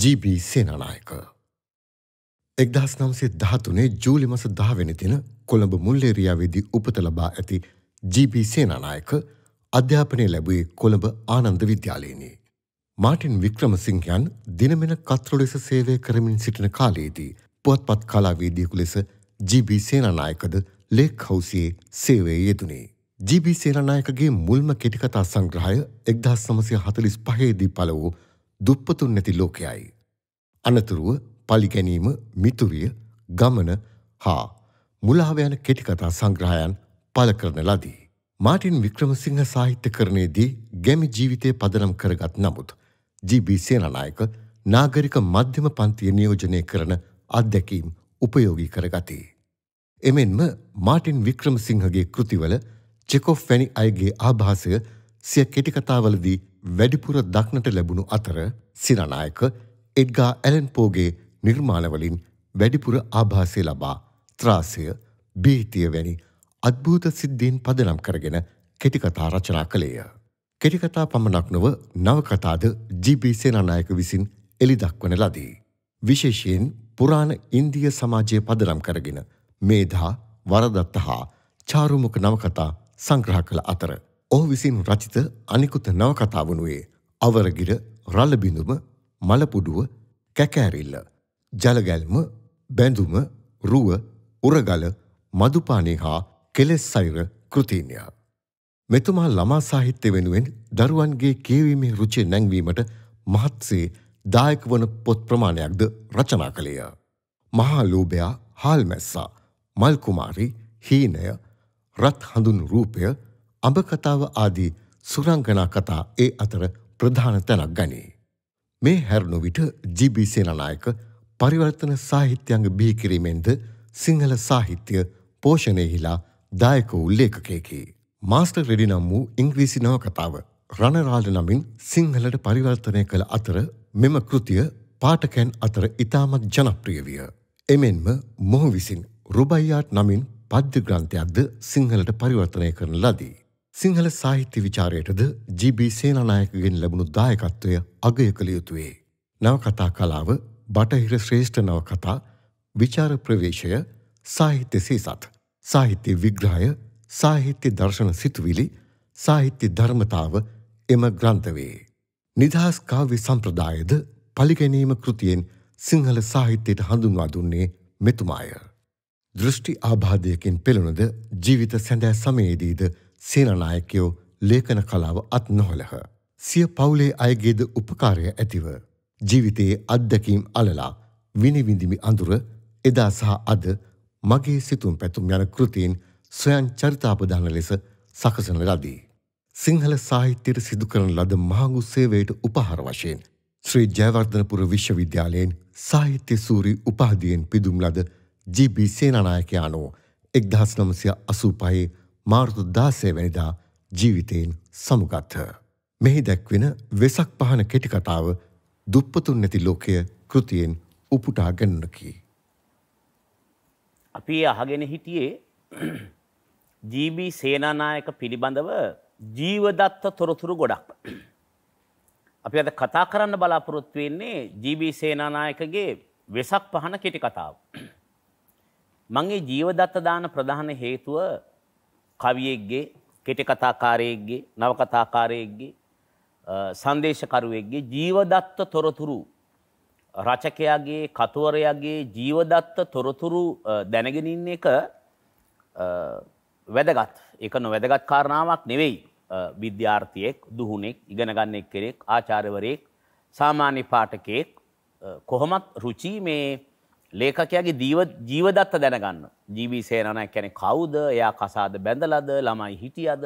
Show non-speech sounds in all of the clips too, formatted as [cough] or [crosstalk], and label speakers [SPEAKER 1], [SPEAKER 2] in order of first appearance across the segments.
[SPEAKER 1] GB Senanayake. එක්දහස් නම්සේ දහතුනේ ජූලි මස දහවෙන තින කොළඹ මුල්ලේරියාවේදී උපත ලබා ඇති ජීබී සේනනායක අධ්‍යාපනය ලැබුවේ කොළඹ ආනන්ද විද්‍යාලයනි. මාටින් වික්‍රමසිංහයන් දිනමෙන කත්රු ලෙස සේවය කරමින් සිටින කාලයේදී පුවත්පත් කලාවේදියෙකු ලෙස ජීබී සේනනායකද ලේක් හවුසියේ සේවයේ යෙදුනේ. ජීබී සේනනායකගේ මුල්ම කෙටිකතා සංග්‍රහය එක්දහස් නමසය හතලිස් පහේදී පළ වූ දුප්පතුන් නැති ලෝකයයි. අනතුරුව පලිගැනීම මිතුරිය ගමන හා මුලාව යන කෙටිකතා සංග්‍රහයන් පල කරන ලදී. මාටින් වික්‍රමසිංහ සාහිත්‍යකරණයේදී ගැමි ජීවිතය පදනම් කරගත් නමුත් ජීබී සේනනායක නාගරික මධ්‍යම පන්තිය නියෝජනය කරන අත්දැකීම් උපයෝගී කරගතී. එමෙන්ම මාටින් වික්‍රමසිංහගේ කෘතිවල චෙකොෆ් වැනි අයගේ ආභාසය සිය කෙටිකතාවලදී වැඩිපුර දක්නට ලැබුණු අතර සිරනායක එඩ්ගා ඇලන් පෝගේ නිර්මාණවලින් වැඩිපුර ආභාසය ලබා ත්‍රාසය බීහිතිය වැනි අත්භූත සිද්ධීන් පදනම් කරගෙන කෙටිකතා රචනා කළේය. කෙටිකතා පමණක් නොව නවකතාද ජීබී සේනානායක විසින් එළි දක්වන ලදී. විශේෂයෙන් පුරාණ ඉන්දිය සමාජය පදනම් කරගෙන මේධා වරදත්ත හා චාරුමුක නවකතා සංග්‍රහ කළ අතර ඔහු විසින් රචිත අනිකුත නවකතා වනුයේ අවරගිර රළබිඳුම මලපුඩුව කැකෑරිල්ල ජලගැල්ම බැඳුම රුව උරගල මදුපානය හා කෙලෙස් සෛර කෘතිීන්ය. මෙතුමා ළමා සාහිත්‍ය වෙනුවෙන් දරුවන්ගේ කියවීමේ රුචේ නැංවීමට මහත්සේ දායක වන පොත් ප්‍රමාණයක්ද රචනා කළේය. මහා ලෝභයා හාල්මැස්සා මල්කුමාරි හීනය රත් හඳුන් රූපය අඹ කතාව ආදී සුරංගනා කතා ඒ අතර ප්‍රධාන තැනක් ගනී. මේ හැරුණු විට ජී.බී. සේනානායක පරිවර්තන සාහිත්‍යංග බිහි කිරීමෙන්ද සිංහල සාහිත්‍ය පෝෂණයෙහිලා දායක වූ ලේඛකයෙකි. මාස්ටර් රෙඩි නම් වූ ඉංග්‍රීසි නවකතාව රණරාල නමින් සිංහලට පරිවර්තනය කළ අතර මෙම කෘතිය පාඨකයන් අතර ඉතාමත් ජනප්‍රිය විය. එමෙන්ම මොහු විසින් රුබයියාට් නමින් පද්‍ය ග්‍රන්ථයක්ද සිංහලට පරිවර්තනය කරන ලදී. සිංහල සාහිත්‍ය විචාරයටද ජීබී සේනානායකගෙන් ලැබුණු දායකත්වය අගය කළ යුතුයේ. නවකතා කලාව බටහිර ශ්‍රේෂ්ඨ නවකතා විචාර ප්‍රවේශය සාහිත්‍ය සීසත් සාහිත්‍ය විග්‍රහය සාහිත්‍ය දර්ශන සිතුවිලි සාහිත්‍ය ධර්මතාව එම ග්‍රන්ථ වේ. නිදහස් කාව්‍ය සම්ප්‍රදායද පලිගැනීම කෘතියෙන් සිංහල සාහිත්‍යයට හඳුන්වා දුන්නේ මෙතුමාය. දෘෂ්ටි ආබාධයකින් පෙළුණද ජීවිත සැඳෑ සමයේදීද සේනනායකයෝ ලේඛන කලාව අත් නොහළහ. සිය පවුලේ අයගේද උපකාරය ඇතිව ජීවිතයේ අත්දැකීම් අලලා විනිවිඳිමි අඳුර එදා සහ අද මගේ සිතුම් පැතුම් යන කෘතීන් ස්වයන් චරිතාපදාන ලෙස සකසන ලදී. සිංහල සාහිත්‍යයට සිදු කරන ලද මහඟු සේවයට උපහාර වශයෙන් ශ්‍රී ජයවර්ධනපුර විශ්වවිද්‍යාලයෙන් සාහිත්‍ය සූරි උපාධියෙන් පිදුම් ලද ජී.බී. සේනානායකයානෝ 1985 මාර්තු දාසේවැනිදා ජීවිතයෙන් සමුගත්හ. මෙහි දැක්වෙන වෙසක් පහන කෙටිකතාව දුප්පතුන් නැති ලෝකය කෘතියෙන් උපුටා ගැනුනකි.
[SPEAKER 2] අපි අහගෙන හිටියේ [clears throat] ජීබී සේනානායක පිළිබඳව ජීවදත්ත තොරතුරු ගොඩක්. [clears throat] අපි අද කතා කරන්න බලාපොරොත්තු වෙන්නේ ජීබී සේනානායකගේ වෙසක් පහන කෙටි කතාව. [clears throat] මගේ ජීවදත්ත දාන ප්‍රධාන හේතුව කවියෙක්ගේ කෙටි කතාකාරයෙක්ගේ නවකතාකාරයෙක්ගේ සංදේශකරුවෙක්ගේ ජීවදත්ත තොරතුරු රචකයාගේ කතුවරයාගේ ජීවදත්ත තොරතුරු දැනගෙන ඉන්න එක වැදගත් ඒක නොවැදගත් කාරණාවක් නෙවෙයි විද්‍යාර්ථියෙක් දුහුණෙක් ඉගෙන ගන්නෙක් කෙනෙක් ආචාර්යවරයෙක් සාමාන්‍ය පාඨකයෙක් කොහොමත් රුචි මේ ලේකකයාගේ දීව ජීවදත්ත දැනගන්න ජීවී සේනනැ කැනෙ කවුද එයා කසාද බැඳලද ළමයි හිටියද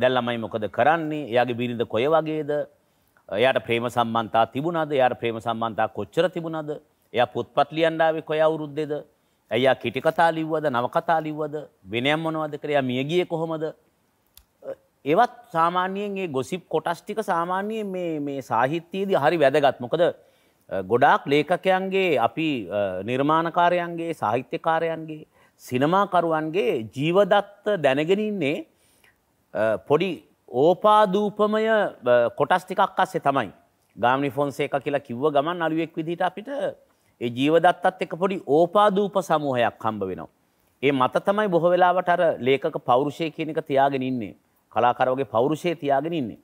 [SPEAKER 2] දැල් ළමයි මොකද කරන්නේ එයාගේ බිරිඳ කොය වගේද එයට ප්‍රේම සම්බන්තා තිබුණද යාට ප්‍රේම සම්බන්තා කොච්චර තිබුණද එය පුත්පත් ලියන්ඩාවේ කොය අවුරුද්දෙද ඇයා කිටිකතා ලිව්වද නවකතා ලිව්වද වෙනයම් මොනවද කරයා මියගිය කොහොමද ඒවත් සාමාන්‍යයෙන් ඒ ගොසිප් කොටස්ටික සාමාන්‍යයෙන් මේ සාහිත්‍යයේදී හරි වැදගත් මොකද ගොඩාක් ලේකකයන්ගේ අපි නිර්මාණකාරයන්ගේ සාහිත්‍යකාරයන්ගේ සිනමාකරුවන්ගේ ජීවදත්ත දැනගෙනන්නේ පොඩි ඕපාදූපමය කොටස් ටිකක් අස්සේ තමයි ගාමි ෆොන්සේක කියලා කිව්ව ගමන් අලුවෙක් විදිට අපිට ඒ ජීවදත්තත් එක පොඩි ඕපාදූප සමූහයක් හම්බ වෙනවා. ඒ මත තමයි බොහෝ වෙලාවට අර ලේකක පෞරුෂය කියන එක තියාගෙන ඉන්නේ. කලාකරුවගේ පෞරුෂය තියාගෙන ඉන්නේ.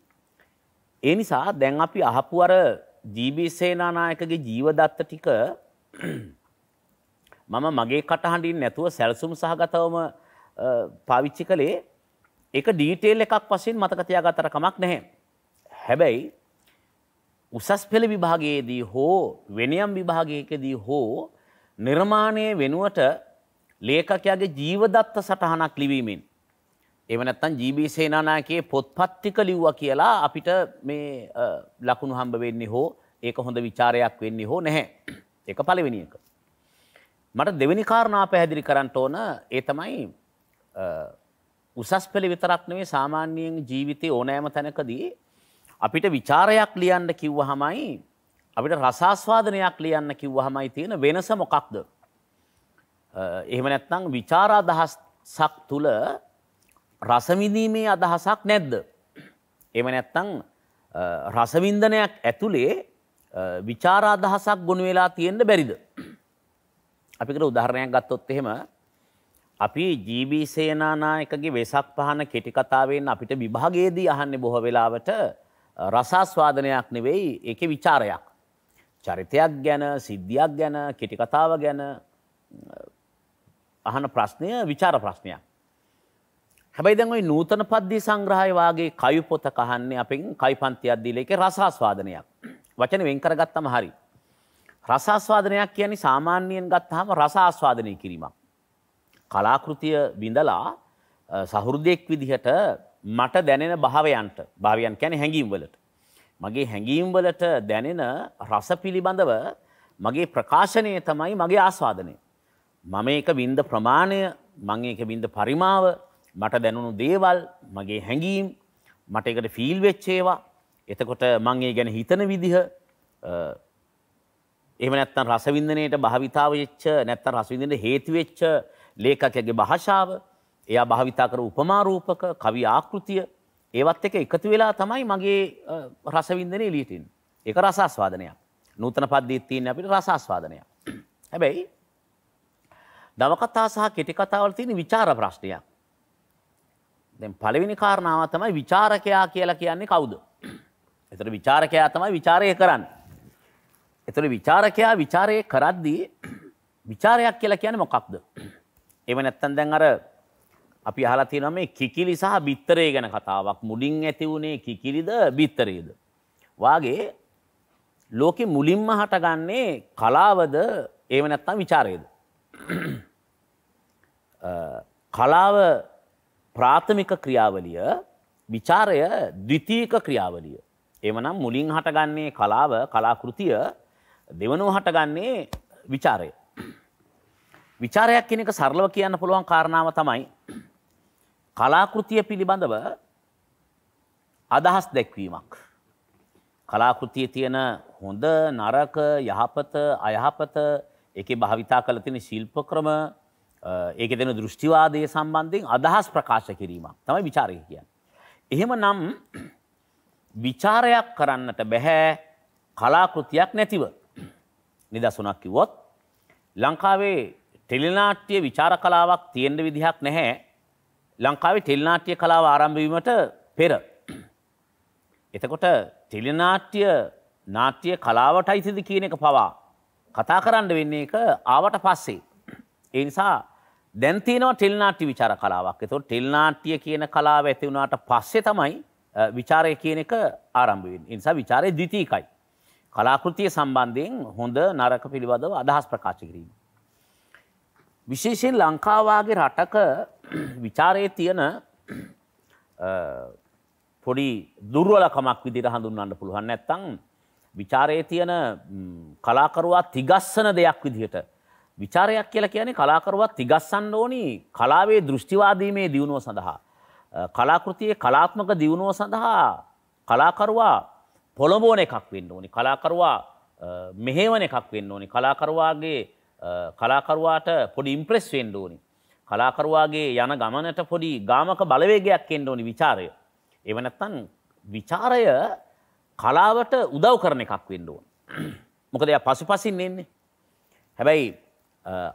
[SPEAKER 2] ඒ නිසා දැන් අපි අහපු අර ජීබී සේනානායකගේ ජීවදත්ත ටික [clears throat] මම මගේ කටහඬින් නැතුව සැල්සුම් සහගතවම පාවිච්චි කළේ එක ඩීටේල් එකක් වශයෙන් මතක තියාගත්තර කමක් නැහැ. හැබැයි උසස් පෙළ විභාගයේදී හෝ වෙනියම් විභාගයකදී හෝ නිර්මාණයේ වෙනුවට ලේඛකයාගේ ජීවදත්ත සටහනක් ලිවීමෙන් එම නැත්තන් ජීබී සේනානායකයේ පොත්පත්තික ලිව්වා කියලා අපිට මේ ලකුණු හම්බ වෙන්නේ හෝ ඒක හොඳ ਵਿਚාරයක් වෙන්නේ හෝ නැහැ. ඒක පළවෙනි එක. මට දෙවෙනි කාරණා පැහැදිලි කරන්න ඕන ඒ තමයි උසස් පෙළ විතරක් නෙවෙයි සාමාන්‍යයෙන් ජීවිතේ ඕනෑම තැනකදී අපිට ਵਿਚාරයක් ලියන්න කිව්වහමයි අපිට රසාස්වාදනයක් ලියන්න කිව්වහමයි තියෙන වෙනස මොකක්ද? එහෙම නැත්නම් ਵਿਚාර අදහසක් තුල රසවිඳීමේ අදහසක් නැද්ද. එම නැත්තං රසවින්දනයක් ඇතුළේ විචාරාදහසක් ගොුණ වෙලා තියෙන්ට බැරිද. අපිකට උදාහරණයක් ගත්තොත් එහෙම අපි ජීබී සේනානායකගේ වෙසක් පහන කෙටිකතාවෙන් අපිට විභාගයේදී අහන්නේ බොහ වෙලාවට රසාස්වාදනයක් නෙවෙයි ඒක විචාරයක්. චරිතයක් ගැන සිද්ධියක් ගැන කෙටිකතාව ගැන අහන ප්‍රශ්නය විචාර ප්‍රශ්නයක්. හැබයි දැන්යි නූතන පද්දී සංග්‍රහය වගේ කයු පොත කහන්නේ අපෙන් කයි පන්තියක් දීලා ඒකේ රසාස්වාදනයක්. වචන වෙන් කරගත්තම හරි. රසාස්වාදනයක් කියන්නේ සාමාන්‍යයෙන් ගත්තාම රසාස්වාදනය කිරීමක්. කලාකෘතිය විඳලා සහෘදයෙක් විදිහට මට දැනෙන භාවයන්ට භාවයන් කියන්නේ හැඟීම් වලට. මගේ හැඟීම් වලට දැනෙන රස පිළිබඳව මගේ ප්‍රකාශනය තමයි මගේ ආස්වාදනය. මම ඒක විඳ ප්‍රමාණය, මම ඒක විඳ පරිමාව මට දැනුණු දේවල් මගේ හැඟීම් මට එකට ෆිල් වෙච්චේවා එතකොට මං ඒ ගැන හිතන විදිහ එහෙම නැත්තම් රසවින්දනයට භාවිතාව වෙච්ච නැත්තම් රසවින්දනයට හේතු වෙච්ච ලේඛකයාගේ භාෂාව එයා භාවිතා කර උපමා රූපක කවි ආකෘතිය ඒවත් එක එකතු වෙලා තමයි මගේ රසවින්දනය එළියට එන්නේ. ඒක රසාස්වාදනයක්. නූතන පද්ධතියේ තියෙන අපිට රසාස්වාදනයක්. හැබැයි නවකතා සහ කෙටි කතාවල තියෙන විචාර ප්‍රශ්නයක්. දැන් පළවෙනි කාරණාව තමයි ਵਿਚාරකයා කියලා කියන්නේ කවුද? ඒතර ਵਿਚාරකයා තමයි ਵਿਚාරය කරන්නේ. ඒතර ਵਿਚාරකයා ਵਿਚාරය කරද්දී ਵਿਚාරයක් කියලා කියන්නේ මොකක්ද? එහෙම නැත්නම් දැන් අර අපි අහලා තියෙනවා මේ කිකිලි සහ බිත්තරය ගැන කතාවක්. මුලින් ඇති වුණේ කිකිලිද බිත්තරයද? වාගේ ලෝකෙ මුලින්ම හටගන්නේ කලාවද එහෙම නැත්නම් ਵਿਚාරයද? කලාව ප්‍රාථමික ක්‍රියාවලිය විචාරය ද්විතීක ක්‍රියාවලිය. එමනම් මුලින් හටගන්නේ කලාව කලාකෘතිය දෙවනුව හටගන්නේ විචාරය. විචාරයක් කෙනෙක සරලව කියන්න පුළුවන් කාරණාව තමයි කලාකෘතිය පිළිබඳව අදහස් දැක්වීමක්. කලාකෘතිය තියෙන හොඳ නරක යහපත අයහපත එක භාවිතා කළ තින ශිල්ප ක්‍රම ඒක දෙන දෘෂ්ටිවාදය සම්බන්ධයෙන් අදහස් ප්‍රකාශ කිරීමක් තමයි විචාරය කියන්න. එහෙම නම් විචාරයක් කරන්නට බැහැ කලාකෘතියක් නැතිව නිදසුනක් කිවොත් ලංකාවේ ටෙලිනාට්‍යය විචාර කලාවක් තියෙන්ට විදිහක් නැහැ ලංකාවේ ටෙලිනාට්‍යය කලාව ආරම්භවීමට පෙර. එතකොට ටෙලිනාට්‍ය නාට්‍ය කලාවට අයිසිද කියන එක පවා කතා කරන්න වෙන්නේ එක ආවට පස්සේ. ඒ නිසා දැන්තිනවා ටෙල්නාට්‍ය විචාර කලාවක් එතුො ටෙල්නාට්‍යය කියන කලාව ඇතිවුණට පස්සේ තමයි විචාරය කියන එක ආරම්භුවෙන් නිසා විචාරය දිතීකයි. කලාකෘතිය සම්බන්ධයෙන් හොඳ නරක පිළිබඳව අදහස් ප්‍රකාශ කිරීම. විශේෂයෙන් ලංකාවාගේ රටක විචාරය තියෙන පොඩි දුර්වලකමක් විදිර හඳුන්වන්න පුළුවන් නැත්තං විචාරයේ තියෙන කලාකරුවා තිගස්සන දෙයක් විදිහට විචාරයක් කියලා කියන්නේ කලාකරුවත් තිගස්සන්න ඕනි කලාවේ දෘෂ්ටිවාදීමේ දියුණුව සඳහා. කලාකෘතියේ කලාත්මක දියුණුව සඳහා කලාකරුවා පොළඹෝන එකක් වෙන්න ඕනි. කලාකරුවා මෙහෙවන එකක් වෙන්න ඕනි. කලාකරුවාගේ කලාකරුවාට පොඩි ඉම්ප්‍රෙස් වෙන්න ඕනි. කලාකරුවාගේ යන ගමනට පොඩි ගාමක බලවේගයක් එන්න ඕනි ਵਿਚාරය. එව නැත්නම් ਵਿਚාරය කලාවට උදව් කරන එකක් වෙන්න ඕන. මොකද එයා පසුපසින් එන්නේ. හැබැයි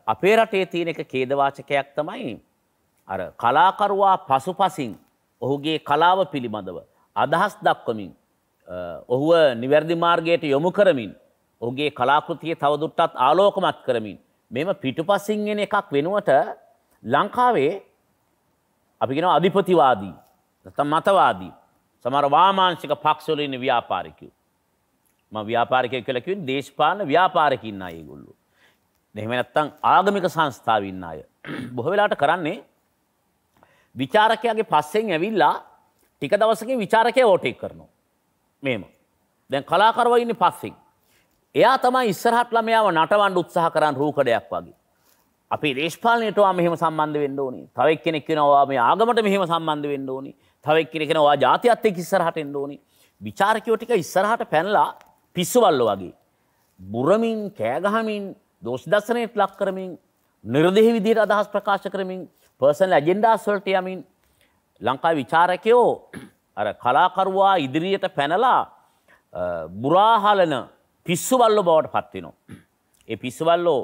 [SPEAKER 2] අපේ රටේ තියෙන එක කේදවාචකයක් තමයි අර කලාකරුවා පසු පසින් ඔහුගේ කලාව පිළිබඳව අදහස් දක්වමින් ඔහුව නිවැරදි මාර්ගයට යොමු කරමින් ඔහුගේ කලාකෘතිය තවදුරටත් ආලෝකමත් කරමින් මෙම පිටුපසින් එන එකක් වෙනුවට ලංකාවේ අපි කියනවා අධිපතිවාදී නැත්නම් මතවාදී සමහර වාමාංශික පක්ෂවල ඉන්න ව්‍යාපාරිකයෝ මම ව්‍යාපාරිකයෙක් කියලා කියන්නේ දේශපාලන ව්‍යාපාරිකින් අය ඒගොල්ලෝ එහෙම නැත්නම් ආගමික සංස්ථාවේ ඉන්න අය [clears throat] බොහෝ වෙලාවට කරන්නේ විචාරකයාගේ පස්සෙන් ඇවිල්ලා ටික දවසකින් විචාරකයා ඕටේක් කරනවා. මේම. දැන් කලාකරුවා ඉන්නේ පස්සෙන්. එයා තමයි ඉස්සරහට ළමයාව නටවන්න උත්සාහ කරන් රූකඩයක් වගේ. අපේ දේශපාලනයට ඔයා මෙහෙම සම්බන්ධ වෙන්න ඕනි. තව එක්කෙනෙක් කියනවා මේ ආගමට මෙහෙම සම්බන්ධ වෙන්න ඕනි. තව එක්කෙනෙක් කියනවා ඔයා ජාතියත් එක්ක ඉස්සරහට එන්න ඕනි. විචාරකයෝ ටික ඉස්සරහට පැනලා පිස්සුවල්ල වගේ. බුරමින් කෑගහමින් දෝෂදස්සනයට ලක් කරමින් නිර්දෙහි විදිහට අදහස් ප්‍රකාශ කරමින් පර්සනල් ඇජෙන්ඩාස් වලට යමින් ලංකාවේ ਵਿਚාරකයෝ අර කලාකරුවා ඉදිරියට පැනලා බුරාහලන පිස්සුවල්ලෝ බවට පත් වෙනවා. ඒ පිස්සුවල්ලෝ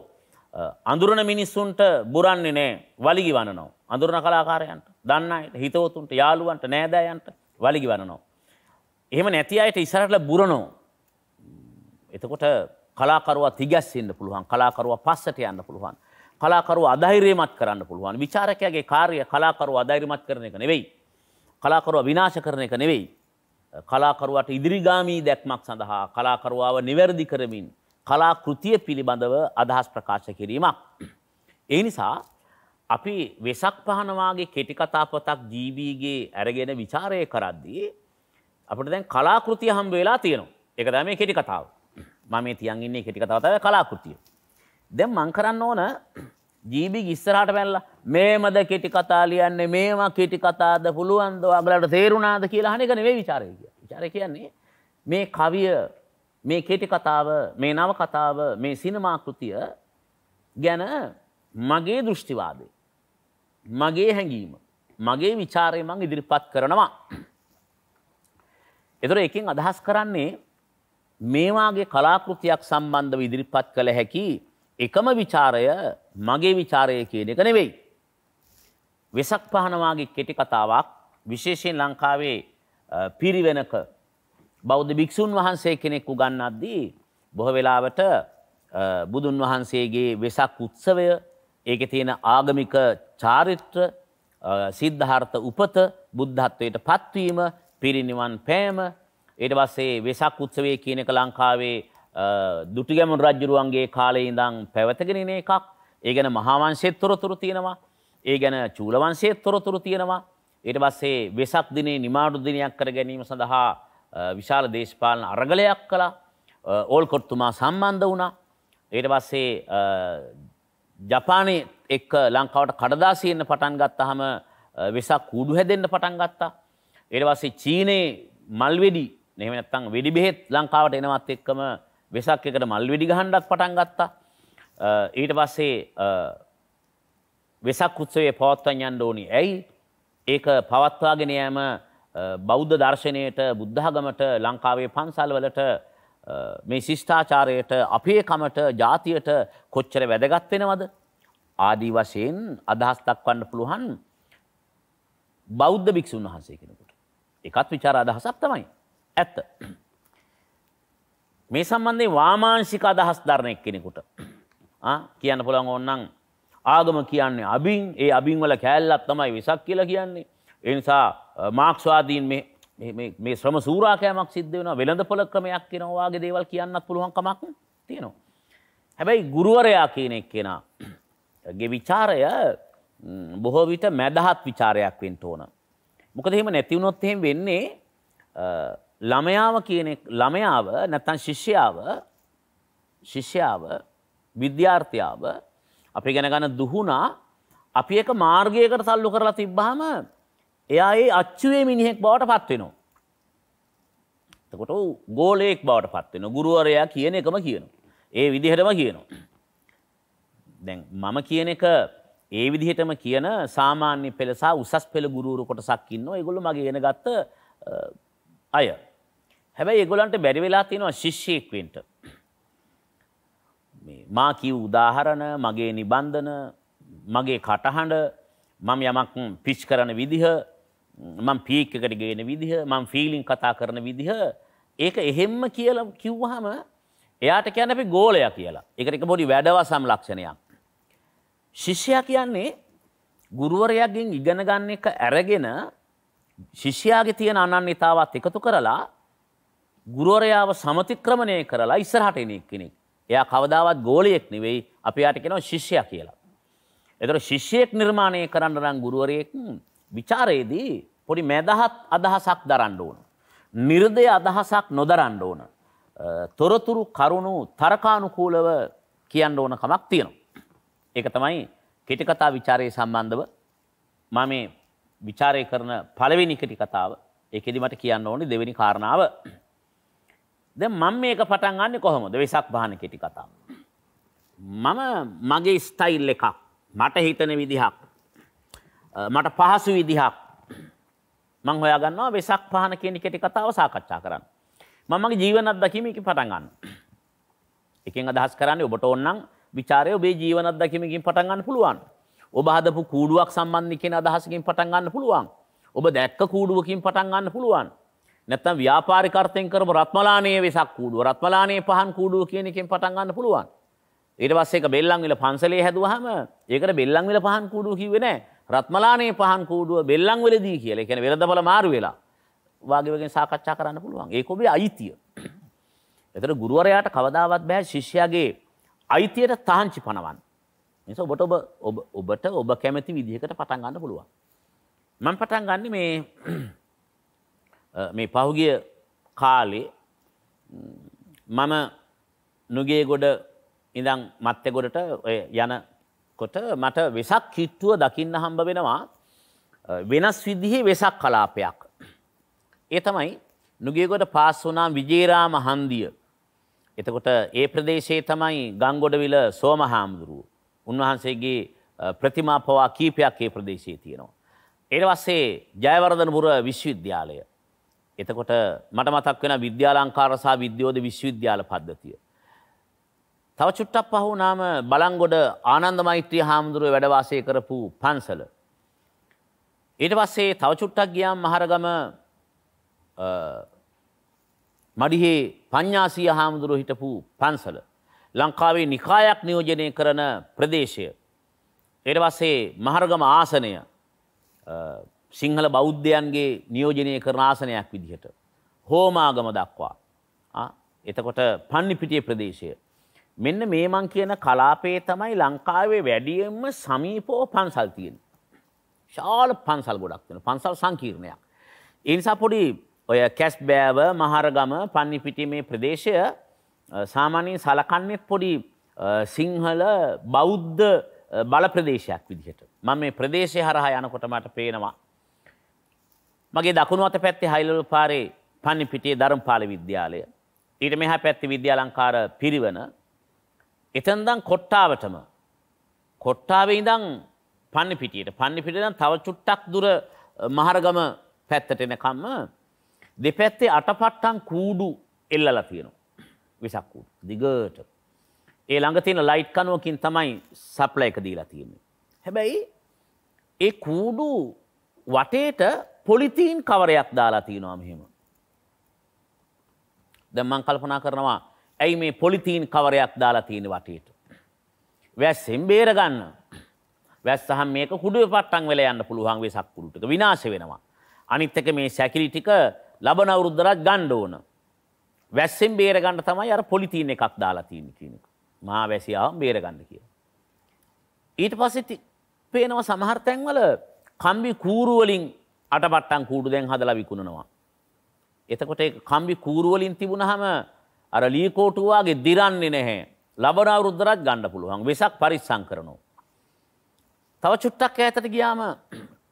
[SPEAKER 2] අඳුරන මිනිස්සුන්ට බුරන්නේ නෑ වලිගි වනනවා. අඳුරන කලාකාරයන්ට, දන්න අයට, හිතවතුන්ට, යාළුවන්ට, නෑදෑයන්ට වලිගි වනනවා. එහෙම නැති අයට ඉස්සරහට බුරනෝ. එතකොට කලාකරුවා තිගැස්සෙන්න්න පුළුවන් කලාකරුවා පස්සට යන්න පුළුවන්. කලාකරුව අධෛරයමත් කරන්න පුළුවන් විචාරකයාගේ කාරය කලාකරුව අධෛරමත් කරන එක නෙවෙයි. කලාකරුව විනාශ කරන එක නෙවෙයි. කලාකරුවට ඉදිරිගාමී දැක්මක් සඳහා කලාකරුවාව නිවැරදි කරමින් කලා කෘතිය පිළිබඳව අදහස් ප්‍රකාශ කිරීමක්. ඒ නිසා අපි වෙසක් පහනවාගේ කෙටිකතාපතක් ජීවීගේ ඇරගෙන විචාරය කරද්දී අපට දැන් කලාකෘතිය හම්බ වෙලා තියෙනවා එක දැ මේ කෙටි කතාව. මම මේ තියන් ඉන්නේ කෙටි කතාවත කලාකෘතිය. දැන් මං කරන්න ඕන [clears throat] ජීබි ඉස්සරහට පැනලා මේමද කෙටි කතා ලියන්නේ මේවා කෙටි කතාද පුළුවන්ද ඔයාලට තේරුණාද කියලා අහන එක නෙවෙයි ਵਿਚාරය කියන්නේ. ਵਿਚාරය කියන්නේ මේ කවිය මේ කෙටි කතාව මේ නව කතාව මේ සිනමා කෘතිය ගැන මගේ දෘෂ්ටිවාදය මගේ හැඟීම මගේ ਵਿਚාරය මං ඉදිරිපත් කරනවා. [clears throat] ඒතර එකෙන් අදහස් කරන්නේ මේවාගේ කලාකෘතියක් සම්බන්ධව ඉදිරිපත් කළ හැකි එකම ਵਿਚාරය මගේ ਵਿਚාරය කියන එක නෙවෙයි. වෙසක් පහනවාගේ කෙටි කතාවක් විශේෂයෙන් ලංකාවේ පිරිවෙනක බෞද්ධ භික්ෂුන් වහන්සේ කෙනෙක් උගන්වද්දී බොහෝ වෙලාවට බුදුන් වහන්සේගේ වෙසක් උත්සවය ඒකේ තියෙන ආගමික චාරිත්‍ර සිද්ධාර්ථ උපත බුද්ධත්වයට පත්වීම පිරිනිවන් පෑම ඊට පස්සේ වෙසක් උත්සවය කියන එක ලංකාවේ දුටිගැමුණු රජ්ජුරුවන්ගේ කාලේ ඉඳන් පැවතගෙන එන එකක්. ඒ ගැන මහාවංශයේ තොරතුරු තියෙනවා. ඒ ගැන චූලවංශයේ තොරතුරු තියෙනවා. ඊට පස්සේ වෙසක් දිනේ නිමාඩු දිනයක් කර ගැනීම සඳහා විශාල දේශපාලන අරගලයක් කළා. ඕල්කොට්තුමා සම්බන්ධ වුණා. ඊට පස්සේ ජපානයේ එක්ක ලංකාවට කඩදාසි එන්න පටන් ගත්තාම වෙසක් කූඩු හැදෙන්න පටන් ගත්තා. ඊට පස්සේ චීනයේ මල්වැඩි එහෙම නැත්නම් වෙඩි බෙහෙත් ලංකාවට එනවත් එක්කම වෙසක් එකට මල් වෙඩි ගහන්නත් පටන් ගත්තා. ඊට පස්සේ වෙසක් උත්සවයේ පවත්වන්න යන්න ඕනි. ඇයි? ඒක පවත්වාගෙන යෑම බෞද්ධ දර්ශනයට, බුද්ධඝමට, ලංකාවේ පන්සල්වලට මේ ශිෂ්ටාචාරයට, අපේ කමට, ජාතියට කොච්චර වැදගත් වෙනවද? ආදී වශයෙන් අදහස් දක්වන්න පුළුවන් බෞද්ධ භික්ෂුන් වහන්සේ කෙනෙකුට. ඒකත් විචාර අදහසක් තමයි. ඇත්ත. මේ සම්බන්ධය වාමාංශික අදහස් ධරණයක් කෙනෙකුට කියන්න පුළන් ඔන්නම් ආගම කියන්නේ අබින් ඒ අබින්වල කෑල්ලත් තමයි වෙසක් කියලා කියන්නේ. එනිසා මාක්ස්වාදීන් මේ ශ්‍රම සූරාකෑමක් සිද්ධ වෙන වෙළඳ පොළ ක්‍රමයක් කෙනවාගේ දේවල් කියන්නත් පුළුවන් කමක් තියෙනවා. හැබැයි ගුරුවරයා කියනෙක් කෙනා. ගේ විචාරය බොහෝ විට මැදහත් විචාරයක් වෙන්ට ඕන. මොකද එහෙම නැතිවුණොත් එහෙම වෙන්නේ ළමයාව කියන ළමයාව නැත්තන් ශිෂ්‍යාව ශිෂ්‍යාව විද්‍යාර්ථයාව අපි ගැන ගන දුහුණා අපි එක මාර්ගයකට සල්ලු කරලා තිබ්බාම එයා ඒ අච්චුවේ මිනිහෙක් බවට පත්වෙනවා. එතකොට ගෝලයෙක් බවට පත්වෙන ගුරුවරයා කියන එකම කියන. ඒ විදිහටම කියනවා. දැන් මම කියන එක ඒ විදිහටම කියන සාමාන්‍ය පෙළසා උසස් පෙළ ගුරුවරු කොටසක් ඉන්නවා ඒගොල්ලෝ මගේ ඉගෙන ගත්ත අය. හැබැයි ඒගොලන්ට බැරි වෙලා තියෙනවා ශිෂ්‍යයෙක්වෙන්ට. මා කිව් උදාහරණ මගේ නිබන්ධන මගේ කටහඬ මම යමක් පිච් කරන විදිහ මං පීක් එකට ගෙන විදිහ මං ෆීලිං කතා කරන විදිහ ඒක එහෙම්ම කියල කිව්වහම එයාට කියන අපි ගෝලය කියලා එකට එක බොඩි වැඩවසම් ලක්ෂණයක්. ශිෂ්‍යයා කියන්නේ ගුරුවරයක්ගෙන් ඉගෙන ගන්න එක ඇරගෙන ශිෂ්‍යයාගේ තියෙන අනන්‍යතාවත් එකතු කරලා ගුරුවරයාව සමතික්‍රමණය කරලා ඉස්සරහට එන කෙනෙක්. එයා කවදාවත් ගෝලියෙක් නෙවෙයි අපි යාට කියනවා ශිෂ්‍යයා කියලා. ඒතර ශිෂ්‍යයෙක් නිර්මාණය කරන්න නම් ගුරුවරයෙක් ਵਿਚාරයේදී පොඩි මදහත් අදහසක් දරන්න ඕන. නිර්දය අදහසක් නොදරන්න ඕන. තොරතුරු කරුණු තර්කානුකූලව කියන්න ඕන කමක් තියෙනවා. ඒක තමයි කෙටි කතා ਵਿਚාරයේ සම්බන්ධව මම මේ ਵਿਚාරය කරන පළවෙනි කෙටි කතාව. ඒකෙදි මට කියන්න ඕනේ දෙවෙනි කාරණාව ද මං මේක පටන් ගන්න කොහොමද වෙසක් භාන කෙටි කතා. මම මගේ ස්ටයිල් එකක් මට හිතන විදිහක්. මට පහසු විදිහක් මං හොයාගන්නවා වෙසක් පහන කියන කෙටි කතාව සාකච්ඡා කරන්න. මමගේ ජීවනත් දකිමකි පටන්ගන්න. එකෙන් අදහස් කරන්නේ ඔබට ඔන්නම් විචාරය ඔබේ ජීවනත් දකිමකින් පටන්ගන්න පුළුවන්. ඔබ හදපු කූඩුවක් සම්බන්ධ කියෙන අදහසකින් පටන්ගන්න පුළුවන්. ඔබ දැක්ක කූඩුවකින් පටන්ගන්න පුළුවන්. නැත්තම් ව්‍යාපාරිකර්තයෙන් කරපු රත්මලානයේ වෙසක් කූඩුව රත්මලානයේ පහන් කූඩුව කියන එකෙන් පටන් ගන්න පුළුවන්. ඊට පස්සේ ඒක බෙල්ලන්විල පන්සලේ හැදුවාම ඒකට බෙල්ලන්විල පහන් කූඩුව කිව්වේ නැහැ. රත්මලානයේ පහන් කූඩුව බෙල්ලන්විලදී කියලා. ඒ කියන්නේ වෙළඳපොළ මාරු වෙලා. වාගේ වගේ සාකච්ඡා කරන්න පුළුවන්. ඒක ඔබේ අයිතිය. එතන ගුරුවරයාට කවදාවත් බෑ ශිෂ්‍යයාගේ අයිතියට තහංචි පනවන්න. නිසා ඔබට ඔබ ඔබට ඔබ කැමති විදිහකට පටන් ගන්න පුළුවන්. මම පටන් ගන්න මේ මේ පහුගිය කාලේ මම නුගේ ගොඩ ඉඳං මත්තෙගොඩට යනකොට මට වෙසක් කිට්ටුව දකින්න හම්බ වෙනවා වෙනස් විදිහේ වෙසක් කලාපයක්. ඒ තමයි නුගේගොඩ පාස් වනා විජේරාම හන්දිය. එතකොට ඒ ප්‍රදේශයේ තමයි ගංගොඩවිල සෝම හාමුදුරුව. උන්වහන්සේගේ ප්‍රතිමාපවා කීපයක් ඒ ප්‍රදේශයේ තියෙනවා. එරවස්සේ ජයවරධනපුර විශ්වවිද්‍යාලය එතකොට මට මතක් වෙන විද්‍යාලංකාර සහ විද්‍යෝධ විශ්වවිද්‍යාල පද්ධතිය. තව චුට්ටක් පහු නාම බලංගොඩ ආනන්ද මෛත්‍රී හාමුදුරුව වැඩවාසය කරපු පන්සල. ඊට පස්සේ තව චුට්ටක් ගියාම් මහරගම මඩිහේ පඤ්ඤාසීය හාමුදුරුව හිටපු පන්සල. ලංකාවේ නිකායක් නියෝජනය කරන ප්‍රදේශය. ඊට පස්සේ මහරගම ආසනය සිංහල බෞද්ධයන්ගේ නියෝජනය කරන ආසනයක් විදිහට. හෝමාගම දක්වා. එතකොට පන්නිපිටිය ප්‍රදේශය. මෙන්න මේ මං කියන කලාපේ තමයි ලංකාවේ වැඩියෙන්ම සමීපෝ පන්සල් තියෙන. ශාල පන්සල් ගොඩක් වෙන පන්සල් සංකීර්ණයක්. ඒ නිසා පොඩි ඔය කැස් බෑව මහරගම පන්නිපිටිය මේ ප්‍රදේශය සාමාන්‍යයෙන් සලකන්නේ පොඩි සිංහල බෞද්ධ බල ප්‍රදේශයක් විදිහට. මම මේ ප්‍රදේශය හරහා යනකොට මට පේනවා මගේ දකුණු අත පැත්තේ හයිලොල් පාරේ පන්නි පිටියේ ධර්මපාල විද්‍යාලය. ඊට මෙහා පැත්තේ විද්‍යාලංකාර පිරිවන. එතනදන් කොට්ටාවටම කොට්ටාවේ ඉඳන් පන්නි පිටියට පන්නි පිටියෙන් තව චුට්ටක් දුර මහරගම පැත්තට එනකම්ම දෙපැත්තේ අටපට්ටම් කූඩු එල්ලලා තියෙනවා. විසක් කූඩු දිගට. ඒ ළඟ තියෙන ලයිට් කනුවකින් තමයි සප්ලයි එක දීලා තියෙන්නේ. හැබැයි ඒ කූඩු වටේට පොලිතීන් කවරයක් දාලා තියෙනවා මෙහෙම. දැන් මං කල්පනා කරනවා ඇයි මේ පොලිතීන් කවරයක් දාලා තියෙන වටේට. වැස්සෙන් බේරගන්න. වැස්සහම් මේක කුඩුවේ පට්ටම් වෙලා යන්න පුළුවන් වෙසක් කුරුටක විනාශ වෙනවා. අනිත් එක මේ සැකිලි ටික ලබන අවුරුද්දට ගන්න ඕන. වැස්සෙන් බේරගන්න තමයි අර පොලිතීන් එකක් දාලා තියෙන්නේ කියන එක. මහා වැසියාව බේරගන්න කියලා. ඊට පස්සේ පේනවා සමහර තැන්වල කම්බි කූරු වලින් අටපට්ටන් කූඩු දැන් හදලා විකුණනවා. එතකොට කම්බි කූරුවලින් තිබුණහම අර ලීකෝටුවාගේ දිරන්නේ නැහැ. ලබන අවුරුද්දරත් ගන්න පුළුවන්. වෙසක් පරිස්සම් කරනවා. තව චුට්ටක් ඈතට ගියාම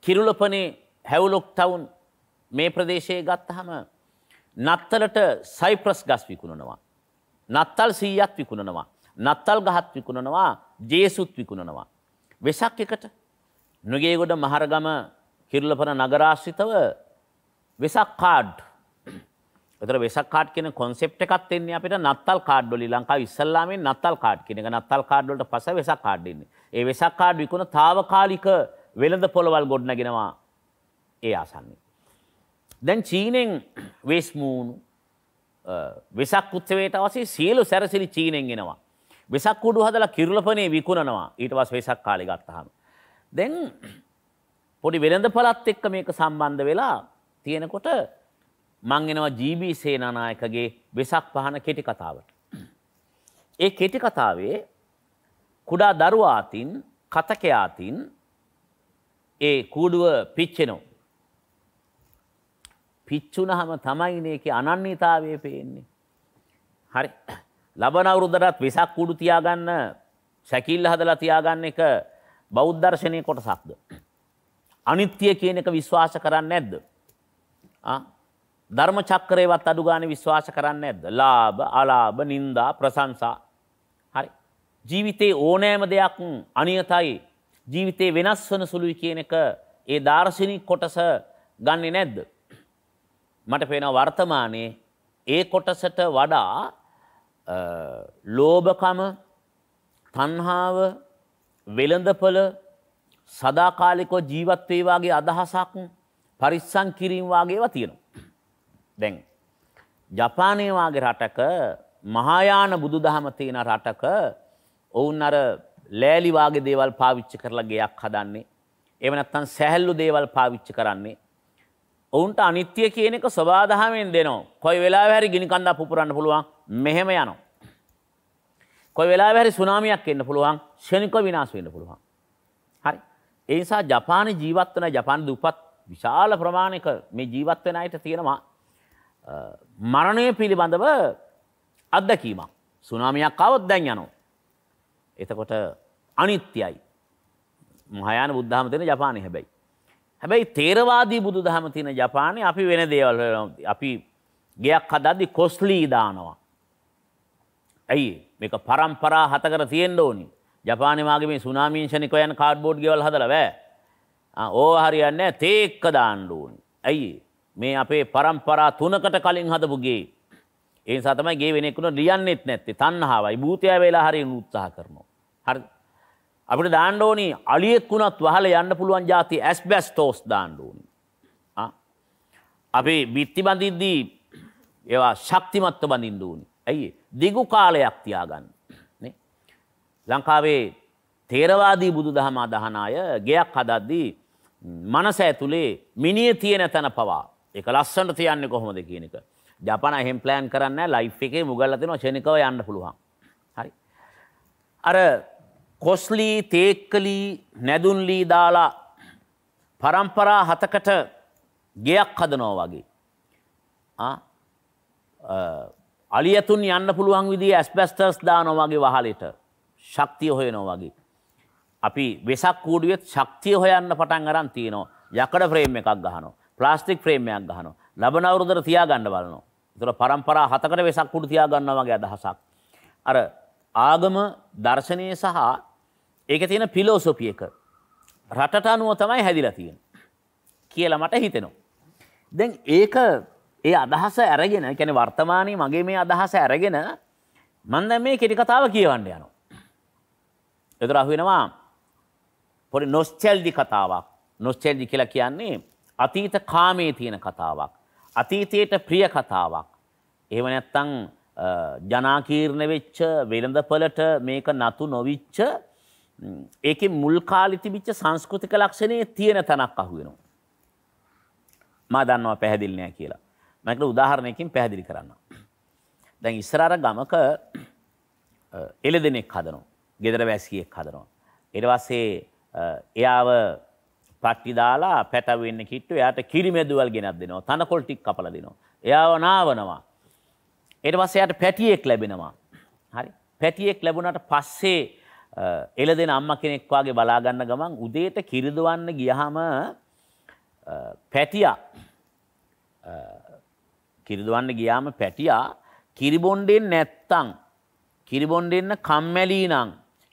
[SPEAKER 2] කිරුළපනේ හැවුලොක් ටවුන් මේ ප්‍රදේශයේ ගත්තහම නත්තලට සයිප්‍රස් ගස් විකුණනවා. නත්තල් 100ක් විකුණනවා. නත්තල් ගහත් විකුණනවා, ජේසුත් විකුණනවා. වෙසක් එකට නුගේගොඩ මහරගම කිරලපන නගරාශ්‍රිතව වෙසක් කාඩ් එතර වෙසක් කාඩ් කියන කොන්සෙප්ට් එකත් එන්නේ අපිට නත්තල් කාඩ් වල ලංකාව ඉස්සල්ලාමේ නත්තල් කාඩ් කියන එක නත්තල් කාඩ් වලට පස්සේ වෙසක් කාඩ් එන්නේ. ඒ වෙසක් කාඩ් විකුණ తాවකාලික වෙළඳ පොළවල් ගොඩනගෙනවා ඒ ආසන්නේ. දැන් චීනෙන් වේස්මූණු වෙසක් උත්සවයට අවශ්‍ය සියලු සැරසිලි චීනෙන් එනවා. වෙසක් කුඩු හදලා කිරුළපනේ විකුණනවා. ඊට පස්සේ වෙසක් කාලේ ගත්තාම. දැන් පොඩි වෙළඳ පලත් එක්ක මේක සම්බන්ධ වෙලා තියෙනකොට මං එනවා ජීබී සේනානායකගේ වෙසක් පහන කෙටි කතාවට. ඒ කෙටි කතාවේ කුඩා දරුවා අතින් කතකයා අතින් ඒ කූඩුව පිච්චෙනවා. පිච්චුනහම තමයිනේ ඒකේ අනන්‍යතාවය පේන්නේ. හරි. ලබන අවුරුද්දටත් වෙසක් කුඩු තියාගන්න සැකිල්ල හදලා තියාගන්න එක බෞද්ධ දර්ශනයේ කොටසක්ද? අනිත්‍ය කියන එක විශ්වාස කරන්නේ නැද්ද? ධර්ම චක්‍රේවත් අඩු ගානේ විශ්වාස කරන්නේ නැද්ද? ලාභ, අලාභ, නිന്ദා, ප්‍රශංසා. හරි. ජීවිතේ ඕනෑම දෙයක් අනියතයි. ජීවිතේ වෙනස් වෙන සුළුයි කියන එක ඒ දාර්ශනික කොටස ගන්නෙ නැද්ද? මට පේනවා වර්තමානයේ ඒ කොටසට වඩා ලෝභකම, තණ්හාව, වෙළඳපළ සදාකාලෙකෝ ජීවත්වේ වගේ අදහසක් පරිස්සං කිරීම වගේවා තියෙනවා. දැන් ජපානය වගේ රටක මහායාන බුදුදහම තියෙන රටක ඔවුන් අර ලෑලි වගේ දේවල් පාවිච්චි කරලා ගෙයක් හදන්නේ. එහෙම නැත්නම් සැහැල්ලු දේවල් පාවිච්චි කරන්නේ. ඔවුන්ට අනිත්‍ය කියන එක සබාධාමයෙන් දෙනවා. කොයි වෙලාවෙ හරි ගිනි කන්දක් පුපුරන්න පුළුවන්. මෙහෙම යනවා. කොයි වෙලාවෙ හරි සුනාමියක් එන්න පුළුවන්. ක්ෂණිකව විනාශ වෙන්න පුළුවන්. හරි. ඒ නිසා ජපානයේ ජීවත් වෙන ජපාන දුප්පත් විශාල ප්‍රමාණයක මේ ජීවත් වෙන අයට තියෙනවා මරණය පිළිබඳව අත්දැකීමක්. සුනාමියක් આવොත් දැන් යනවා. එතකොට අනිත්‍යයි. මහායාන බුද්ධාම තියෙන ජපානයේ හැබැයි. හැබැයි තේරවාදී බුදුදහම තියෙන ජපානයේ අපි වෙන දේවල් අපි ගෙයක් හදද්දි කොස්ලී දානවා. ඇයි මේක පරම්පරා හතකට තියෙන්න ඕනේ. ජපානවාගේ මේ සුනාමීංශනිකයන් කාඩ්බෝඩ් ගෙවල් හදල බෑ ඕ හරියන්න තේක්ක දාණ්ඩුවන් ඇයි මේ අපේ පරම්පරා තුනකට කලින් හදපුගේ ඒ සතම ගේ වෙනෙකුණ ලියන්නෙත් නැත්තේ තන්නහාවයි භූතය වෙලා හරි උත්සාහ කරනවා හරි අපිට දාණ්ඩෝනි අලියෙක් වුණත් වහල යන්න පුළුවන් ජාති ඇස් බැස් තෝස් දාණ්ඩුවනි අපේ බිත්ති බඳිද්දී ඒවා ශක්තිමත්ව බඳින්දුවනි ඇයි දිගු කාලයක් තියාගන්න ලංකාවේ තේරවාදී බුදු දහම අදහනාය ගයක් හදද්දී මනස ඇතුළේ මිනිිය තියෙන තැන පවා එක ලස්සන්ට තියන්න කොහොමද කියනක. ජපන හෙම් ප්ලෑන් කරන්න ලයි් එකේ මුගල්ලතින ශනිකව යන්න පුළුවන්. හරි. අර කොස්ලී තේක්කලී නැදුන්ලී දාලා පරම්පරා හතකට ගයක් හදනෝ වගේ. අලියතුන් යන්න පුළුවන් විදි ඇස්පැස්ටර්ස් දානො වගේ වහලට ශක්තිය හොයනවා වගේ. අපි වෙසක් කූඩුවෙත් ශක්තිය හොයන්න පටන් අරන් තියෙනවා. යකඩ ෆ්‍රේම් එකක් ගහනවා. ප්ලාස්ටික් ෆ්‍රේම්යක් ගහනවා. ලබන අවුරුද්දට තියාගන්න බලනවා. ඒතර පරම්පරා හතකට වෙසක් කුඩු තියාගන්නවා වගේ අදහසක්. අර ආගම දර්ශනය සහ ඒක තියෙන පිලෝසොපිය එක රටට අනුව තමයි හැදිලා තියෙන කියලා මට හිතෙනවා. දැන් ඒක ඒ අදහස ඇරගෙන කැන වර්තමානය මගේ මේ අදහස ඇරගෙන මන්ද මේ කෙටි කතාව කියවන්න යනවා. එතර අහුවෙනවා පොඩි නොස්චල්දි කතාවක් නොස්චල්දි කියලා කියන්නේ අතීත කාමයේ තියෙන කතාවක්. අතීතයට ප්‍රිය කතාවක්. එහෙම නැත්තං ජනාකීර්ණ වෙච්ච වෙළඳපලට මේක නතු නොවිච්ච ඒක මුල්කාලිතිබිච්ච සංස්කෘතික ලක්ෂණයේ තියෙන තැනක් අහුවෙනවා. මා දන්නවා පැහැදිලි නෑ කියලා. මම උදාහරණයකින් පැහැදිලි කරන්න. දැන් ඉස්සර අර ගමක එළදෙනෙක් හදනවා. ගෙදර වැැසියෙක් හදනවා. එඩවස්සේ එයාව පට්ටිදාලා පැටවෙන්න කිට්ට යට කිරිමැදුවල් ගෙනත් දෙනවා තනකොල්ටික් කපල දෙනවා. එයාව නාවනවා. එඩවස්සයට පැටියෙක් ලැබෙනවා. හරි පැටියෙක් ලැබුණට පස්සේ එල දෙෙන අම්ම කෙනෙක්වාගේ බලාගන්න ගමන් උදේට කිරිදුවන්න ගියහම පැටියා කිරිදුවන්න ගියාම පැටියා කිරිබොන්්ඩෙන් නැත්තං කිරිබොන්්ඩෙන්න කම්මැලී නං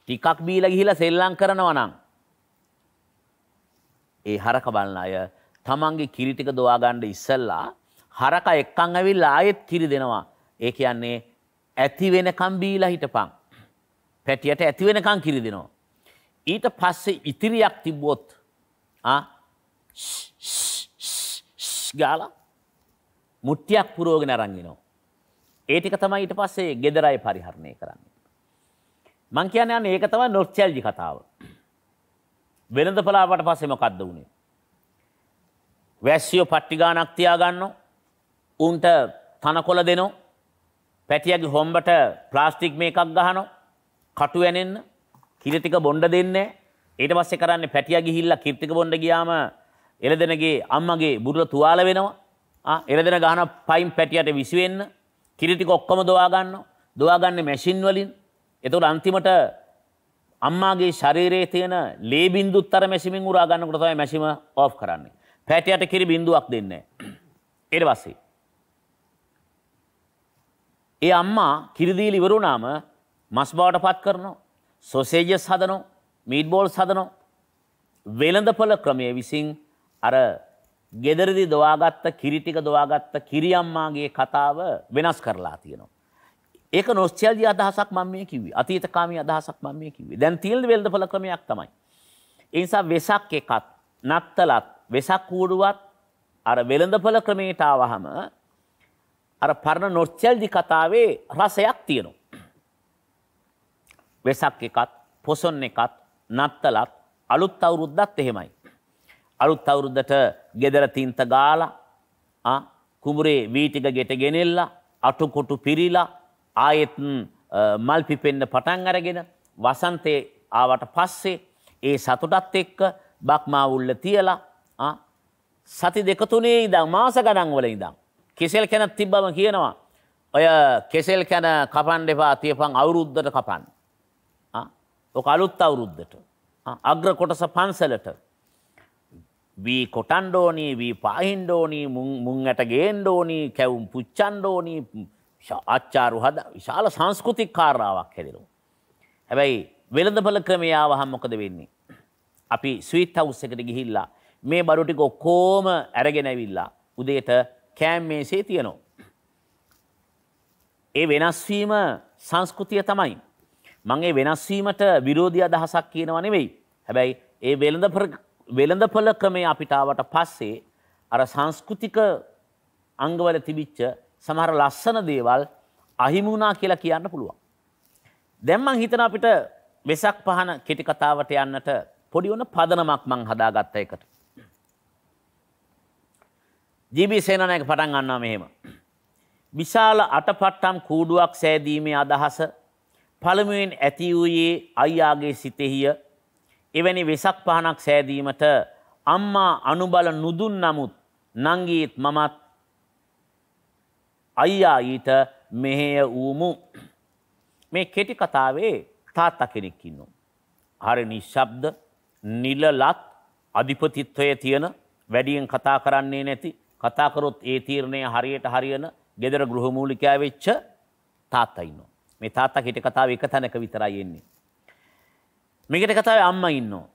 [SPEAKER 2] ටිකක් බීලා ගිහිලා සෙල්ලම් කරනවා නම් ඒ හරක බලන අය තමන්ගේ කිරි ටික දොවා ගන්න ඉස්සෙල්ලා හරක එක්කන් ඇවිල්ලා ආයෙත් කිරි දෙනවා. ඒ කියන්නේ ඇති වෙනකම් බීලා හිටපන්. පැටියට ඇති වෙනකම් කිරි දෙනවා. ඊට පස්සේ ඉතිරියක් තිබ්බොත් ආ ගාලා මුට්ටියක් පුරෝගෙන අරන් එනවා. ඒ ටික තමයි ඊට පස්සේ ගෙදරයි පරිහරණය කරන්නේ. මං කියන යන ඒක තම නොස්චල්ජි කතාව. වෙළඳ පලාවට පස්සෙම කද්ද වුණේ. වැස්සියෝ පට්ටිගානක් තියාගන්න උන්ට තනකොළ දෙනෝ පැටියගේ හොම්බට ප්ලාස්ටික් මේ එකක් ගහනෝ කටු ඇනෙන්න කිරිටික බොන්්ඩ දෙන්නේ ඊට පස්සේ කරන්නේ පැටිය ගිහිල්ලා කිරිටික බොන්්ඩ ගියාම එළදෙනගේ අම්මගේ බුරුල තුවාල වෙනවා එළදෙන ගහන පයින් පැටියට විසි වෙන්න කිරිටික ඔක්කොම දොවා ගන්නවා දොවා ගන්න මැෂින් වලින් එතුට අන්තිමට අම්මාගේ ශරීරයේ තියෙන ලේ බින්දුත් අර මැසිමින් උරා ගන්නකොට තමයි මැෂිම ඕෆ් කරන්නේ. පැටියට කිරි බින්දුවක් දෙන්නේ ඊට පස්සේ ඒ අම්මා කිරි දීලා ඉවර වුණාම මස් බවට පත් කරනවා. සොසේජස් හදනවා, මීට් බෝල්ස් හදනවා. වෙළඳපොළ ක්‍රමයේ විසින් අර ගෙදරදි දොවාගත්ත කිරි ටික දොවාගත්ත කිරි අම්මාගේ කතාව වෙනස් කරලා තියෙනවා. ඒක නොස්චල්ජි අදහසක් මම මේ කිව්වේ. අතීතකාමී අදහසක් මම මේ කිව්වේ. දැන් තීල් වෙල්දපල ක්‍රමයක් තමයි. ඒ නිසා වෙසක් එකක් නත්තලත් වෙසක් කූඩුවත් අර වෙළඳපල ක්‍රමයට ආවහම අර පරණ නොස්චල්ජි කතාවේ රසයක් තියෙනවා. වෙසක් එකත් පොසොන් එකත් නත්තලත් අලුත් අවුරුද්දත් එහෙමයි. අලුත් අවුරුද්දට ගෙදර තින්ත ගාලා කුඹුරේ වී ටික ගෙට ගෙනෙල්ලා අටුකොටු පිරිලා ආයෙත් මල් පිපෙන්න පටන් අරගෙන වසන්තේ ආවට පස්සේ ඒ සතුටත් එක්ක බක්මාවුල්ල තියලා සති දෙක තුනේ ඉඳන් මාස ගණන් වල ඉඳන් කෙසෙල් කැනක් තිබ්බම කියනවා ඔය කෙසෙල් කැන කපන්න එපා තියපන් අවුරුද්දට කපන්න. ඔක අලුත් අවුරුද්දට අග්‍ර කොටස පන්සලට වී කොටන්්ඩෝනී වී පාහින්ඩෝනී මුං ඇට ගේන්ඩෝනී කැවුම් පුච්චන්ඩෝනී ආච්චාරු හද විශාල සංස්කෘතික් කාරාවක් හැදිරු. හැබැයි වෙළඳපල ක්‍රමයාව හම් මොකද වෙන්නේ. අපි ස්වීත් හවුස් එකට ගිහිල්ලා මේ බඩු ටික ඔක්කොම අරගෙන ඇවිල්ලා උදේට කෑම් මේසේ තියනවා. ඒ වෙනස් වීම සංස්කෘතිය තමයි. මම ඒ වෙනස් වීමට විරෝධී අදහසක් කියනවා නෙවෙයි. හැබැයි ඒ වෙළඳ වෙළඳපළ ක්‍රමය අපිට ආවට පස්සේ අර සංස්කෘතික අංගවල තිබිච්ච සමහර ලස්සන දේවල් අහිමුණා කියලා කියන්න පුළුවන්. දැම්මං හිතන අපිට වෙසක් පහන කෙටිකතාවට යන්නට පොඩිවන පදනමක් මං හදාගත්ත එකට. ජීබී සේනනයක පටන් ගන්නා මෙහෙම. විශාල අටපට්ටම් කූඩුවක් සෑදීමේ අදහස පළමුුවෙන් ඇති වූයේ අයියාගේ සිතෙහිය එවැනි වෙසක් පහනක් සෑදීමට අම්මා අනුබල නුදුන් නමුත් නංගීත් මමත් අයියා ඊට මෙහෙය වූමු. මේ කෙටි කතාවේ තාත්තා කෙනෙක් ඉන්නවා. හරි නිශ්ශබ්ද නිලලත් අධිපතිත්වය තියෙන වැඩියෙන් කතා කරන්නේ නැති කතාකරොත් ඒ තීරණය හරියට හරියන ගෙදර ගෘහමූලිකයා වෙච්ච තාත්තා ඉන්නවා. මේ තාත්තා කෙටි කතාව එක තැනක විතරයි එන්නේ. මේකට කතාවේ අම්මා ඉන්නවා.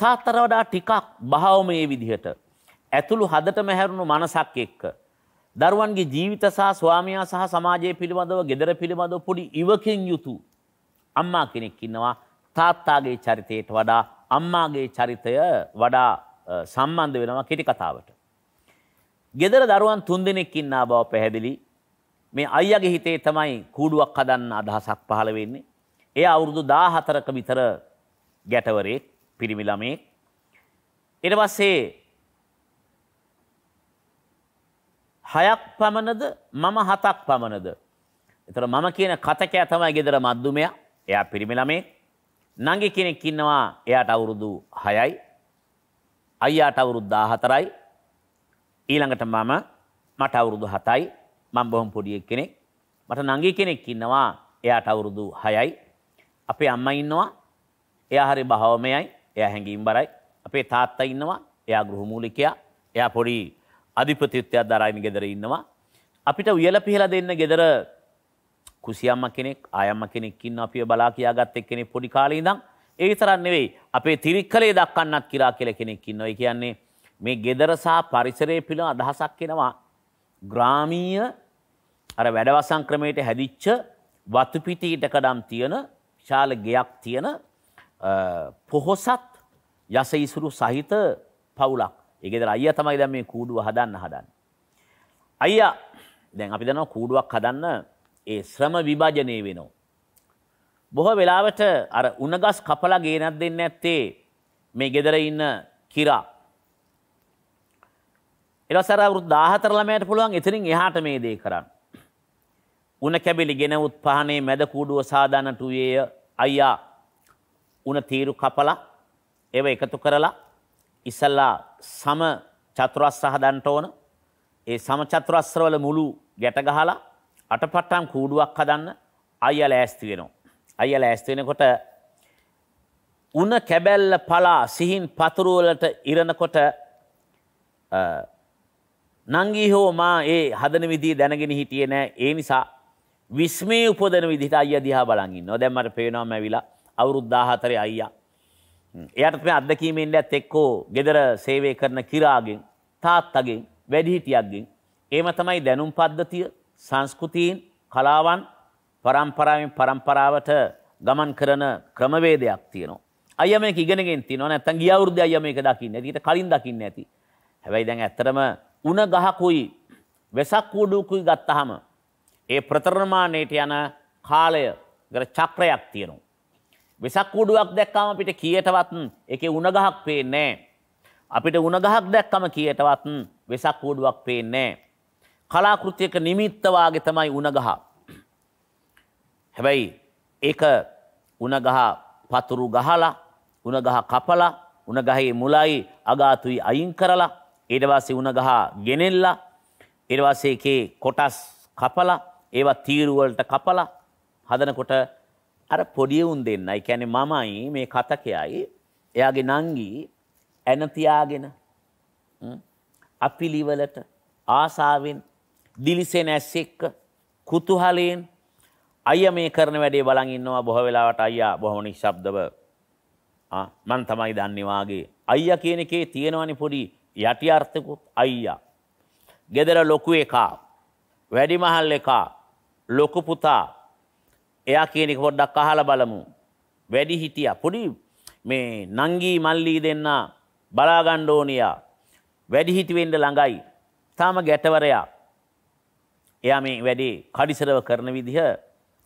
[SPEAKER 2] තාත්තට වඩා ටිකක් බහවම මේ විදිහට ඇතුළු හදටම හැරුණු මනසක් එක්ක දරුවන්ගේ ජීවිත සහ ස්වාමයා සහ සමාජය පිළිබඳව ගෙදර පිළිබඳව පොඩි ඉවකින් යුතු අම්මා කෙනෙක් ඉන්නවා තාත්තාගේ චරිතයට වඩා අම්මාගේ චරිතය වඩා සම්බන්ධ වෙනවා කෙටි කතාවට. ගෙදර දරුවන් තුන්දෙනෙක් ඉන්නා බව පැහැදිලි මේ අයියගේ හිතේ තමයි කූඩුවක් හදන්න අදහසක් පහළ වෙන්නේ. එය අවුරුදු 14ක විතර ගැටවරේ පිරිමි ළමයෙක්. ඊට පස්සේ හයක් පමණද මම හතක් පමණද. එතර මම කියන කතකෑ තමයි ගෙදර මද්දුමය එයා පිරිමිලමේ නංගි කෙනෙක් ඉන්නවා එයාට අවුරුදු හයයි අයියාට අවුරුද්දා හතරයි ඊළඟට මම මට අවුරුදු හතයි මං බොහොම පොඩියෙක් කෙනෙක් මට නංගි කෙනෙක් ඉන්නවා එයාට අවුරුදු හයයි අපේ අම්ම ඉන්නවා එයා හරි භාවමයයි එයා හැඟීම් බරයි අපේ තාත්තා ඉන්නවා එයා ගෘහමූලිකයා එයා පොඩි අධිපතිත්වයක් දරයිම ගෙදර ඉන්නවා. අපිට උයල පිහලා දෙන්න ගෙදර කුසියම්ම කෙනෙක් අයම්ම කෙනෙක්කින් අපිය බලා කියාගත් එක් කෙනෙක් පොඩි කාලේ ඉඳන් ඒ විතරක් නෙවෙයි අපේ තිරික්කලේ දක්වන්නත් කිරා කියලා කෙනෙක් ඉන්නවා. ඒ කියන්නේ මේ ගෙදර සහ පරිසරය පිළිබඳ අදහසක් එනවා. ග්‍රාමීය අර වැඩවසම් ක්‍රමයට හැදිච්ච වතු පිටීට කඩම් තියෙන ශාල ගයක් තියෙන පොහොසත් යස ඉසුරු සහිත පවුලක් ඒකෙදර අයියා තමයි දැන් මේ කූඩුව හදන්න හදන්නේ. අයියා දැන් අපි දන්නවා කූඩුවක් හදන්න ඒ ශ්‍රම විභජනය වෙනවා. බොහෝ වෙලාවට අර උණගස් කපලා ගේනක් දෙන්නේ නැත්තේ මේ ගෙදර ඉන්න කිරා. ඊළසර අවුරුදු 14 ළමයට පුළුවන් එතනින් එහාට මේ දේ කරන්න. උණ කැබිලි ගෙනවුත් පහනේ මැද කූඩුව සාදානට උයේය අයියා උණ තීරු කපලා ඒව එකතු කරලා ඉසල්ලා සම චතුරස්‍රහ දන්ට ඕන ඒ සම චතුරස්‍රවල මුළු ගැට ගහලා අටපට්ටම් කූඩුවක් හදන්න අයියා ලෑස්ති වෙනවා. අයියා ලෑස්ති වෙනකොට උණ කැබැල්ල පලා සිහින් පතුරු වලට ඉරනකොට නංගී හෝ මා ඒ හදන විදිය දැනගෙන හිටියේ නෑ. ඒ නිසා විස්මේ උපදන විදිහට අයියා දිහා බලන් ඉන්නවා. දැන් මට පේනවා මැවිලා අවුරුදු 14 අයියා එයටත් මේ අත්දැකීමෙන් ඇත් එක්කෝ ගෙදර සේවය කරන කිරාගෙන් තාත්තගෙන් වැඩිහිටියක්ගෙන් ඒම තමයි දැනුම් පද්ධතිය සංස්කෘතිීන් කලාවන් පරම්පරාවෙන් පරම්පරාවට ගමන් කරන ක්‍රමවේදයක් තියනවා. අයම ඉගෙනගෙන් තින නැතන් ගියවුරුද අයමක දකින්න ඇතිට කලින් දකින්න ඇති. හැබැයි දැන් ඇත්තරම උන ගහකුයි වෙසක් වූඩුකුයි ගත්තහම ඒ ප්‍රතරමානයට යන කාලය ගර චක්‍රයක් තියනවා. වෙසක් කූඩුවක් දැක්කම අපිට කියටවත් එකේ උණගහක් පේන්නේ අපිට උණගහක් දැක්කම කියටවත් වෙසක් කූඩුවක් පේන්නේ කලාකෘතියක නිමිත්ත වාගේ තමයි උණගහ. හැබැයි ඒක උණගහ පතුරු ගහලා උණගහ කපලා උණගහේ මුලයි අගාතුයි අයින් කරලා ඊට පස්සේ උණගහ ගෙනෙල්ලා ඊට පස්සේ එකේ කොටස් කපලා ඒවා තීරු වලට කපලා හදනකොට අර පොඩියවුන් දෙන්න. ඒ කියන්නේ මමයි මේ කතකයයි එයාගේ නංගි ඇන තියාගෙන අපිලිවලට ආසාවෙන් දිලිසෙන ඇස් එක්ක කුතුහලයෙන් අයියා මේ කරන වැඩේ බලන් ඉන්නවා බොහෝ වෙලාවට අයියා බොහොම නිශ්ශබ්දව මන් තමයි දන්නේ වාගේ අයියා කියන එකේ තියෙනවනේ පොඩි යටි අර්ථකුත් අයියා. ගෙදර ලොකු එකා වැඩිමහල් එකා ලොකු පුතා එයා කියන එක පොඩ්ඩක් අහලා බලමු. වැඩි හිටියා පොඩි මේ නංගී මල්ලී දෙන්න බලා ගන්න ඕනියා. වැඩි හිටි වෙන්න ළඟයි. තාම ගැටවරයා. එයා මේ වැඩේ කඩිසරව කරන විදිහ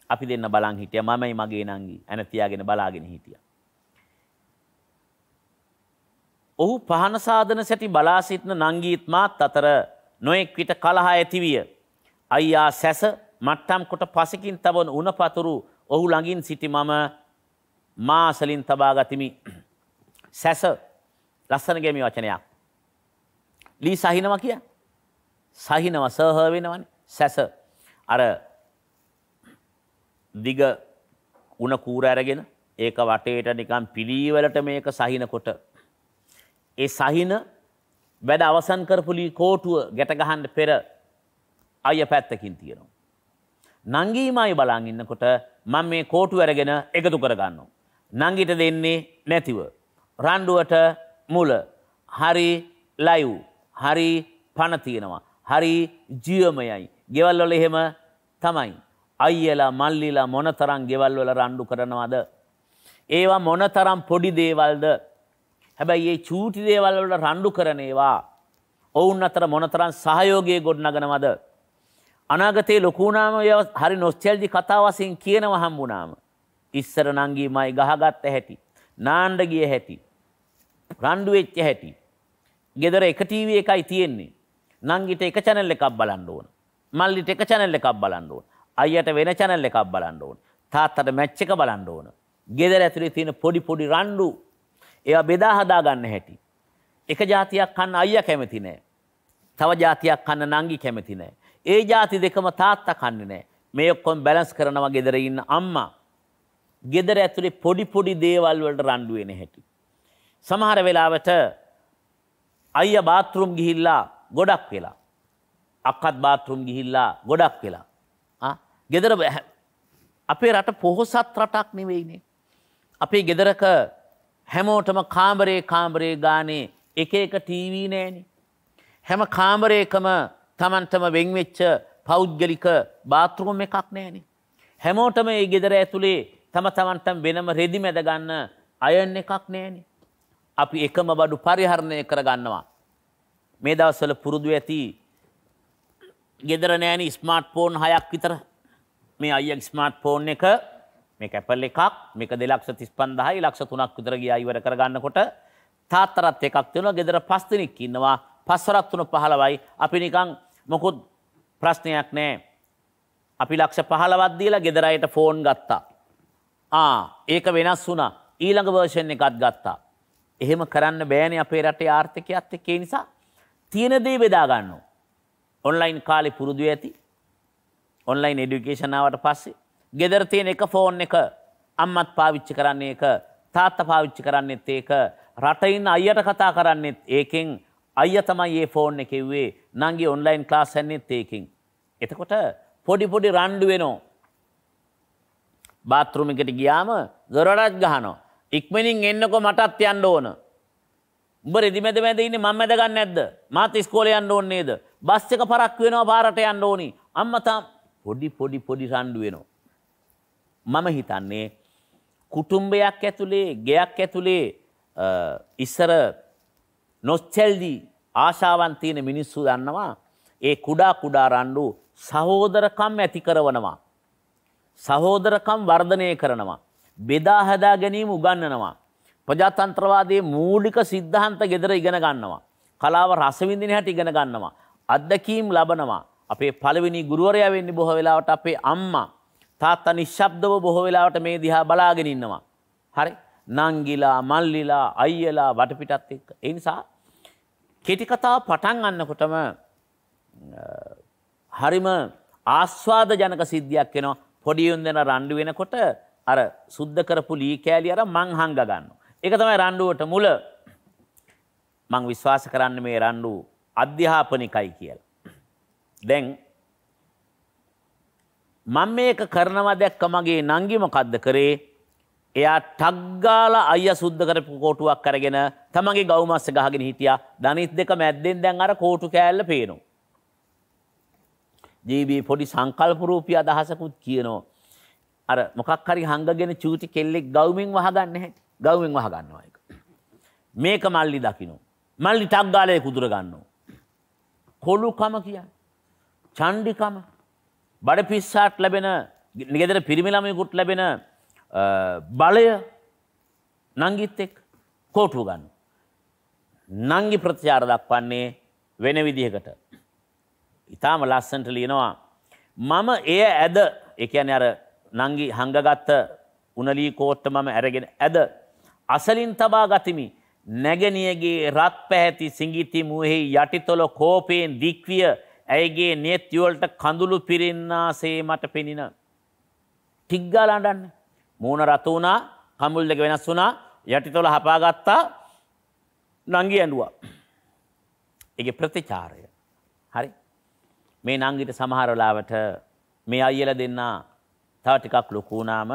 [SPEAKER 2] අපි දෙන්න බලන් හිටියා. මමයි මගේ නංගී ඇන තියාගෙන බලාගෙන හිටියා. ඔහු පහන සාධන සැටි බලා සිටින නංගීත් මාත් අතර නොයෙක් විට කලහ ඇතිවිය. අයියා සැස මට්ටම් කොට පසකින් තබන උනපතුරු ඔහු ළඟින් සිටි මම මාසලින් තබා ගතිමි. සැස ලස්සන ගැමි වචනයක්. ලී සහිනවා කිය. සහිනව සහ වෙනවන සැස අර දිග උන කූර ඇරගෙන ඒක වටේට නිකම් පිළීවලට මේක සහිනකොට. ඒ සහින වැඩ අවසන් කරපුලි කෝටුව ගැටගහන්න පෙර අය පැත්තකින් තියෙනවා. නංගීමයි බලාං ඉන්නකොට මං මේ කෝටු ඇරගෙන එකතු කරගන්න. නංගිට දෙන්නේ නැතිව. රණ්ඩුවට මුල හරි ලයිව් හරි පණතියෙනවා. හරි ජියමයයි. ගෙවල්වල එහෙම තමයි. අයියලා මල්ලිලා මොනතරම් ගෙවල්වල රණ්ඩු කරනවද. ඒවා මොනතරම් පොඩි දේවල්ද. හැබැයි ඒ චූටි දේවල්වලට රණ්ඩු කරනේවා. ඔවුන් අතර මොනතරම් සහයෝගය ගොඩ්නගනවද. අනාගතයේ ලොකුුණාම හරි නොස්චල්ජි කතාවසින් කියනව හම්බුනාම. ඉස්සර නංගී මයි ගහගත්ත හැටි. නාණ්ඩ ගිය හැටි. රණ්ඩුවෙච්ච හැටි. ගෙදර එක ටීව එකයි තියෙන්නේ. නංගිට එක චැනල්ල එකක් බලන්න ඕන. මල්ලිට එක චැනල්ල එකක් බලන්න ඕන. අයියට වෙන චැනල්ල එකක් බලන්න ඕන. තාත්තට මැච්ච එක බලන්න ඕන. ගෙදර ඇතුලේ තියෙන පොඩි පොඩි රණ්ඩු එයා බෙදා හදා ගන්න හැටි. එක જાතියක් කන්න අයියා කැමති නෑ. තව જાතියක් කන්න නංගි කැමති නෑ. ඒ જાති දෙකම තාත්තා කන්නේ නැහැ. මේ ඔක්කොම බැලන්ස් කරනවා ගෙදර ඉන්න අම්මා. ගෙදර ඇතුලේ පොඩි පොඩි දේවල් වලට රණ්ඩු වෙන හැටි. සමහර වෙලාවට අයියා බාත් รู ම් ගිහිල්ලා ගොඩක් වෙලා. අක්කත් බාත් รู ම් ගිහිල්ලා ගොඩක් වෙලා. ආ ගෙදර අපේ රට පොහොසත් රටක් නෙවෙයිනේ. අපේ ගෙදරක හැමෝටම කාමරේ කාමරේ ගානේ එක එක ටීවී නෑනේ. හැම කාමරේකම තමන්ටම වෙන්වෙච්ච පෞද්ගලික බාත්‍රෝම් එකක් නෑනේ. හැමෝටම ඒ ගෙදර ඇතුළේ තම තමන්ටම් වෙනම රෙදි මැදගන්න අයන් එකක් නෑනේ. අපි එකම බඩු පරිහරණය කරගන්නවා. මේ දවස්වල පුරුදු ඇති ගෙදර නෑන ස්මර්ට් ෆෝන් හයක් විතර මේ අය ස්මර්ට් ෆෝන් එක මේ කැපල් එකක් මේක දෙලක්ෂ තිස් පන්දහයි ලක්ෂ තුනක් විතර ගිය අයිවර කරගන්නකොට තාත්තරත් එකක් තියෙනවා ගෙදර පස් දෙනෙක් ඉන්නවා පස්වරක් තුන පහළවයි අපි නිකන් මොකුත් ප්‍රශ්නයක් නෑ. අපි ලක්ෂ පහලවත් දීලා ගෙදරයට ෆෝන් ගත්තා. ආ ඒක වෙනස් වුණා ඊළඟ වර්ෂන් එකත් ගත්තා. එහෙම කරන්න බෑන අපේ රටේ ආර්ථිකයත් එක්කේ නිසා තියෙනදේ බෙදාගන්න. ඔන්ලයින් කාලි පුරුදු ඇති ඔන්ලයින් එඩිකේෂනාවට පස්සේ ගෙදර තියෙන එක ෆෝන් එක අම්මත් පාවිච්චි කරන්නේ එක තාත්ත පාවිච්චි කරන්නෙත් ඒක රටයින් අයියට කතා කරන්නෙත් ඒකෙන් අයිය තමයි ඒ ෆෝන් එකෙව්වේ නංගේ ඔන්ලයින් ක්ලාස් හැන්නෙත් ඒකින්. එතකොට පොඩිපොඩි රණ්ඩු වෙනෝ. බාත්‍රමිකට ගියාම දොරටත් ගහනෝ. ඉක්මනින් එන්නකො මටත් යන්න ඕන. උඹ රෙදිමැද මැද ඉන්නේ මම මැද ගන්න නැද්ද? මාත් ඉස්කෝලේ යන්න ඕනේ නේද? බස් එක පරක් වෙනවා පාරට යන්න ඕනි. අම්මා තාම පොඩි පොඩි පොඩි රණ්ඩු වෙනවා. මම හිතන්නේ කුටුම්බයක් ඇතුලේ ගෙයක් ඇතුලේ ඉස්සර නොස්චෙල්දී ආශාවන් තියෙන මිනිස්සු දන්නවා ඒ කුඩා කුඩා රණ්ඩු සහෝදරකම් ඇති කරවනවා. සහෝදරකම් වර්ධනය කරනවා. බෙදා හදා ගැනීම උගන්වනවා. ප්‍රජාතන්ත්‍රවාදයේ මූලික සිද්ධාන්ත ගෙදර ඉගෙන ගන්නවා. කලාව රසවිඳින හැටි ඉගෙන ගන්නවා. අත්දැකීම් ලබනවා. අපේ පළවෙනි ගුරුවරයා වෙන්නේ බොහෝ වෙලාවට අපේ අම්මා තාත්තා නිශ්ශබ්දව බොහෝ වෙලාවට මේ දිහා බලාගෙන ඉන්නවා. හරි. නංගිලා මල්ලිලා අයියලා වටපිටත් එක්ක. එනිසා කෙටිකතා පටන් අන්නකොටම හරිම ආස්වාද ජනක සිද්ධියක් වෙනවා පොඩියුන් දෙෙන රණ්ඩු වෙනකොට අර සුද්ධ කරපු ලී කෑලි අර මං හංග ගන්න. එක තමයි රණ්ඩුවට මුල මං විශ්වාස කරන්න මේ රණ්ඩු අධ්‍යාපනිකයි කියලා. දැන් මං මේක කරනවා දැක්ක මගේ නංගිමකද්ද කරේ එයා ටක්ගාල අය සුද්ද කරපු කෝටුවක් කරගෙන තමගේ ගෞමස්ස ගහගෙන හිටිය ධනිත් දෙක මැද්දෙන් දැන් අර කෝටු කෑල්ල පේනු. ජීබී පොඩි සංකල්පරූපිය අදහසකුත් කියනවා. අර මොකක්හරි හංගගෙන චූටි කෙල්ලෙක් ගෞමෙන් වහගන්න හැ ගෞමෙන් වහගන්නවා එක. මේක මල්ලි දකිනු. මල්ලි ටක්ගාලය කුදුරගන්නවා. කොළුකම කියන්න. චන්්ඩිකම බඩ පිස්සාට ලැබෙන නිගෙදර පිරිමිළමයකුට ලැබෙන බලය නංගිත් එක් කෝටු ගන්න. නංගි ප්‍රතිචාර දක්වන්නේ වෙන විදිහකට. ඉතාම ලස්සන්ට ලියනවා. මම එය ඇද එකන අර නංගි හංගගත්ත උනලී කෝට්ට මම ඇරගෙන ඇද. අසලින් තබා ගතිමි නැගනියගේ රත් පැහැති සිංගිති මුහෙහි යටිතොල කෝපයෙන් දික්විය ඇයගේ නෙත්යවලට කඳුළු පිරෙන්න්නා සේ මට පෙනින. ටික්ගාලාඩන්න මූුණ රතු වුණා කමුල් දෙක වෙනස් වුණා යටිතොල හපාගත්තා නංගි ඇඩුවා. එක ප්‍රතිචාරය හරි මේ නංගිට සමහරලාවට මේ අයියල දෙන්නා තව ටිකක් ලොකුණාම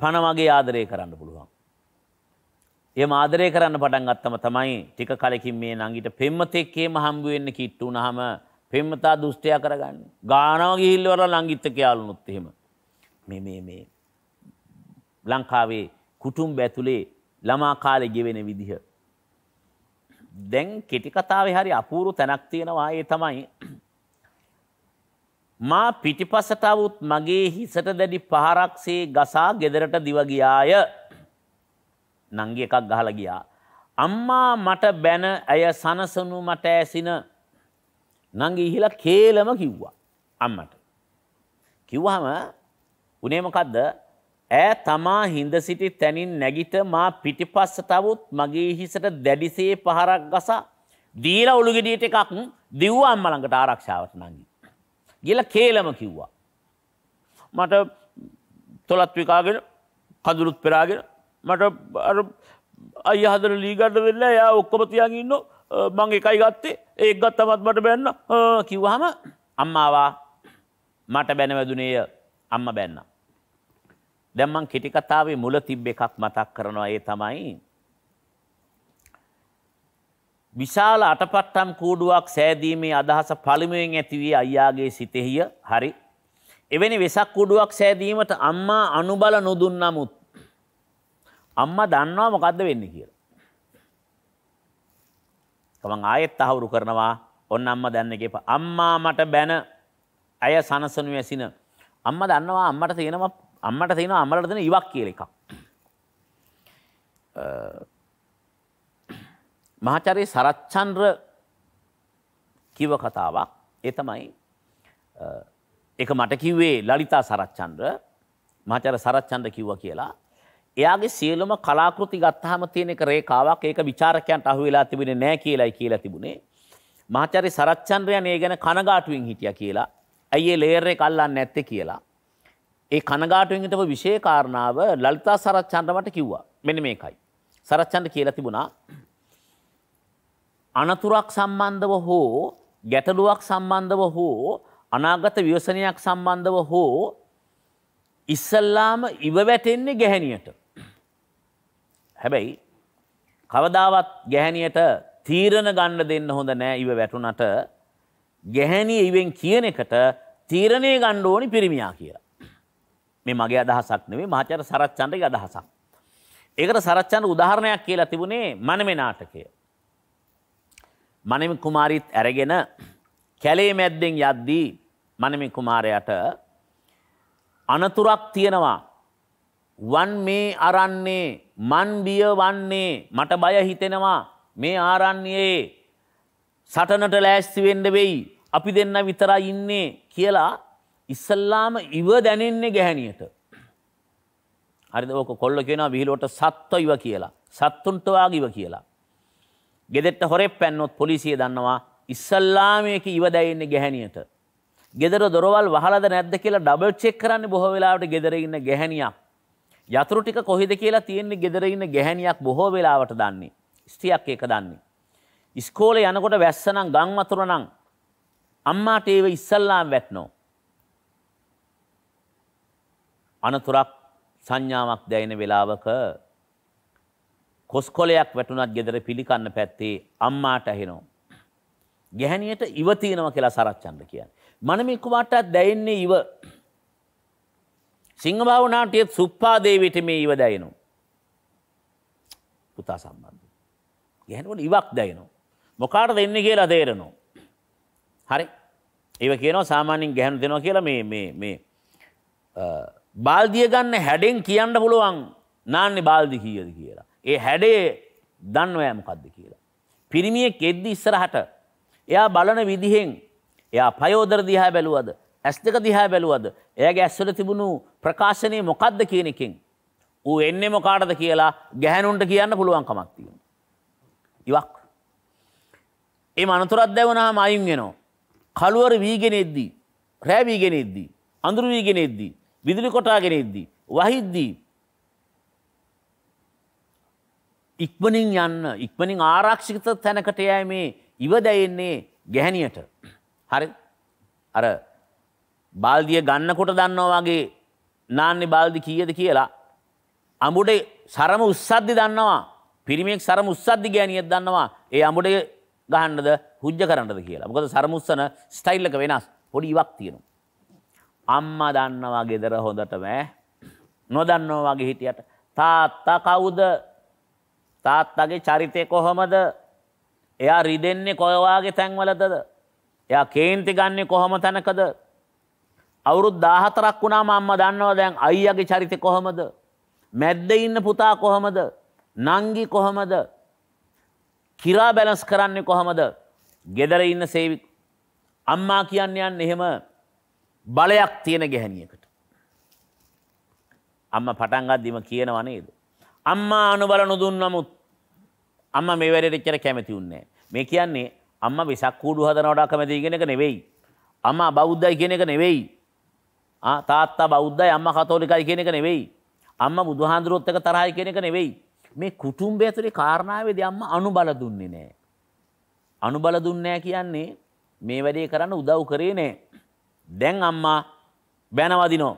[SPEAKER 2] පණ වගේ ආදරය කරන්න පුළුවන්. එම ආදරය කරන්න පටන් ගත්තම තමයි ටික කලකින් මේ නංගිට පෙම්මතෙක්කේම හම්බුවෙන්න කිට්ටු නහම පෙම්මතා දුෘෂ්ටය කරගන්න ගානාව ගිහිල්ලවර ලංගිත්ත කියයාලුනුත් එහෙම මේ මේ මේ ලංකාවේ කුටුම් ඇතුළේ ළමා කාලෙ ගෙවෙන විදිහ. දැන් කෙටිකතාව හරි අපූරු තැනක් තියෙනවා ඒ තමයි. [clears throat] මා පිටිපසටවුත් මගේ හිසට දැඩි පහරක්සේ ගසා ගෙදරට දිවගියාය නංගි එකක් ගහල ගියා. අම්මා මට බැන ඇය සනසනු මට ඇසින නංගි ඉහිලා කේලම කිව්වා අම්මට. කිව්වහම උනේමකක්ද ඈ තමා හිඳ සිටි තැනින් නැගිට මා පිටිපස්ස තවුත් මගේ හිසට දැඩිසේ පහරක් ගසා දීල ඔළුගෙඩියට එකක් දිව්වා අම්මලඟට ආරක්ෂාවට නංගි. ගිල කේලම කිව්වා. මට තොලත් විකාගෙන කදුරුත් පෙරාගෙන මට අය හදර ලීගඩ වෙල්ලා යා ඔක්කොම තියන් ඉන්න මං එකයි ගත්තේ ඒක් ගත්තමත් මට බැන්න කිව්වහම අම්මාවා මට බැනවැදුනේය අම්ම බැන්නා. දැන් මං කෙටි කතාවේ මුල තිබ්බ එකක් මතක් කරනවා ඒ තමයි විශාල අටපට්ටම් කූඩුවක් සෑදීමේ අදහස පළමුවෙන් ඇති වී අයියාගේ සිතෙහිය හරි එවැනි වෙසක් කුඩුවක් සෑදීමට අම්මා අනුබල නොදුන් නමුත් අම්මා දන්නවා මොකද්ද වෙන්නේ කියලා. තමන් ආයෙත් අහවුරු කරනවා ඔන්න අම්මා දැන්න එකේපා. අම්මා මට බැන ඇය සනසනු ඇසින. අම්මා දන්නවා අම්මට තියෙනවා අම්මට තියෙන අමලට දෙන ඉවක් කියල එකක්. මහචරයේ සරච්චන්ද්‍ර කිව කතාවක් ඒ තමයි එක මට කිව්වේ ලලිතා සරච්චන්ද්‍ර මහචර සරච්චන්ද්‍ර කිව්ව කියලා එයාගේ සියලුම කලාකෘති ගත්තහම තියෙන එක රේකාවක් ඒක ਵਿਚාරකයන්ට අහු වෙලා තිබුණේ නැහැ කියලායි කියලා තිබුණේ. මහාචාර්ය සරච්චන්ද්‍රයන් ඒ ගැන කනගාටුවෙන් හිටියා කියලා. ඇයි ඒ ලේයර් එක අල්ලන්නේ නැත්තේ කියලා. ඒ කනගාටුවෙන් හිටපු විශේෂ කාරණාව ලලිතා සරච්චන්ද්‍ර මට කිව්වා. මෙන්න මේකයි. සරච්චන්ද්‍ර කියලා තිබුණා අනතුරක් සම්බන්ධව හෝ ගැටලුවක් සම්බන්ධව හෝ අනාගත විවසනයක් සම්බන්ධව හෝ ඉස්සල්ලාම ඉව වැටෙන්නේ ගැහැණියට. හැබැයි කවදාවත් ගැහැණියට තීරණ ගන්න දෙන්න හොඳ නෑ ඉව වැටුනට ගැහැණිය ඉවෙන් කියන එකට තීරණය ගණ්ඩ ඕනි පිරිමියා කියලා. මේ මගේ අදහසක් නෙවෙයි මහාචාර්ය සරත් චන්ද්‍රගේ අදහසක්. ඒකට සරත් චන්ද්‍ර උදාහරණයක් කියලා තිබුණේ මනමේ නාටකය. මනමේ කුමාරීත් අරගෙන කැලේ මැද්දෙන් යද්දී මනමේ කුමාරයාට අනතුරක් තියෙනවා. වන් මේ අරන්නේ මන් බිය වන්නේ මට බය හිතෙනවා මේ ආරණ්‍යයේ සටනට ලෑස්ති වෙන්න වෙයි අපි දෙන්න විතරයි ඉන්නේ කියලා ඉස්සල්ලාම ඉව දැනෙන්නේ ගැහැනියට. හරිද ඕක කොල්ල කියනවා විහිළුවට සත්ව ඉව කියලා. සත්තුන්ට වාගේ ඉව කියලා. ගෙදෙට්ට හොරෙක් පැන්නොත් පොලිසිය දන්නවා ඉස්සල්ලාමයක ඉව දැනෙන්නේ ගැහැනියට. ගෙදර දොරවල් වහලද නැද්ද කියලා ඩබල් චෙක් කරන්නේ බොහෝ වෙලාවට ගෙදර ඉන්න ගැහැණියක්. යතුරු ටික කොහෙද කියලා තියෙන්නේ ගෙදර ඉන්න ගැහැණියක් බොහෝ වෙලාවට දන්නේ. ස්ත්‍රියක් ඒක දන්නේ. ඉස්කෝලේ යනකොට වැස්සනම් ගම් වතුර නම් අම්මාට ඒව ඉස්සල්ලාම වැටෙනවා. අනතුරක් සංඥාවක් දැයින වෙලාවක කොස්කොලයක් වැටුණත් ගෙදර පිළිකන්න පැත්තේ අම්මාට ඇහෙනවා. ගැහැණියට ඉව තියෙනවා කියලා සරච්චන්ද කියන්නේ. මනමේ කුමාරට දැයින්නේ ඉව. සිංහභාව නාට්‍යයේ සුප්පා දේවියට මේ ඉව දැයිනවා. පුතා සම්බන්ධ. ගැහැණියට ඉවක් දැයිනවා. මොකාටද එන්නේ කියලා තේරෙනවා. හරි. ඒව කියනවා සාමාන්‍යයෙන් ගැහැණු දෙනවා කියලා මේ මේ මේ බාල්දිය ගන්න හැඩෙන් කියන්න පුළුවන් නාන්නෙ බාල්දි කීයද කියලා. ඒ හැඩේ දන්නවෑමකක්ද කියලා. පිරිමිය කෙද්දි ඉස්සරහට. එයා බලන විදිහෙන් එයා පයෝදර දිහා බැලුවද. ඇස් දෙක දිහා බැලුවද. එයාගේ ඇස්වල තිබුණු ප්‍රකාශනය මොකක්ද කියන එකෙන්. ඌ එන්නේ මොකාටද කියලා ගැහැනුන්ට කියන්න පුළුවන් කමක් තියෙනවා. ඉවක්. ඒ අනතුරත් දැවුණාම අයින් වෙනවා. කළුවර වීගෙන එද්දී. රෑ වීගෙන එද්දී. අඳුරු වීගෙන එද්දී. විදුලි කොටාගෙන ඉද්දී. වහිද්දී. ඉක්මනින් යන්න ඉක්මනින් ආරක්ෂිත තැනකට යෑමේ ඉවදැයෙන්නේ ගැහැනියට. හරි අර බාල්දිය ගන්නකොට දන්නවා වගේ නාන්නේ බාල්දි කීයද කියලා. අමුඩේ සරම උස්සද්දි දන්නවා පිරිමෙක් සරම උස්සද්දි ගෑනියක් දන්නවා ඒ අමුඩේ ගහන්නද හුද්ජ කරන්නද කියලා. මොකද සරම උස්සන ස්ටයිල් එක වෙනස්. පොඩි ඉවක් තියෙනවා. අම්මා දන්නවා ගෙදර හොඳටම නොදන්නවා වගේ හිටියට තාත්තා කවුද තාත්තගේ චරිතය කොහොමද එයා රිදෙන්නේ කොයවාගේ තැන්වලදද එයා කේන්ති ගන්නේ කොහොම තැනකද අවුරුදු 14ක් වුණාම අම්මා දන්නවා දැන් අයියාගේ චරිතය කොහොමද මැද්දේ ඉන්න පුතා කොහොමද නංගි කොහොමද කිරා බැලන්ස් කරන්නේ කොහොමද ගෙදර ඉන්න සේවි අම්මා කියන්නේ යන්නේ එහෙම බලයක් තියෙන ගැහැනියකට. අම්ම පටන්ගත්දිම කියනව නේද. අම්මා අනුබල නොදුන් නමුත් අම්ම මේ වැඩටච්චර කැමති උන්නේ. මේ කියන්නේ අම්ම වෙසක් කූඩු හදනවට කැමති ඉගෙනක නෙවෙයි. අම්ම බෞද්ධයි කියන එක නෙවෙයි. තාත්තා බෞද්ධයි අම්ම කතෝලිකයි කියන එක නෙවෙයි. අම්ම බුදුහාන්දුරුවොත් එක තරහයි කියන එක නෙවෙයි. මේ කුටුම්බය ඇතුලේ කාරණාවේදී අම්මා අනුබල දුන්නේ නැහැ. අනුබල දුන්නේ නැහැ කියන්නේ මේ වැඩේ කරන්න උදව් කරේ නැහැ. දැන් අම්මා බැනවදිනෝ.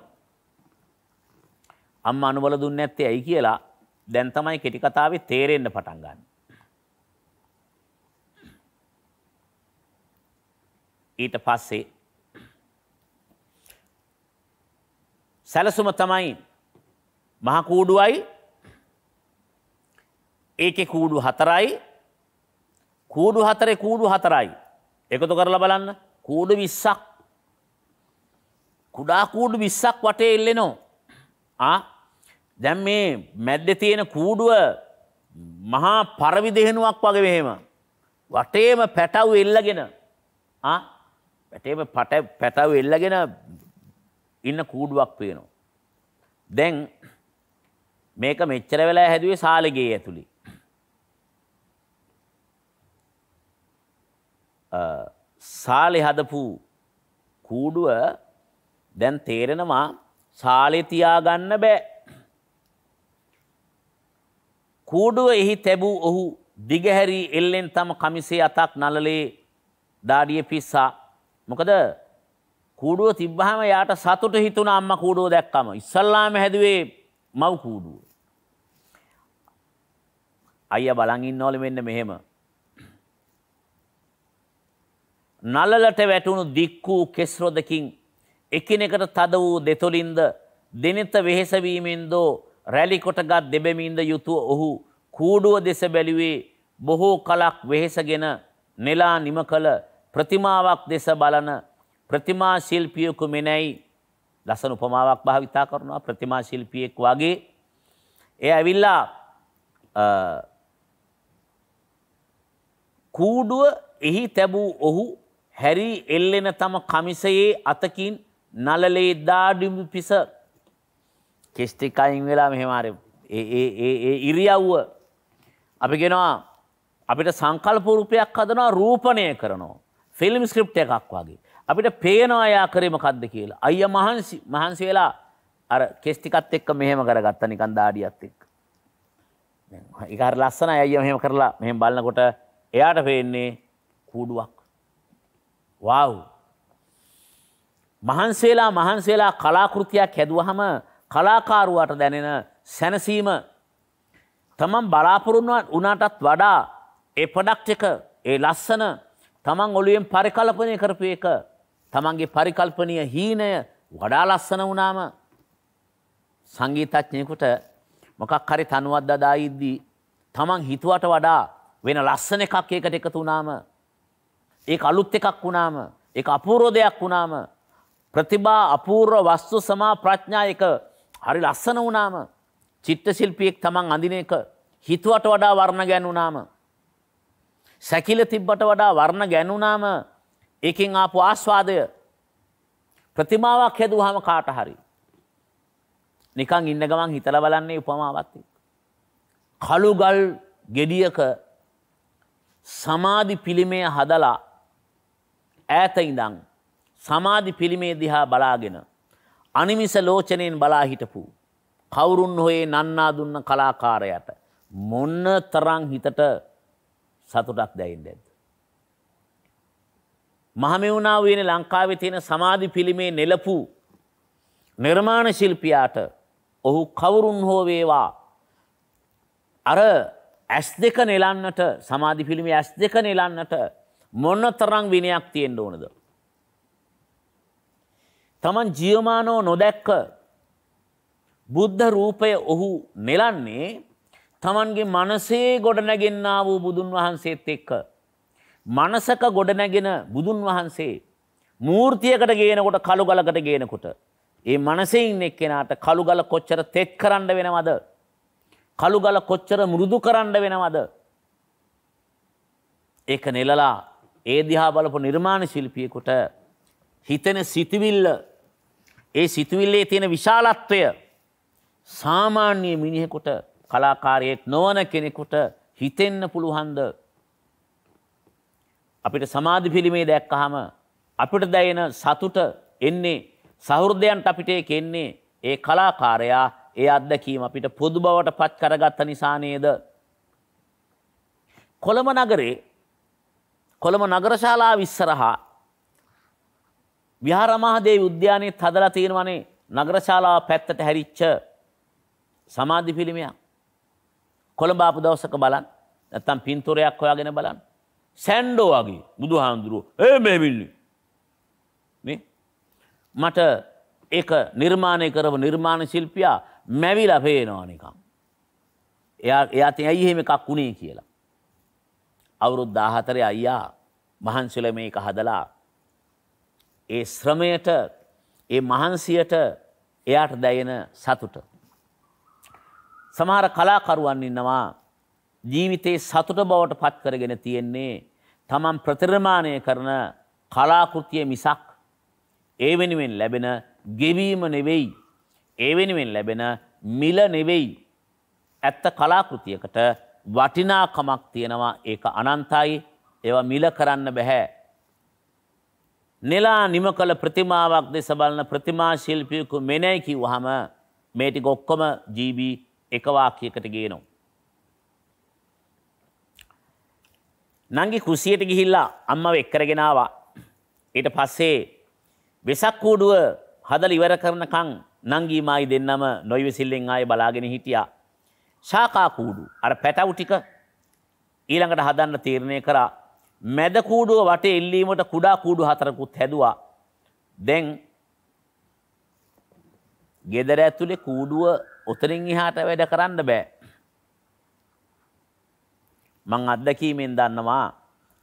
[SPEAKER 2] අම්ම අනුබල දුන්න ඇත්තේ ඇයි කියලා දැන් තමයි කෙටි කතාවේ තේරෙන්න පටන් ගන්න. ඊට පස්සේ සැලසුම තමයි මහකූඩුවයි ඒකෙ කූඩු හතරයි කූඩු හතරේ කූඩු හතරයි එකතු කරලා බලන්න කූඩු විස්සක් කුඩා කූඩු විස්සක් වටේ එල්ලෙනවා. දැන් මේ මැද්ද තියෙන කූඩුව මහා පරවි දෙහෙනුවක් වගේ මෙහෙම. වටේම පැටව් එල්ලගෙන පැටේම පැටව් එල්ලගෙන ඉන්න කූඩුවක් පේනවා. දැන් මේක මෙච්චර වෙලා හැදුවේ සාලගේ ඇතුළි. සාලි හදපු කූඩුව දැන් තේරෙනවා සාලේ තියාගන්න බෑ. කූඩුව එහි තැබූ ඔහු දිගහැරී එල්ලෙන් තම කමිසේ අතක් නලලේ දාඩිය පිස්සා. මොකද කූඩුව තිබ්බහම යාට සතුට හිතුණ අම්ම කූඩුව දැක්කම. ඉස්සල්ලාම හැදුවේ මව් කූඩුව. අයිය බලඟින් ඕල මෙන්න මෙහෙම. නලලට වැටුණු දික්කූ කෙස්රොදකින් එකිනෙකට තද වූ දෙතොලින්ද දෙනෙත වෙහෙසවීමෙන්දෝ රැලිකොටගත් දෙබැමින්ද යුතුව ඔහු කූඩුව දෙස බැලිවේ බොහෝ කලක් වෙහෙසගෙන නෙලා නිම කළ ප්‍රතිමාවක් දෙස බලන ප්‍රතිමා ශිල්පියකු මෙනැයි ලසන උපමාවක් භාවිතා කරනවා ප්‍රතිමා ශිල්පියෙක් වගේ එය ඇවිල්ලා කූඩුව එහි තැබූ ඔහු හැරි එල්ලෙන තම කමිසයේ අතකින් නලලේ දාඩිමු පිස කෙස්ටික් අයින් වෙලා මෙහෙමාර ඒ ඉරියව්ව අපි ගෙනවා අපිට සංකල්පූරුපයක් හදනවා රූපණය කරනවා. ෆිල්ම් ස්ක්‍රප් එකක් වගේ. අපිට පේනවායා කරීම කද්ද කියලා. අය මහන්සි මහන්සි වෙලා අර කෙස්ටිකත් එක්ක මෙහෙම කරගත්ත නිකන් දාඩියත් එක්ක. ඉකාර ලස්සන අය මෙහෙම කරලා මෙහෙම බලනකොට එයාට පේන්නේ කූඩුවක්. වාව් මහන්සේලා මහන්සේලා කලාකෘතියක් හැදුවහම කලාකාරුවට දැනෙන සැනසීම තමන් බලාපොරොන්වත් වනාටත් වඩා ඒ පඩක්් එක ඒ ලස්සන තමන් ඔළුවෙන් පරිකල්පනය කරපු එක තමන්ගේ පරිකල්පනය හීනය වඩා ලස්සන වනාම සංගීතච්ඥයකුට මොකක් හරි තනුවත් දදායිද්දී තමන් හිතුවට වඩා වෙන ලස්සන එකක් ඒකට එකතු වනාම ඒ අලුත් එකක් වුණාම ඒ අපූරෝධයක් වුණාම ප්‍රතිබා අපූර්ව වස්තු සමා ප්‍රඥා එක හරි ලස්සන වුණාම චිත්තශිල්පියෙක් තමන් අඳින එක හිතුවට වඩා වර්ණ ගැන්වුනාම සැකිල තිබ්බට වඩා වර්ණ ගැන්වුනාම ඒකෙන් ආපු ආස්වාදය ප්‍රතිමාවක් හැදුවාම කාට හරි නිකන් ඉන්න ගමන් හිතලා බලන්නේ උපමාවත් එක්ක කළු ගල් ගෙඩියක සමාධි පිළිමය හදලා ඈත ඉඳන් සමාධි පිළිමේ දිහා බලාගෙන අනිමිස ලෝචනයෙන් බලා හිටපු කවුරුන් හොයේ නන්නා දුන්න කලාකාරයට මොන්න තරං හිතට සතුටක් දැයින් දැද. මහමෙවුණාව වෙන ලංකාවේ තියෙන සමාධි පිළිමේ නෙලපු නිර්මාණ ශිල්පියාට ඔහු කවුරුන් හෝ වේවා අර ඇස් දෙක නෙලන්නට සමාධි පිළිමේ ඇස් දෙක නෙලන්නට මොන්න තරං විනයක් තියෙන්ඩ ඕනද. තමන් ජියමානෝ නොදැක්ක බුද්ධ රූපය ඔහු නෙලන්නේ තමන්ගේ මනසේ ගොඩනැගෙන්න්නා වූ බුදුන් වහන්සේත් එක්ක. මනසක ගොඩනැගෙන බුදුන් වහන්සේ මූර්තියකට ගේනකොට කළු ගලකට ගේනකොට. ඒ මනසේ ඉන්න එක්කෙනාට කළු ගල කොච්චර තෙත් කරන්න වෙනවද. කළු ගල කොච්චර මුරුදු කරන්න වෙනවද. ඒක නෙලලා ඒ දිහා බලපු නිර්මාණ ශිල්පියෙකුට හිතෙන සිතිවිල්ල ඒ සිතුවිල්ලේ තියෙන විශාලත්වය සාමාන්‍ය මිනිහෙකුට කලාකාරයෙක් නොවන කෙනෙකුට හිතෙන්න පුළුහන්ද අපිට සමාධි පිළිමේ දැක්කහම අපිට දැයෙන සතුට එන්නේ සහෘදයන්ට අපිට ඒක එන්නේ ඒ කලාකාරයා ඒ අත්දැකීම අපිට පොදු බවට පත් කරගත්ත නිසා නේද කොළඹ නගරේ කොළඹ නගරශාලා විස්සරහා විහාරමහදේ උද්‍යානයේත් හදලා තියෙනවනේ නගරශාලා පැත්තට හැරිච්ච සමාධි පිළිමයක්. කොළඹ ආපු දවසක බලන්න. නැත්තම් පින්තූරයක් හොයාගෙන බලන්න. සැන්ඩෝ වගේ බුදුහාඳුරුවෝ ඒ මේ මිල්ලි. මේ මට ඒක නිර්මාණය කරව නිර්මාණ ශිල්පියා මැවිලා පේනවා නිකන්. එයා එයා තින් ඇයි එහෙම එකක් උනේ කියලා. අවුරුදු 14 අයියා මහන්සිල මේක හදලා ඒ ශ්‍රමයට ඒ මහන්සියට එයාට දැයෙන සතුට. සමහර කලාකරුවන් ඉන්නවා ජීවිතයේ සතුට බවට පත් කරගෙන තියෙන්නේ තමන් ප්‍රතිර්මාණය කරන කලාකෘතිය මිසක් ඒ වෙනුවෙන් ලැබෙන ගෙවීම නෙවෙයි. ඒ වෙනුවෙන් ලැබෙන මිල නෙවෙයි. ඇත්ත කලාකෘතියකට වටිනාකමක් තියෙනවා ඒක අනන්තයි ඒවා මිල කරන්න බැහැ නෙලා නිම කළ ප්‍රතිමාවක් දෙස බලන ප්‍රතිමා ශිල්පියකු මෙනැයි කිව්වහම මේ ටික ඔක්කොම ජීවී එක වාක්‍යයකට ගේනවා. නංගි කුසියට ගිහිල්ලා අම්මව එක්කරගෙන ආවා. ඊට පස්සේ වෙසක් කූඩුව හදලා ඉවර කරනකන් නංගී මායි දෙන්නම නොයවිසිල්ලෙන් ආයේ බලාගෙන හිටියා. ශාකා කූඩු අර පැටවු ටික ඊළඟට හදන්න තීරණය කරා. මැද කූඩුව වටේ ඉල්ලීමට කුඩා කූඩු හතරකුත් හැදවා. දැන් ගෙදර ඇතුලේ කූඩුව ඔතරින් එහාට වැඩ කරන්න බෑ. මං අත්දැකීමෙන් දන්නවා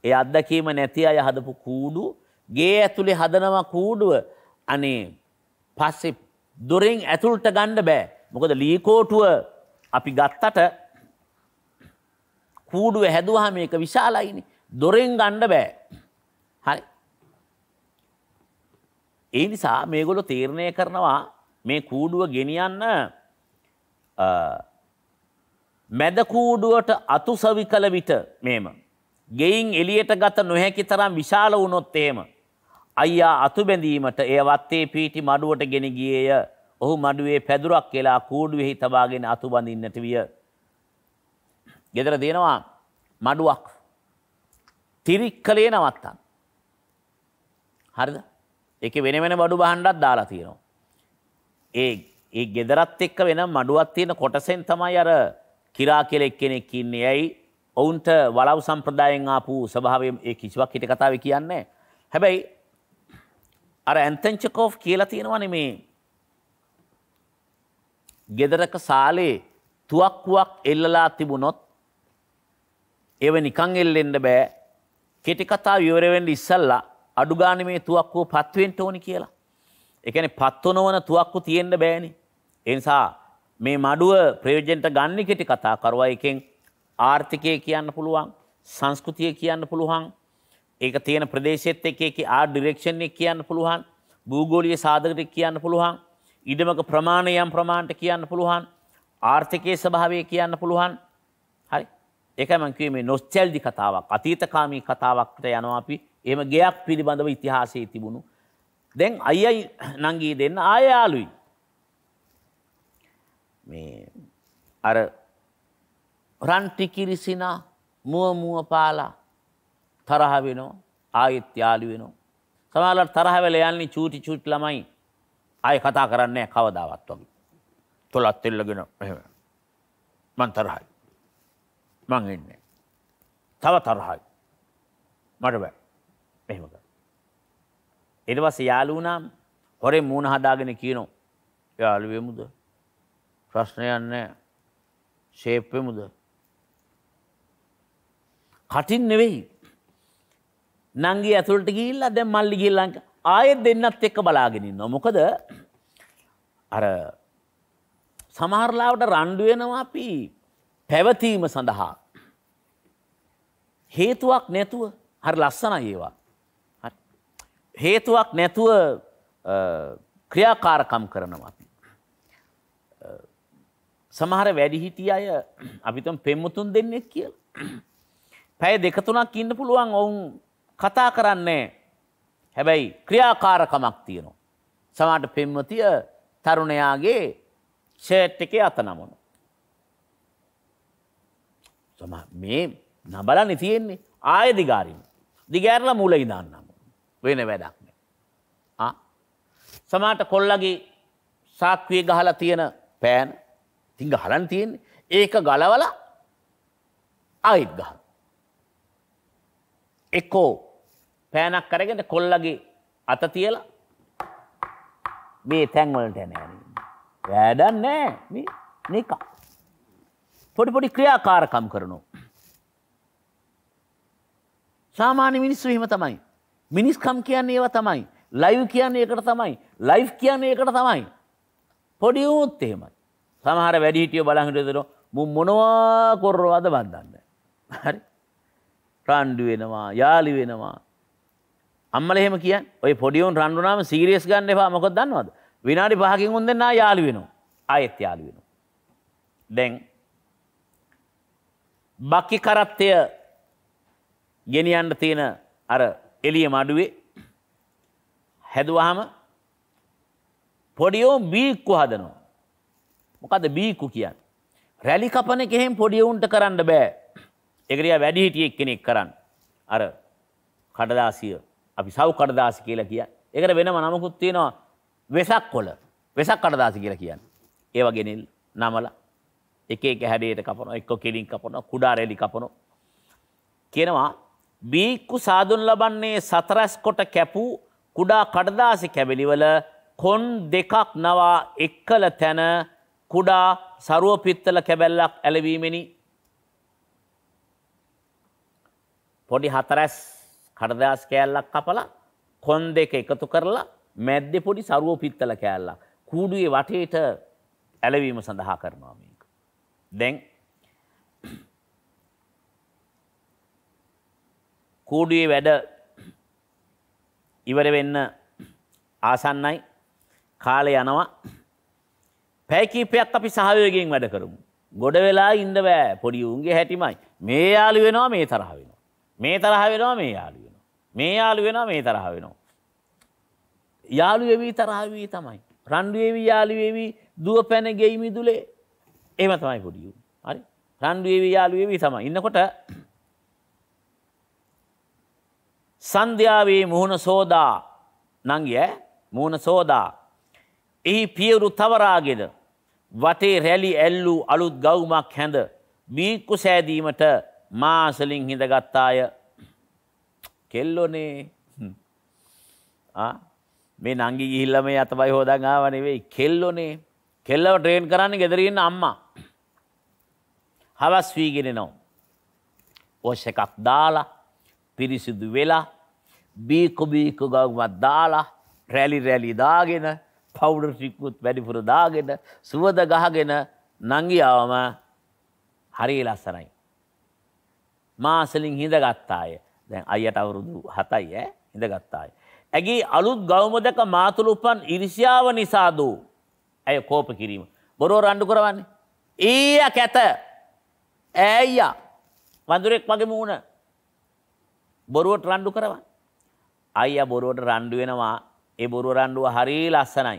[SPEAKER 2] ඒ අත්දැකීම නැති අය හදපු කූඩු ගේ ඇතුලේ හදනවා කූඩුව අනේ පස්සේ දොරෙන් ඇතුළට ගන්න බෑ. මොකද ලීකෝටුව අපි ගත්තට කූඩුව හැදුවහම ඒක විශාලයිනේ. දොරෙන් ගණ්ඩ බෑ. හරි. ඒ නිසා මේගොලො තීරණය කරනවා මේ කූඩුව ගෙනියන්න මැදකූඩුවට අතුසවි කළ විට මේම. ගෙයින් එලියට ගත නොහැකි තරම් විශාල වුණොත් එහෙම. අයියා අතුබැඳීමට ඒ වත්තේ පීටි මඩුවට ගෙන ගියේය ඔහු මඩුවේ පැදුරක් කියලා කූඩුවෙහි තබාගෙන අතුබඳින්නට විය. ගෙදර දෙනවා මඩුවක් තිරික්කලේ නවත්තන්න. හරිද? ඒකේ වෙන වෙන බඩු බහණ්ඩක් දාලා තියෙනවා. ඒ ඒ ගෙදරත් එක්ක වෙන මඩුවක් තියෙන කොටසෙන් තමයි අර කිරා කියලා එක්කෙනෙක් ඉන්නේ. ඇයි? ඔවුන්ට වලව් සම්ප්‍රදායෙන් ආපු ස්වභාවයෙන් ඒ කිසිවක් හිට කතාවේ කියන්නේ හැබැයි අර ඇන්තෙන්චකෝෆ් කියලා තියෙනවනේ මේ ගෙදරක සාලේ තුවක්කුවක් එල්ලලා තිබුණොත් ඒව නිකන් එල්ලෙන්න බෑ කෙටි කතා විවර වෙන්න ඉස්සල්ලා අඩු ගානේ මේ තුවක්කුව පත් වෙන්න ඕනි කියලා. ඒ කියන්නේ පත් නොවන තුවක්කු තියෙන්න බෑනේ. ඒ නිසා මේ මඩුව ප්‍රයෝජනට ගන්න කෙටි කතා කරුවා එකෙන් ආර්ථිකය කියන්න පුළුවන්, සංස්කෘතිය කියන්න පුළුවන්, ඒක තියෙන ප්‍රදේශෙත් එක්ක ඒකේ ආ ඩිරෙක්ෂන් එක කියන්න පුළුවන්, භූගෝලීය සාධකට කියන්න පුළුවන්, ඉඩමක ප්‍රමාණය යම් ප්‍රමාණයට කියන්න පුළුවන්, ආර්ථිකයේ ස්වභාවය කියන්න පුළුවන්. ඒකයි මං කිව්වේ මේ නොස්ටැල්ජි කතාවක් අතීතකාමී කතාවක්ට යනවා අපි එහෙම ගෙයක් පිළිබඳව ඉතිහාසයේ තිබුණු දැන් අයියයි නංගී දෙන්න ආය යාළුයි මේ අර රන්ටි කිරිසිනා මුව මුව පාලා තරහ වෙනවා ආයෙත් යාළු වෙනවා සමහරවල් තරහ වෙලා යන්නේ චූටි චූටි ළමයි ආයෙ කතා කරන්නේ කවදාවත් වගේ තොලත් එල්ලගෙන එහෙම මං තරහයි මං එන්නේ. තව තරහයි. මට බෑ. මෙහෙම කර. ඊට පස්සේ යාළු නම් හොරේ මූණ හදාගෙන කියනවා. යාළු වෙමුද? ප්‍රශ්නයක් නැහැ. ෂේප් වෙමුද? කටින් නෙවෙයි. නංගි ඇතුළට ගිහිල්ලා දැන් මල්ලි ගිහිල්ලා ආයෙත් දෙන්නත් එක්ක බලාගෙන ඉන්නවා. මොකද අර සමහරලාවට රණ්ඩු වෙනවා අපි පැවතීම සඳහා හේතුවක් නැතුව හරි ලස්සනයි ඒවා. හේතුවක් නැතුව ක්‍රියාකාරකම් කරනවා. සමහර වැඩිහිටිය අය අපිතම පෙම්මුතුන් දෙන්නෙක් කියල. පැය දෙකතුනක් ඉන්න පුළුවන් ඔවුන් කතා කරන්නේ හැබැයි ක්‍රියාකාරකමක් තියෙනවා. සමට පෙම්මතිය තරුණයාගේ ෂර්ට් එකේ අත නමුණු. සම මේ නබලන්න තියෙන්නේ ආය දිගාරින් දිගෑරල මූලයි දන්නම වෙන වැඩක්න සමාට කොල්ලගේ සාක්විය ගහල තියෙන පෑන් තිංග හලන් තියෙන් ඒක ගලවල ආයිත් ගහ එක්කෝ පෑනක් කරගෙන කොල්ලගේ අත තියලා මේ තැන්වලට ඇන වැඩන්නෑ නිකා පොඩි පොඩි ක්‍රියාකාරකම් කරනු. සාමාන්‍ය මිනිස්සු හිම තමයි. මිනිස්කම් කියන්නේ ඒව තමයි. ලයිව් කියන්නේ එකට තමයි. ලයිෆ් කියන්නේ එකට තමයි. පොඩි වුත් එහෙමයි. සමහර වැඩිහිටිය බලහිටදන මු මොනවා කොරවාද බන්දන්න. හරි රණ්ඩු වෙනවා යාලි වෙනවා. අම්මල එහෙම කිය ඔය පොඩියුන් රන්ඩුනාම සීරියස් ගන්න එපා මොකොත් දන්නවද. විනාඩි පහකින් උන් දෙන්නා යාලි වෙනවා. අයත් යාලි වෙනවා. දැන් බකි කරත්තය ගෙනියන්න තියෙන අර එලිය මඩුවේ හැදුවහම පොඩියෝ බීක්කු හදනවා. මොකද බීකු කියන්න. රැලි කපන කෙහෙම් පොඩියවුන්ට කරන්න බෑ. එකරිය වැඩිහිටියෙක් කෙනෙක් කරන්න. අර කඩදාසිය අපි සව් කඩදාසි කියලා කිය. එකට වෙනම නමකුත් තියෙනවා වෙසක් කොල වෙසක් කඩදාසි කියලා කියන්න. ඒවගෙනෙල් නමලා එක එක හැඩයට කපන එක්ක කෙලින් කපන කුඩා රෙලි කපනු. කියනවා බීක්කු සාදුන් ලබන්නේ සතරැස් කොට කැපූ කුඩා කඩදාසි කැබිලිවල කොන් දෙකක් නවා එක්කල තැන කුඩා සරුව පිත්තල කැබැල්ලක් ඇලවීමෙනි. පොඩි හතරැස් කඩදාස් කෑල්ලක් කපලා කොන් දෙක එකතු කරලා මැද්දෙ පොඩි සරුව පිත්තල කෑල්ලක්. කූඩුවේ වටේට ඇලවීම සඳහා කරනවාමී. දැන් කූඩුවේ වැඩ ඉවර වෙන්න ආසන්නයි කාලය යනවා පැය කීපයක් අපි සහයෝගයෙන් වැඩ කරමු ගොඩ වෙලා ඉන්න බෑ පොඩි උන්ගේ හැටිමයි මේ යාළු වෙනවා මේ තරහ වෙනවා මේ තරහ වෙනවා මේ යාළු වෙනවා මේ යාළු වෙනවා මේ තරහ වෙනවා යාළු වෙවි තරහ වෙවි තමයි රණ්ඩු වෙවි යාළු වෙවි දුව පැන ගෙයි මිදුලේ ඒම තමයි පොඩියු හරි රන්ඩුවේවී යාලුවේවී තම ඉන්නකොට සන්ධ්‍යාවේ මුහුණ සෝදා නංගිය මුහුණ සෝදා එහි පියවරු තවරාගෙන වටේ රැලි ඇල්ලූ අලුත් ගෞමක් හැඳ බීක්කු සෑදීමට මාසලින් හිඳගත්තාය කෙල්ලොනේ මේ නංගි ගිහිල්ලම අතබයි හෝදන් ආවනෙවෙයි කෙල්ලොනේ කෙල්ලව ට්‍රේන් කරන්න ගෙදරන්න අම්මා හවස් වීගෙන නෝ. ඕෂ එකක් දාලා පිරිසිදු වෙලා බීකුබීක ගවමත් දාලා රැලි රැලි දාගෙන පවුඩර් සිික්කුත් වැඩිපුර දාගෙන සුවද ගහගෙන නංගියාවම හරි ලස්සනයි. මාසලින් හිඳ ගත්තාය දැන් අයට අවුරුදු හතයි ඇ හිඳ ගත්තාය. ඇගේ අලුත් ගෞමදක මාතුළ උපන් ඉරිසිාව නිසාදූ ඇය කෝප කිරීම. බොරෝ රණ්ඩු කරවන්නේ. ඒ ඇත ඈයියා වඳුරෙක් වගේ මූණ බොරුවට රණ්ඩු කරවන්න. අයියා බොරුවට රණ්ඩු වෙනවා. ඒ බොරුව රණ්ඩුව හරිය ලස්සනයි.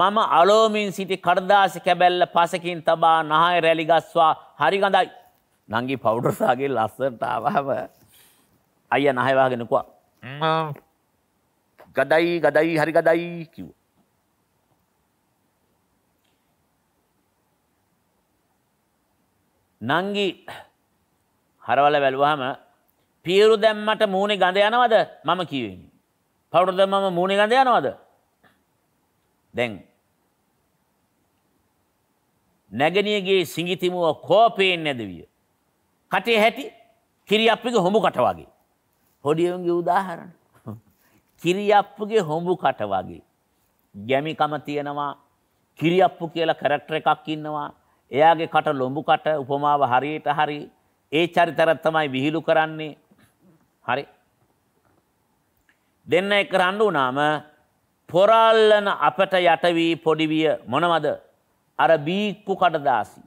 [SPEAKER 2] මම අලෝමින් සිටි කඩදාසි කැබැල්ල පසකින් තබා නහය රැලි ගස්වා හරි ගඳයි. නංගි පවුඩර් සාගේ ලස්සනට ආවම අයියා නහය වහගෙන ගඳයි ගඳයි හරි ගඳයි කිව්වා. නංගි හරවල වැළුවහම පියරු දැම්මට මූුණේ ගඳ යනවද මම කිවන්නේ. පවුරු දෙමම මූුණේ ගඳ යනවද. දැන්. නැගනියගේ සිංගිතිමුව කෝපයෙන් නැදවිය. කටේ හැටි කිරියප්පික හොඹු කට වගේ. හොඩියුන්ගේ උදාහරණ. [laughs] කිරියප්පුගේ හොඹු කට වගේ. ගැමිකම තියෙනවා කිරියප්පු කියලා කැරක්ටර එකක් ඉන්නවා එයාගේ කට ලොඹු කට උපමාව හරියට හරි ඒ චරිතරත් තමයි විහිළු කරන්නේ හරි දෙන්න එක රණ්ඩු වුණාම පොරල්ලන අපට යටවී පොඩිවිය මොනවද අර බීක්කු කඩදාසි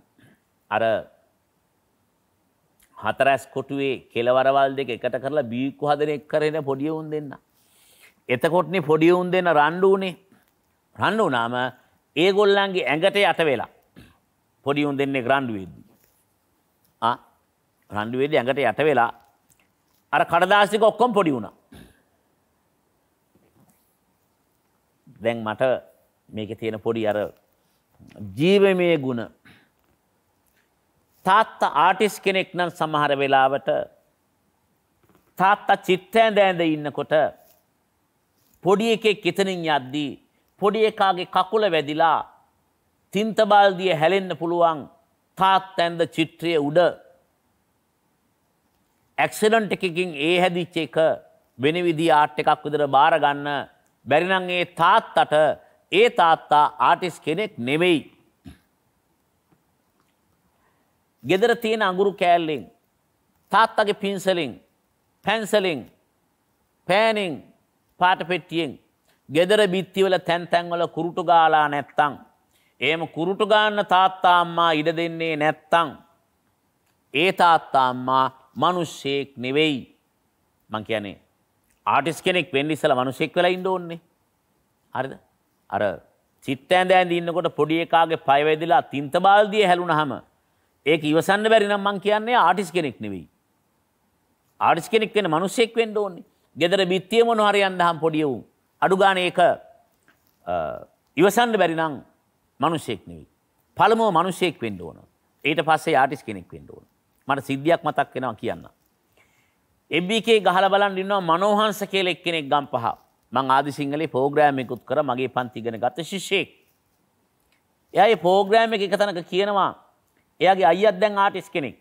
[SPEAKER 2] අර හතරැස් කොටුවේ කෙලවරවල් දෙක එකට කරලා බීක්කු හදන එක් කරෙන පොඩියවුන් දෙන්න. එතකොටනේ පොඩියවුන් දෙන්න රණ්ඩු වනේ රණ්ඩු වනාම ඒගොල්ලන්ගේ ඇඟට යට වෙලා පොඩි උන් දෙන්නේ රණ්ඩු වෙද්දි. ආ රණ්ඩු වෙද්දි ඇඟට යට වෙලා අර කඩදාසික ඔක්කොම පොඩි වුණා. දැන් මට මේකේ තියෙන පොඩි අර ජීවමය ගුණ තාත්තා ආටිස් කෙනෙක් නම් සමහර වෙලාවට තාත්තා චිත්තෑඳ ඇඳ ඉන්නකොට පොඩි එකෙක් එතනින් යද්දී පොඩි එකාගේ කකුල වැදිලා තින්තබාල්දිය හැලෙන්න පුළුවන් තාත් ඇන්ද චිත්‍රය උඩ ඇක්සඩන්ට එකකින් ඒ හැදිච්ච එක වෙන විදි ආට් එකක් විදර බාරගන්න බැරිනං ඒ තාත්තට ඒ තාත්තා ආටිස් කෙනෙක් නෙවෙයි. ගෙදර තියෙන අඟුරු කෑල්ලින් තාත්තගේ පින්සලින් පැන්සලින් පෑනිං පාට පෙට්ටියෙන් ගෙදර බිත්තිවල තැන් තැන්වල කුරුටු ගාලා නැත්තං ඒම කුරුටු ගන්න තාත්තාම්මා ඉඩ දෙන්නේ නැත්තං. ඒ තාත්තාම්මා මනුෂ්‍යයෙක් නෙවෙයි මං කියන්නේ ආටිස් කෙනෙක් වෙන්ඩිස්සල මනුෂෙක් වෙලා ඉන්න ඕන්නේ හරිද අර චිත්තෑන් දෑන් ඉන්නකොට පොඩි එකාගේ පයවැදිලා තින්ත බාල්දිය හැලුණහම ඒක ඉවසන්න බැරි නම් මං කියන්නේ ආටිස් කෙනෙක් නෙවෙයි ආටිස් කෙනෙක් වෙන මනුෂ්‍යයෙක් වෙන්න ඕන්නේ ගෙදර බිත්තිය මොන හරි යන්න හම් පොඩිය වුන් අඩු ගාන ඒක ඉවසන්න බැරි නම් මිනිසෙක් නෙවෙයි. පළමුව මිනිසෙක් වෙන්න ඕන. ඊට පස්සේ ආටිස් කෙනෙක් වෙන්න ඕන. මට සිද්ධියක් මතක් වෙනවා කියන්න. එබ්බිකේ ගහලා බලන් ඉන්නවා මනෝහංශ කියලා එක්කෙනෙක් ගම්පහ. මං ආදි සිංහලේ ප්‍රෝග්‍රෑම් එකකුත් කර මගේ පන්ති ඉගෙන ගත්ත ශිෂ්‍යෙක්. එයා මේ ප්‍රෝග්‍රෑම් එක එක තැනක කියනවා එයාගේ අයියත් දැන් ආටිස් කෙනෙක්.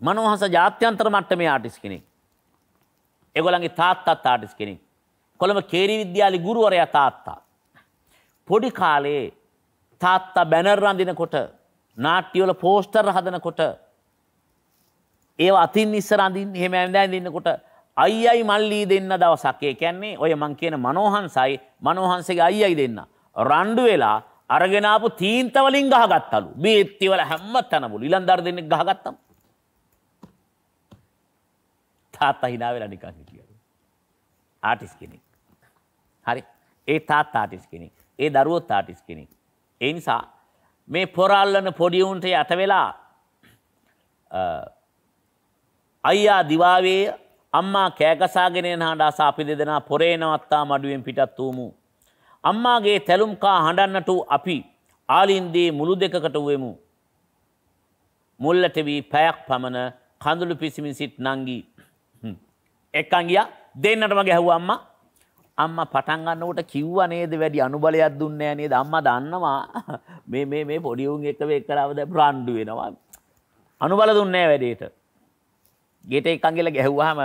[SPEAKER 2] මනෝහස ජාත්‍යන්තර මට්ටමේ ආටිස් කෙනෙක්. ඒගොල්ලන්ගේ තාත්තත් ආටිස් කෙනෙක්. කොළඹ කේරි විද්‍යාලේ ගුරුවරයා තාත්තා. පොඩි කාලේ තාත්තා බැනර් රඳිනකොට නාට්‍යවල පෝස්ටර් හදනකොට ඒවා අතින් ඉස්සර අඳින් එහෙම ඇඳඳින්නකොට අයියයි මල්ලී දෙන්න දවසක් ඒ කියන්නේ ඔය මං කියන මනෝහන්සයි මනෝහන්සේගේ අයියයි දෙන්න රණ්ඩු වෙලා අරගෙන ආපු තීන්ත වලින් ගහගත්තලු බීත්ති වල හැම තැනම ඉලන්දාර දෙන්නෙක් ගහගත්තම තාත්තා hina වෙලා නිකන් හිටියලු ආටිස් කෙනෙක් හරි ඒ තාත්තා ආටිස් කෙනෙක් ඒ දරුවෝ ආටිස් කෙනෙක් ඒ නිසා මේ පොරල්ලන පොඩිවුන්ට යට වෙලා අයියා දිවාවේ අම්මා කෑකසාගෙන හඬා සාපි දෙදෙනා පොරේ නවත්තා මඩුවෙන් පිටත් වූමු. අම්මාගේ තැලුම්කා හඬන්නට වූ අපි ආලින්දී මුළු දෙකකට වුවෙමු. මුල්ලට වී පැයක් පමණ කඳුළු පිසිමින් සිට් නංගී. එක් අංගිය දෙන්නටම ගැහුව අම්මා අම්මා පටන් ගන්නකොට කිව්වා නේද වැඩි අනුබලයක් දුන්නේ නේද අම්මා දන්නවා මේ මේ මේ පොඩි උන් එක්ක මේ එක්කලාව දැන් රණ්ඩු වෙනවා අනුබල දුන්නේ නැහැ වැඩේට ගෙට එකන් ගිහලා ගැහුවාම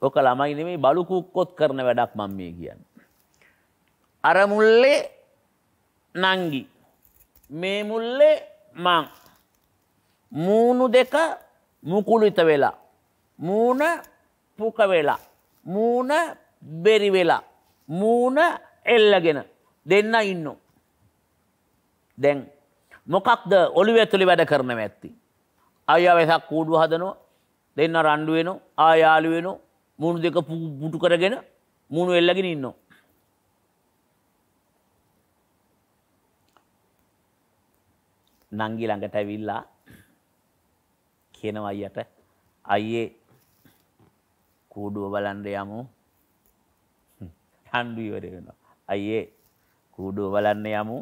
[SPEAKER 2] ඔක ළමයි නෙමෙයි බලු කුක්කොත් කරන වැඩක් මම මේ කියන්නේ අර මුල්ලේ නංගි මේ මුල්ලේ මං මූණු දෙක මුකුලිත වෙලා මූණ පුක වෙලා මූණ බෙරි වෙලා මූුණ එල්ලගෙන දෙන්න ඉන්න. දැන් මොකක්ද ඔලිව ඇතුළි වැඩ කරන ඇත්ති. අය වෙසක් කූඩු හදනෝ දෙන්න රණ්ඩුවෙන ආයාලුවෙන මුණු දෙක පුටු කරගෙන මුණු එල්ලගෙන ඉන්නවා. නංගි ළඟට ඇවිල්ලා කියනවා අයියට අයියේ කූඩුව බලන්ඩ යමු චණ්ඩු ඉවර වෙනවා. අයියේ කූඩුව බලන්න යමු.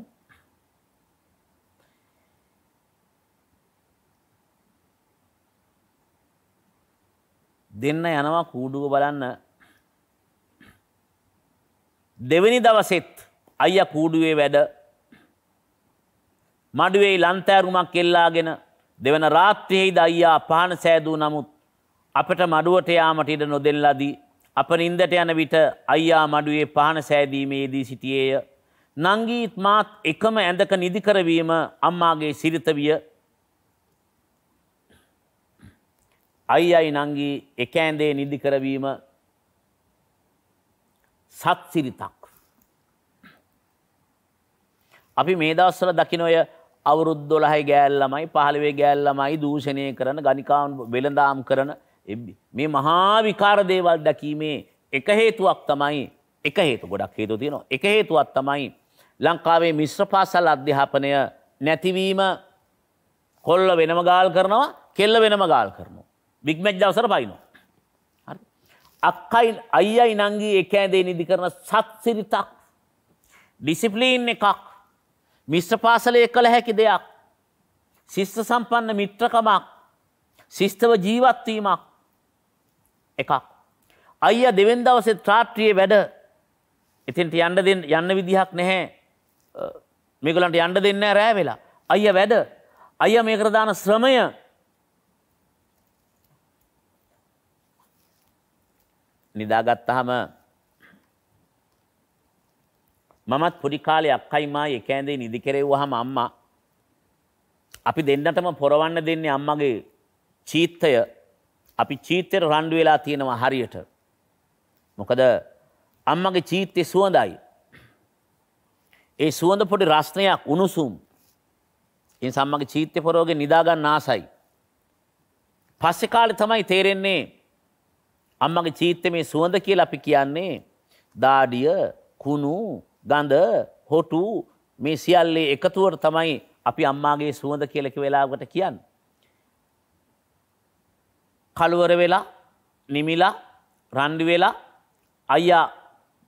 [SPEAKER 2] දෙන්න යනවා කූඩුව බලන්න. දෙවැනි දවසෙත් අයියා කූඩුවේ වැඩ මඩුවේ ලන්තෑරුමක් කෙල්ලාගෙන දෙවන රාත්‍රියේද අයියා පහන සෑදූ නමුත් අපට මඩුවට යාමට ඉඩ නොදෙල්ලාදී අපරින්දට යන විට අයියා මඩුවේ පහන සෑදීමේදී සිටියේය. නංගීත් මාත් එකම ඇඳක නිදිකරවීම අම්මාගේ සිරිතවිය. අයියයි නංගී එක ඇඳේ නිදිකරවීම සත්සිරිතක්. අපි මේ දවස්වල දකින ඔය අවුරුද්දොලහයි ගෑල්ලමයි පහළවේ ගෑල්ලමයි දූෂණය කරන ගනිකාවන් වෙළඳාම් කරන එබ්බි. මේ මහා විකාර දේවල් දැකීමේ එක හේතුවක් තමයි එක හේතු ගොඩක් හේතු තියෙනවා. එක හේතුවක් තමයි ලංකාවේ මිශ්‍ර පාසල් අධ්‍යාපනය නැතිවීම කොල්ල වෙනම ගාල් කරනවා කෙල්ල වෙනම ගාල් කරනවා. බිග්මැච් දවසර පයිනවා. අක්කයි අයියි නංගී එක ඇදේ නිදි කරන සත්සිරිතක් ඩිසිප්ලීන් එකක් මිශ්‍ර පාසලය කළ හැකි දෙයක් ශිෂ්ට සම්පන්න මිත්‍රකමක් ශිෂ්ටව ජීවත්වීමක් එකක්. අයිය දෙවෙන් දවසේ ත්‍රාට්‍රියේ වැඩ ඉතින්ට යන්න දෙන්න යන්න විදිහක් නැහැ. මේගොල්ලන්ට යන්න දෙන්නේ නැහැ රෑ වෙලා. අයියා වැඩ. අයියා මේකට දාන ශ්‍රමය නිදාගත්තාම මමත් පොඩි කාලේ අක්කයි මායි එක ඇඳේ නිදි කෙරෙව්වහම අම්මා අපි දෙන්නටම පොරවන්න දෙන්නේ අම්මගේ චීත්තය අපි චීත්තයට රණ්ඩු වෙලා තියෙනවා හරියට. මොකද අම්මගේ චීත්තේ සුවඳයි. ඒ සුවඳ පොඩි රස්නයක් උණුසුම්. ඒ සම්මගේ චීත්තේ පොරෝගේ නිදා ගන්න ආසයි. පස්සේ කාලේ තමයි තේරෙන්නේ අම්මගේ චීත්තේ මේ සුවඳ කියලා අපි කියන්නේ දාඩිය, කුණු, ගඳ, හොටු මේ සියල්ලේ එකතුවට තමයි අපි අම්මාගේ සුවඳ කියලා කිය වෙලාවකට කියන්නේ. කළුවර වෙලා නිමිලා රන්ඩි වෙලා අයියා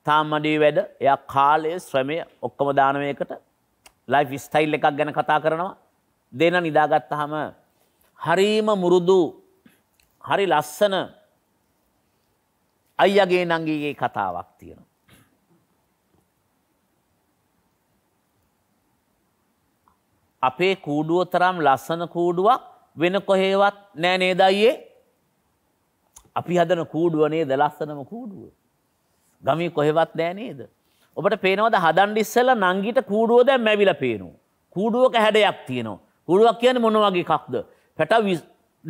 [SPEAKER 2] තාමඩී වැඩ එය කාලය ශ්‍රමය ඔක්කොම දානවයකට ලයි විස්ටයිල් එකක් ගැන කතා කරනවා දෙන නිදාගත්ත හම හරීම මුරුදු හරි ලස්සන අයියගේ නංගීගේ කතාවක් තියෙන. අපේ කූඩුව තරම් ලස්සන කූඩුවක් වෙන කොහේවත් නෑ නේදයියේ අපි හදන කූඩුව නේද ලස්සනම කූඩුව. ගමී කොහෙවත් නෑ නේද. ඔබට පේනවද හදන්ඩ ඉස්සෙල්ලා නංගිට කූඩුව දැන් මැවිලා පේනවා. කූඩුවක හැඩයක් තියෙනවා. කූඩුවක් කියන්නේ මොන වගේ එකක්ද? පැට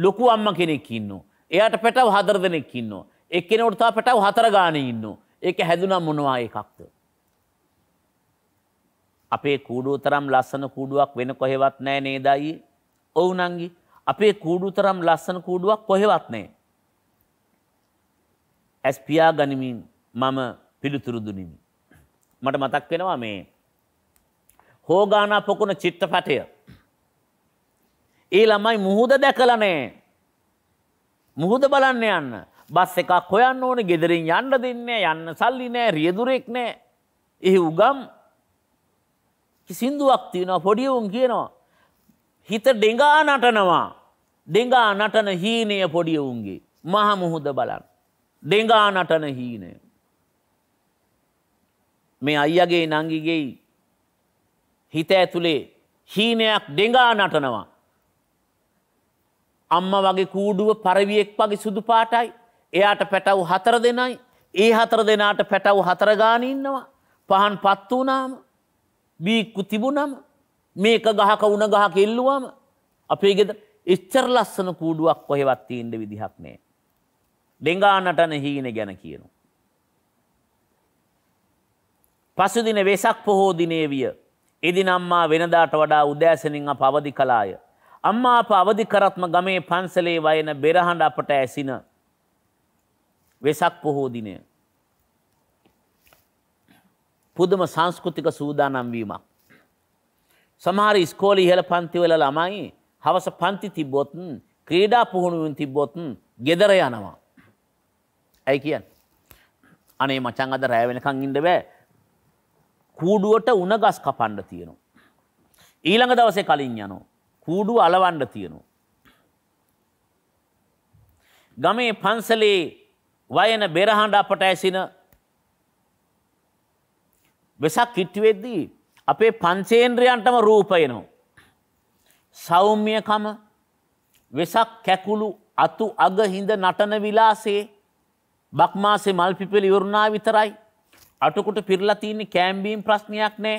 [SPEAKER 2] ලොකු අම්මා කෙනෙක් ඉන්නවා. එයාට පැටව හතර දෙනෙක් ඉන්නවා. එක්කෙනෙකුට තව පැටව හතර ගානේ ඉන්නවා. ඒක හැදුනා මොනවා එකක්ද? අපේ කූඩුව තරම් ලස්සන කූඩුවක් වෙන කොහෙවත් නෑ නේද අයියේ? ඔව් නංගි. අපේ කූඩුව තරම් ලස්සන කූඩුවක් කොහෙවත් නෑ. ඇස් පියා ගනිමින් මම පිළිතුරු දුනිමි. මට මතක් වෙනවා මේ හෝගානා පොකුණ චිත්තපටය. ඒ ළමයි මුහුද දැකලනේ. මුහුද බලන්න යන්න. බස් එකක් හොයන්න ඕනේ ගෙදරින් යන්න දෙන්නේ යන්න සල්ලි නෑ රියදුරෙක් නෑ. එහි උගම් සින්දුවක් තියෙනවා පොඩි උන් කියනවා. හිත ඩෙඟා නටනවා. ඩෙඟා නටන හීනය පොඩි උන්ගේ මහ මුහුද බලන්න. දෙඟා නටන හීනය. මේ අයියගේ නංගිගේ හිත ඇතුළේ හීනයක් දෙඟා නටනවා. අම්ම වගේ කූඩුව පරවියෙක් වගේ සුදු පාටයි එයාට පැටව් හතර දෙනයි ඒ හතර දෙනාට පැටව් හතරගාන ඉන්නවා පහන් පත්තු වනාම බීක්කු තිබුණම මේක ගහක උන ගහ කෙල්ලුවම අපේ ගෙද එච්චර ලස්සන කූඩුවක් කොහෙවත්තිීන්ට විදිහක් නෑ. ඩෙංගා නටන හීන ගැන කියනු. පසුදින වෙසක් පොහෝ දිනේ විය. එදින අම්මා වෙනදාට වඩා උදෑසනින් අප අවදි කළාය. අම්මා අප අවදි කරත්ම ගමේ පන්සලේ වයන බෙරහඬ අපට ඇසින වෙසක් පොහෝ දිනය. පුදුම සංස්කෘතික සූදානම් වීමක්. සමහර ස්කෝලේ ඉහළ පන්තිවල ළමයි හවස පන්ති තිබ්බොත් ක්‍රීඩා පුහුණුවෙන් තිබ්බොත් ගෙදර යනවා. ඇයි කියන්. අනේ මචන් අද රෑවෙනකං ඉඩ බෑ කූඩුවට උන ගස් කපන්ඩ තියෙනු. ඊළඟ දවසේ කලින් යනු. කූඩු අලවන්ඩ තියෙනු. ගමේ පන්සලේ වයන බෙරහඬ අපට ඇසින වෙසක් කිට්ටිවෙද්දී අපේ පංචේන්ද්‍රයන්ටම රූපයනවා. සෞම්‍යකම වෙසක් කැකුළු අතු අගහින්ද නටන විලාසේ බක්මාසේ මල් පිපිල ඉවරුණා විතරයි. අටකුට පිරලා තියන්නේ කෑම්බීම් ප්‍රශ්නයක් නෑ.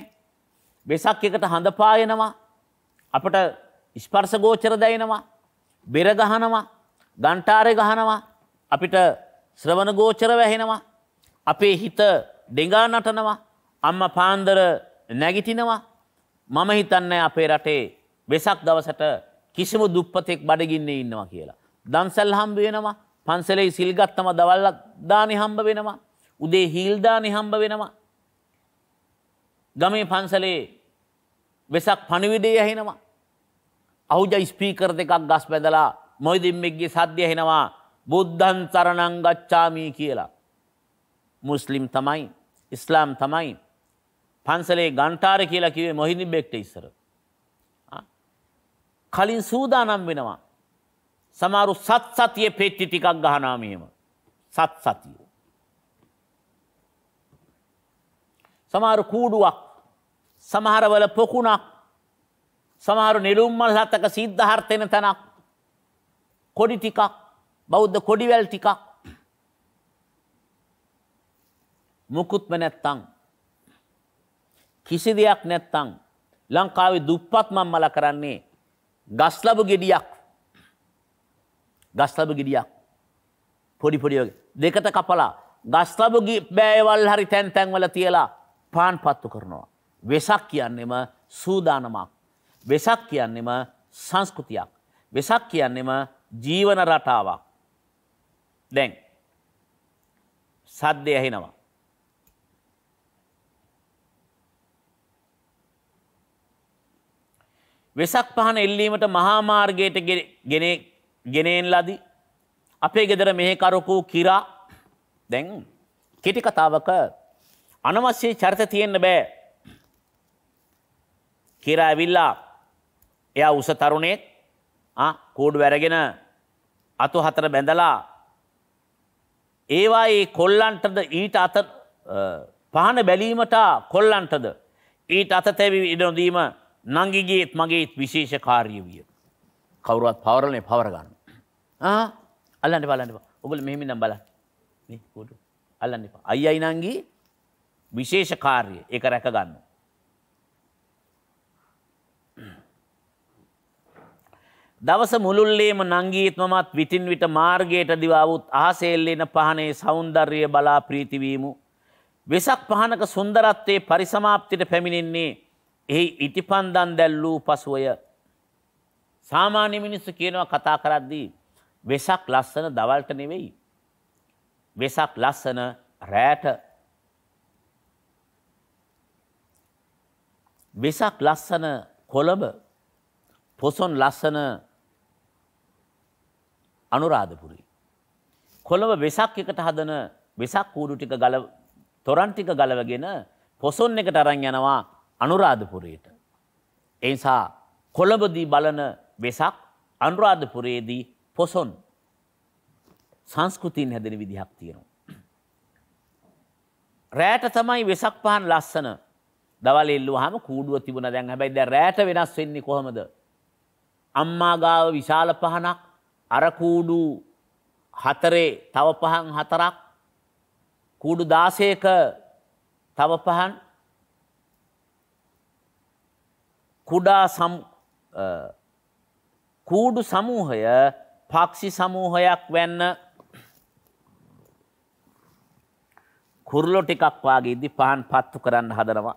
[SPEAKER 2] වෙසක් එකට හඳ පායනවා. අපට ස්පර්ශ ගෝචර දැනෙනවා. බෙර ගහනවා. ගන්ටාරේ ගහනවා. අපිට ශ්‍රවණ ගෝචර වැහෙනවා. අපේ හිත ඩෙඟා නටනවා. අම්මා පාන්දර නැගිටිනවා. මම හිතන්නේ අපේ රටේ වෙසක් දවසට කිසිම දුප්පතෙක් බඩගින්නේ ඉන්නවා කියලා. දන්සල් හම්බ වෙනවා. පන්සලේ සිල් ගත්තම දවල්ලත් දානි හම්බ වෙනවා. උදේ හීල් දානි හම්බ වෙනවා. ගමේ පන්සලේ වෙසක් පණිවිඩය ඇහෙනවා. අහුජ ස්පීකර් දෙකක් ගස් බැදලා මොයිදින්මෙක්ගේ සද්‍ය ඇහෙනවා බුද්ධන් සරණං ගච්ඡාමී කියලා. මුස්ලිම් තමයි ඉස්ලාම් තමයි පන්සලේ ගන්ටාර කියලා කිවේ මොහිදින් බෙක්ට ඉස්සර. කලින් සූදානම් වෙනවා සමාරු සත් සතිය පෙත්ති ටිකක් ගහනාමයම සත් සතිය. සමාරු කූඩුවක් සමහරවල පොකුණක් සමහරු නිලුම්මල් සත්තක සිද්ධහර්ථෙන තැනක් කොඩි ටිකක් බෞද්ධ කොඩිවැල් ටිකක් මුකුත්ම නැත්තං කිසි දෙයක් නැත්තං ලංකාවේ දුප්පත් මම්මල කරන්නේ ගස්ලබු ගෙඩියක් ගස්ලබ ගිඩියක් පොඩි පොඩියගේ දෙකට කපලා ගස්ලබ බෑවල් හරි තැන් තැන්වල තියලා පාන් පත්තු කරනවා. වෙසක් කියන්නෙම සූදානමක්. වෙසක් කියන්නෙම සංස්කෘතියක්. වෙසක් කියන්නෙම ජීවන රටාවක්. දැන් සද්දය ඇහෙනවා. වෙසක් පහන එල්ලීමට මහාමාර්ගයට ගෙන ගෙනෙන් ලදී. අපේ ගෙදර මෙහෙකරොකු කිරා දැන් කෙටි කතාවක අනවශ්‍ය චරිත තියෙන්න බෑ. කිරා ඇවිල්ලා එයා උස තරුණෙක් කෝඩ් වැරගෙන අතු හතර බැඳලා ඒවා ඒ කොල්ලන්ටද ඊට අත පහන බැලීමට කොල්ලන්ටද ඊට අත තැවි ඉඩනොදීම නංගිගේත් මගේත් විශේෂ කාරිය විය. කවරුවත් පවරලනේ පවරගන්න. අල්ලන්න බලන්න ඔබල මෙහිමිනම් බලන්න පුඩු අල්ලන්න එපා. අයි අයිනංගේ විශේෂ කාර්ය එක රැක ගන්න. දවස මුළුල්ලේම නංගීත්මමත් විටින් විට මාර්ගයට දිවාවුත් ආසේල්ලෙන පහනේ සෞන්දර්ය බලා ප්‍රීතිවීමු. වෙසක් පහනක සුන්දරත්වයේ පරිසමාප්තිට පැමිණෙන්නේ එහි ඉටිපන්දන් දැල් වූ පසුවය සාමාන්‍ය මිනිස්සු කියනවා කතා කරද්දී වෙසක් ලස්සන දවල්ට නෙවෙයි. වෙසක් ලස්සන රෑට. වෙසක් ලස්සන කොළඹ පොසොන් ලස්සන අනුරාධපුරේ. කොළඹ වෙසක් එකට හදන වෙසක් කූඩු ටික ගල තොරන් ටික ගලවගෙන පොසොන් එකට අරන් යනවා අනුරාධපුරයට. ඒ නිසා කොළඹදී බලන වෙසක් අනුරාධපුරයේදී පොසොන් සංස්කෘතින් හැදෙන විදිහක් තියෙනවා. රෑට තමයි වෙසක් පහන් ලස්සන දවල් එල්ලුවාම කූඩුව තිබුණ දැන් හැබැයි දැන් රෑට වෙනස් වෙන්නේ කොහමද? අම්මා ගාව විශාල පහනක් අර කූඩු හතරේ තව පහන් හතරක් කූඩු 16ක තව පහන් කුඩා සම් කූඩු සමූහය පක්ෂි සමූහයක් වෙන්න කුරලො ටිකක් වගේ ඉදි පහන් පත්තු කරන්න හදනවා.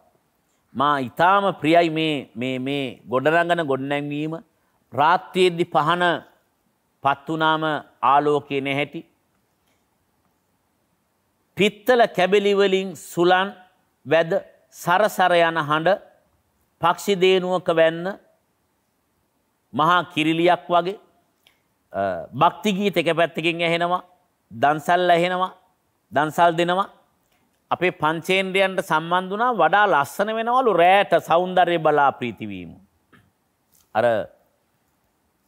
[SPEAKER 2] මා ඊටාම ප්‍රියයි මේ මේ මේ ගොඩරඟන ගොඩනැංවීම රාත්‍රියේදී පහන පත් වුණාම ආලෝකේ නැහැටි. පිත්තල කැබලි වලින් සුලන් වැද සරසර යන හඬ පක්ෂි දේනුවක වැන්න මහා කිරිලියක් වගේ භක්තිගීත එක පැත්තකින් ඇහෙනවා දන්සල් ඇහෙනවා දන්සල් දෙනවා අපේ පංචේන්ද්‍රයන්ට සම්බන්ධනා වඩා ලස්සන වෙනවලු රෑට සෞන්දර්ය බලා ප්‍රීතිවීම. අර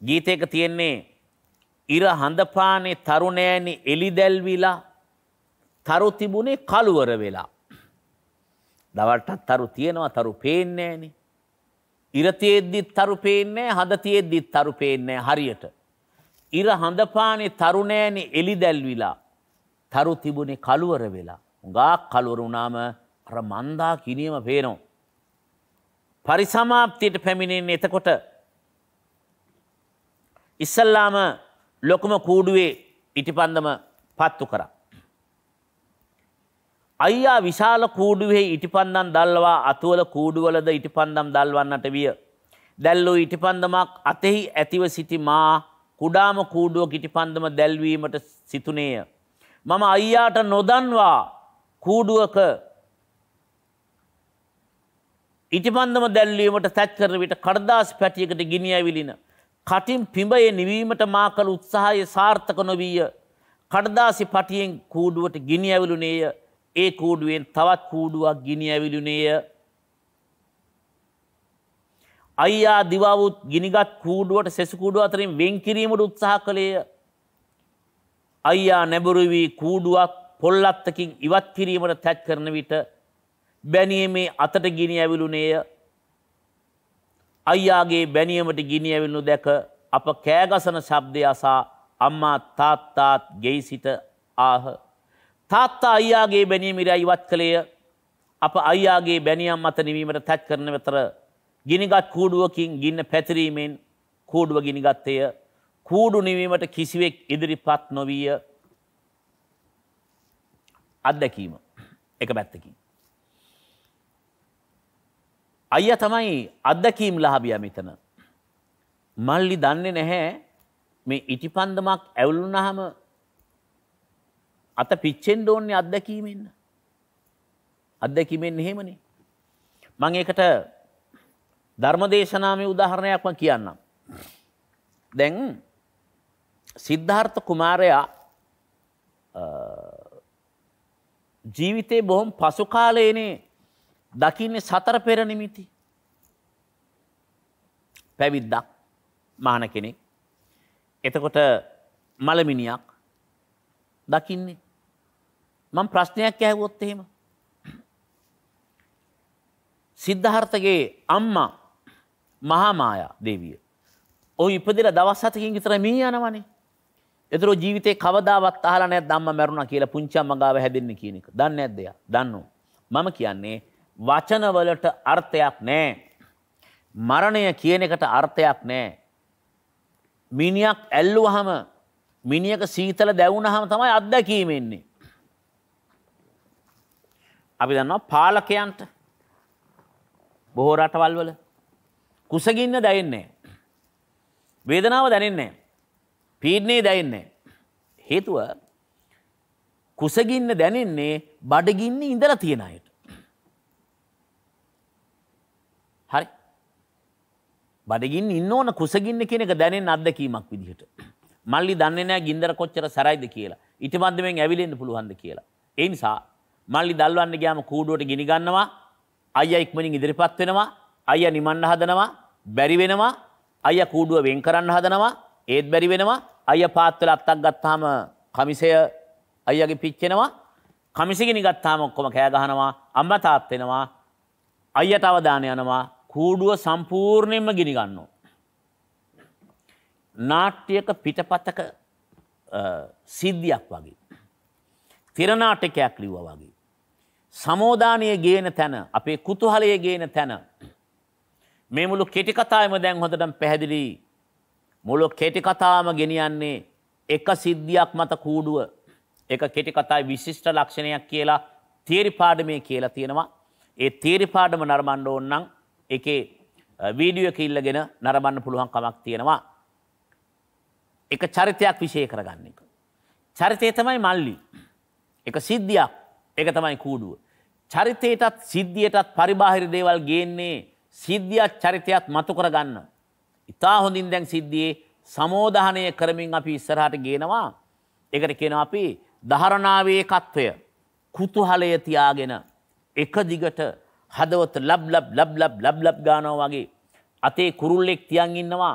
[SPEAKER 2] ගීතයක තියෙන්නේ ඉර හඳපානේ තරුණෑනි එලිදැල්විලා තරු තිබුණේ කළුවර වෙලා. දවල්ටත් තරු තියෙනවා තරු පේන්නේ නෑනේ ඉරතියෙද්දිත් තරු පේන්නේ හදතියෙද්දිත් තරු පේන්නේ හරියට. ඉර හඳපානේ තරුණෑනි එලි දැල්විලා. තරු තිබුණේ කළුවර වෙලා. උඟාක් කළුවර වුණාම අර මන්දා කිනියම පේනවා. පරිසමාප්තියට පැමිණෙන්නේ එතකොට ඉස්සල්ලාම ලොකුම කූඩුවේ ඉටිපන්දම පත්තු කරා. අයියා විශාල කූඩුවේ ඉටිපන්දම් දල්වා අතුවල කූඩුවලද ඉටිපන්දම් දල්වන්නට විය. දැල්ලූ ඉටිපන්දමක් අතෙහි ඇතිව සිටි මා කුඩාම කූඩුව ඉටිපන්දම දැල්වීමට සිතුනේය. මම අයියාට නොදන්වා කූඩුවක ඉටිපන්දම දැල්ලීමට තැත්කර විට කඩදාස් පැටියකට ගිනි ඇවිලින. කටින් පිඹයේ නිවීමට මා කළ උත්සාහය සාර්ථක නොවීය. කඩදාසි පටියෙන් කූඩුවට ගිනි ඇවිලුනේය. ඒ කූඩුවෙන් තවත් කූඩුවක් ගිනි ඇවිලුනේය. අයියා දිවවුත් ගිනිගත් කූඩුවට සෙසුකූඩුව අතරින් වෙන්කිරීමට උත්සාහ කළේය. අයියා නැබුරුවී කූඩුවක් පොල්ලත්තකින් ඉවත් කිරීමට තැත් කරන විට බැනියමේ අතට ගිනි ඇවිලුනේය. අයියාගේ බැනියමට ගිනි ඇවිලුණු දැක අප කෑගසන ශබ්දය අසා අම්මා තාත්තාත් ගෙයි සිට ආහ. තාත්තා අයියාගේ බැනීමිර ඉවත් කළේය අප අයියාගේ බැනියම් අත නිවීමට තැත් කරන වෙතර ගිනිගත් කූඩුවකින් ගින්න පැතිරීමෙන් කූඩුව ගිනිගත්තය කූඩු නිවීමට කිසිවෙක් ඉදිරිපත් නොවීය අත්දැකීම එක පැත්තකින්. අය තමයි අත්දැකීම් ලහබිය මෙතන. මල්ලි දන්නේ නැහැ මේ ඉටිපන්දමක් ඇවුලුනහම අත පිච්චෙන්ඩ ඕන්නේ අත්දැකීමෙන්න්න. අත්දැකිමෙන් එහෙමනි. මං එකට ධර්ම දේශනාමය උදාහරණයක්ම කියන්නම්. දැන් සිද්ධාර්ථ කුමාරයා ජීවිතේ බොහොම පසු කාලයනේ දකින්නේ සතර පෙර නිමිති. පැවිද්දක් මහන කෙනෙක්. එතකොට මලමිනියක් දකින්නේ. මම ප්‍රශ්නයක් ඇහුවොත් එහෙම. සිද්ධාර්ථගේ අම්මා මහාමායා දේවිය. ඔහු ඉපදෙලා දවස් හතකින් විතර මිය යනවනේ. එතර ජීවිතේ කවදාවත් අහලා නැද්ද අම්මා මැරුණා කියලා පුංචිම ගාව හැදෙන්නේ කියන එක. දන්නේ නැද්ද එයා? දන්නෝ. මම කියන්නේ වචනවලට අර්ථයක් නැහැ. මරණය කියන එකට අර්ථයක් නැහැ. මිනියක් ඇල්ලුවහම මිනියක සීතල දැවුනහම තමයි අත්දැකීම එන්නේ. අපි දන්නවා පාලකයන්ට බොහෝ රටවල් වල කුසගින්න දැනෙන්නේ වේදනාව දැනෙන්නේ පීඩනේ දැනෙන්නේ හේතුව කුසගින්න දැනෙන්නේ බඩගින්න ඉඳලා තියෙන අයට හරි බඩගින්න ඉන්න ඕන කුසගින්න කියන එක දැනෙන අත්දැකීමක් විදිහට මල්ලි දන්නේ නැහැ ගින්දර කොච්චර සැරයිද කියලා ඉටිමන්දමෙන් ඇවිලෙන්න පුළුවන්ද කියලා ඒ නිසා මල්ලි දල්වන්න ගියාම කූඩුවට ගිනි ගන්නවා අයියා ඉක්මනින් ඉදිරිපත් වෙනවා අයියා නිමන්න හදනවා බැරි වෙනවා අයියා කූඩුව වෙන් කරන්න හදනවා ඒත් බැරි වෙනවා අයියා පාත් වල අත්තක් ගත්තාම කමිසය අයියාගේ පිච්චෙනවා කමිසෙ ගිනි ගත්තාම ඔක්කොම කෑ ගහනවා අම්මා තාත් වෙනවා අයියට අවධානය යනවා කූඩුව සම්පූර්ණයෙන්ම ගිනි ගන්නවා නාට්‍යයක පිටපතක සිද්ධියක් වගේ තිරනාටකයක් ලිව්වා වගේ සමෝධානය ගේන තැන අපේ කුතුහලය ගේන තැන මේ මුළු කෙටිකතායම දැන් හොඳටම පැහැදිලි මුළු කෙටිකතාම ගෙනියන්නේ එක සිද්ධියක් මත කූඩුව එක කෙටිකතායි විශිෂ්ට ලක්ෂණයක් කියලා තේරිපාඩමේ කියලා තියෙනවා ඒ තේරිපාඩම නරමණ්ඩ ඕන්නම් එකේ වීඩියෝ එක ඉල්ලගෙන නරඹන්න පුළුවන් කමක් තියෙනවා එක චරිතයක් විශේෂ කරගන්න එක චරිතය තමයි මල්ලි එක සිද්ධියක් ඒක තමයි කූඩුව චරිතයටත් සිද්ධියටත් පරිබාහිර දේවල් ගේන්නේ සිද්ධියත් චරිතයත් මතු කරගන්න. ඉතා හොඳින් දැන් සිද්ධියේ සමෝධානය කරමින් අපි ඉස්සරහට ගේනවා. එකට කියන අපි දහරණාවේ කත්වය කුතුහලය තියාගෙන එක දිගට හදවත ලබ් ලබ් ලබ් ලබ් ලබ් ලබ් ගානවා වගේ අතේ කුරුල්ලෙක් තියන් ඉන්නවා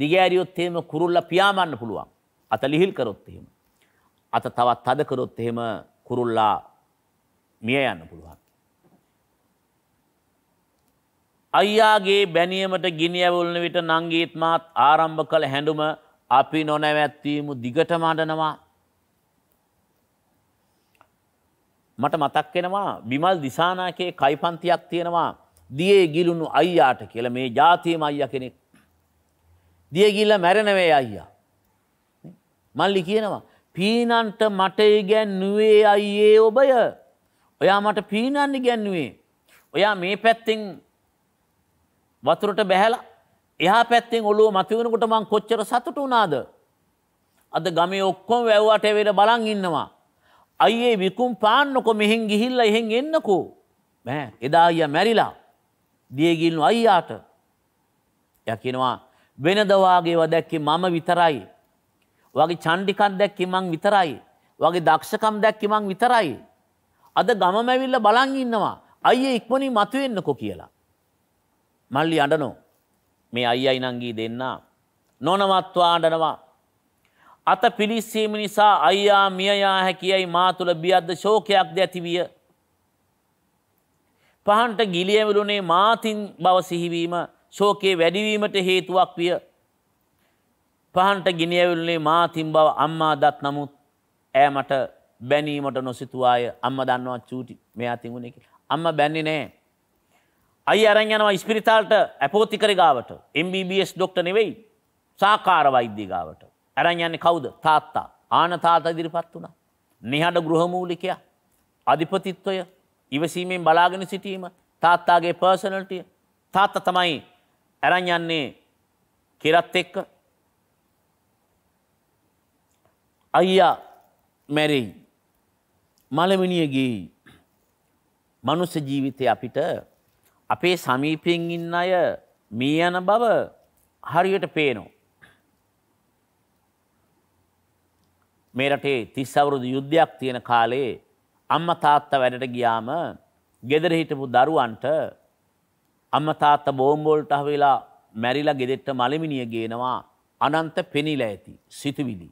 [SPEAKER 2] දිගෑරියොත් එහෙම කුරුල්ල පියාඹන්න පුළුවන්. අත ලිහිල් කරොත් එහෙම. අත තවත් තද කරොත් එහෙම කුරුල්ලා මිය යන්න පුළුවන්. අයියාගේ බැනියමට ගිනියවුලන විට නංගීත්මාත් ආරම්භ කළ හැඩුම අපි නොනැවැත්වීමු දිගට මඩනවා. මට මතක්කෙනවා බිමල් දිසානාකයේ කයිපන්තියක් තියෙනවා දියේ ගිලුණු අයියාට කියල මේ ජාතියම අයිය කෙනෙක්. දියගිල්ල මැරණවේ අයියා. මල්ලි කියනවා පීනන්ට මට ගැන් නුවේ අයියේ ඔබය ඔයා මට පීනන්න ගැන්නුවේ. ඔයා මේ පැත්තෙන් වතුරට බැහැලා එයා පැත්තෙන් ඔලුව මතිවනකොට මං කොච්චර සතුට වුණාද. අද ගමේ ඔක්කොම වැැව්වාට වෙන බලන් ඉන්නවා. අයිඒ විකුම් පාන්නකො මෙහෙන් ගිහිල්ල එහෙන් එන්නකෝ. බෑ එදා අය මැරිලා දියගිල්නු අයියාට. යකිනවා වෙනදවාගේව දැක්කි මම විතරයි. වගේ චණ්ඩිකන් දැක්කි මං විතරයි. වගේ දක්ෂකම් දැක්කි මං විතරයි. අද ගම මැවිල්ල බලන් ඉන්නවා අයියේ ඉක්මනින් මතුවෙන්නකෝ කියලා. මල්ලි අඩනෝ මේ අයියි නංගී දෙන්නා නොනවත්වා අඩනවා අත පිලිස්සීම නිසා අයියා මියයා හැකියයි මා තුළ බියද්ද ශෝකයක් ද ඇතිවිය. පහන්ට ගිලියවිලුනේ මාතින් බව සිහිවීම ශෝකයේ වැඩිවීමට හේතුවක් විය. පහන්ට ගිනියවිලුනේ මාතින් බව අම්මා දත් නමුත් ඇමට බැනීමට නොසිතුවාය අම්ම දන්නවා චූටි මෙයා තිගුණෙකි. අම්ම බැන්නේ නෑ. අයි අරන් යනවා ඉස්පිරිතාල්ට ඇපෝතිකරගාවට MBBS ඩොක්ට නෙවෙයි සාකාර වෛද්‍යගාවට. ඇරන් යන්නේ කවුද තාත්තා ආන තාත ඉදිරිපත් වුණා. නිහඬ ගෘහමූලිකයා අධිපතිත්වය ඉවසීමෙන් බලාගෙන සිටීම තාත්තාගේ පර්සනල්ටිය තාත්ත තමයි ඇරන් යන්නේ කෙරත් එක්ක අයියා මැරෙයි මළමිනියගේ මනුස්ස ජීවිතය අපිට අපේ සමීපයෙන් ඉන්න අය මේ යන බව හරියට පේනෝ. මේ රටේ තිස් අවුරුදු යුද්ධයක් තියෙන කාලේ අම්ම තාත්ත වැඩට ගියාම ගෙදර හිටපු දරුවන්ට අම්ම තාත්ත බෝම්බෝල්ට හවෙලා මැරිලා ගෙදෙට්ට මළමිනිය ගේනවා අනන්ත පෙනිලා ඇති සිතුවිලි.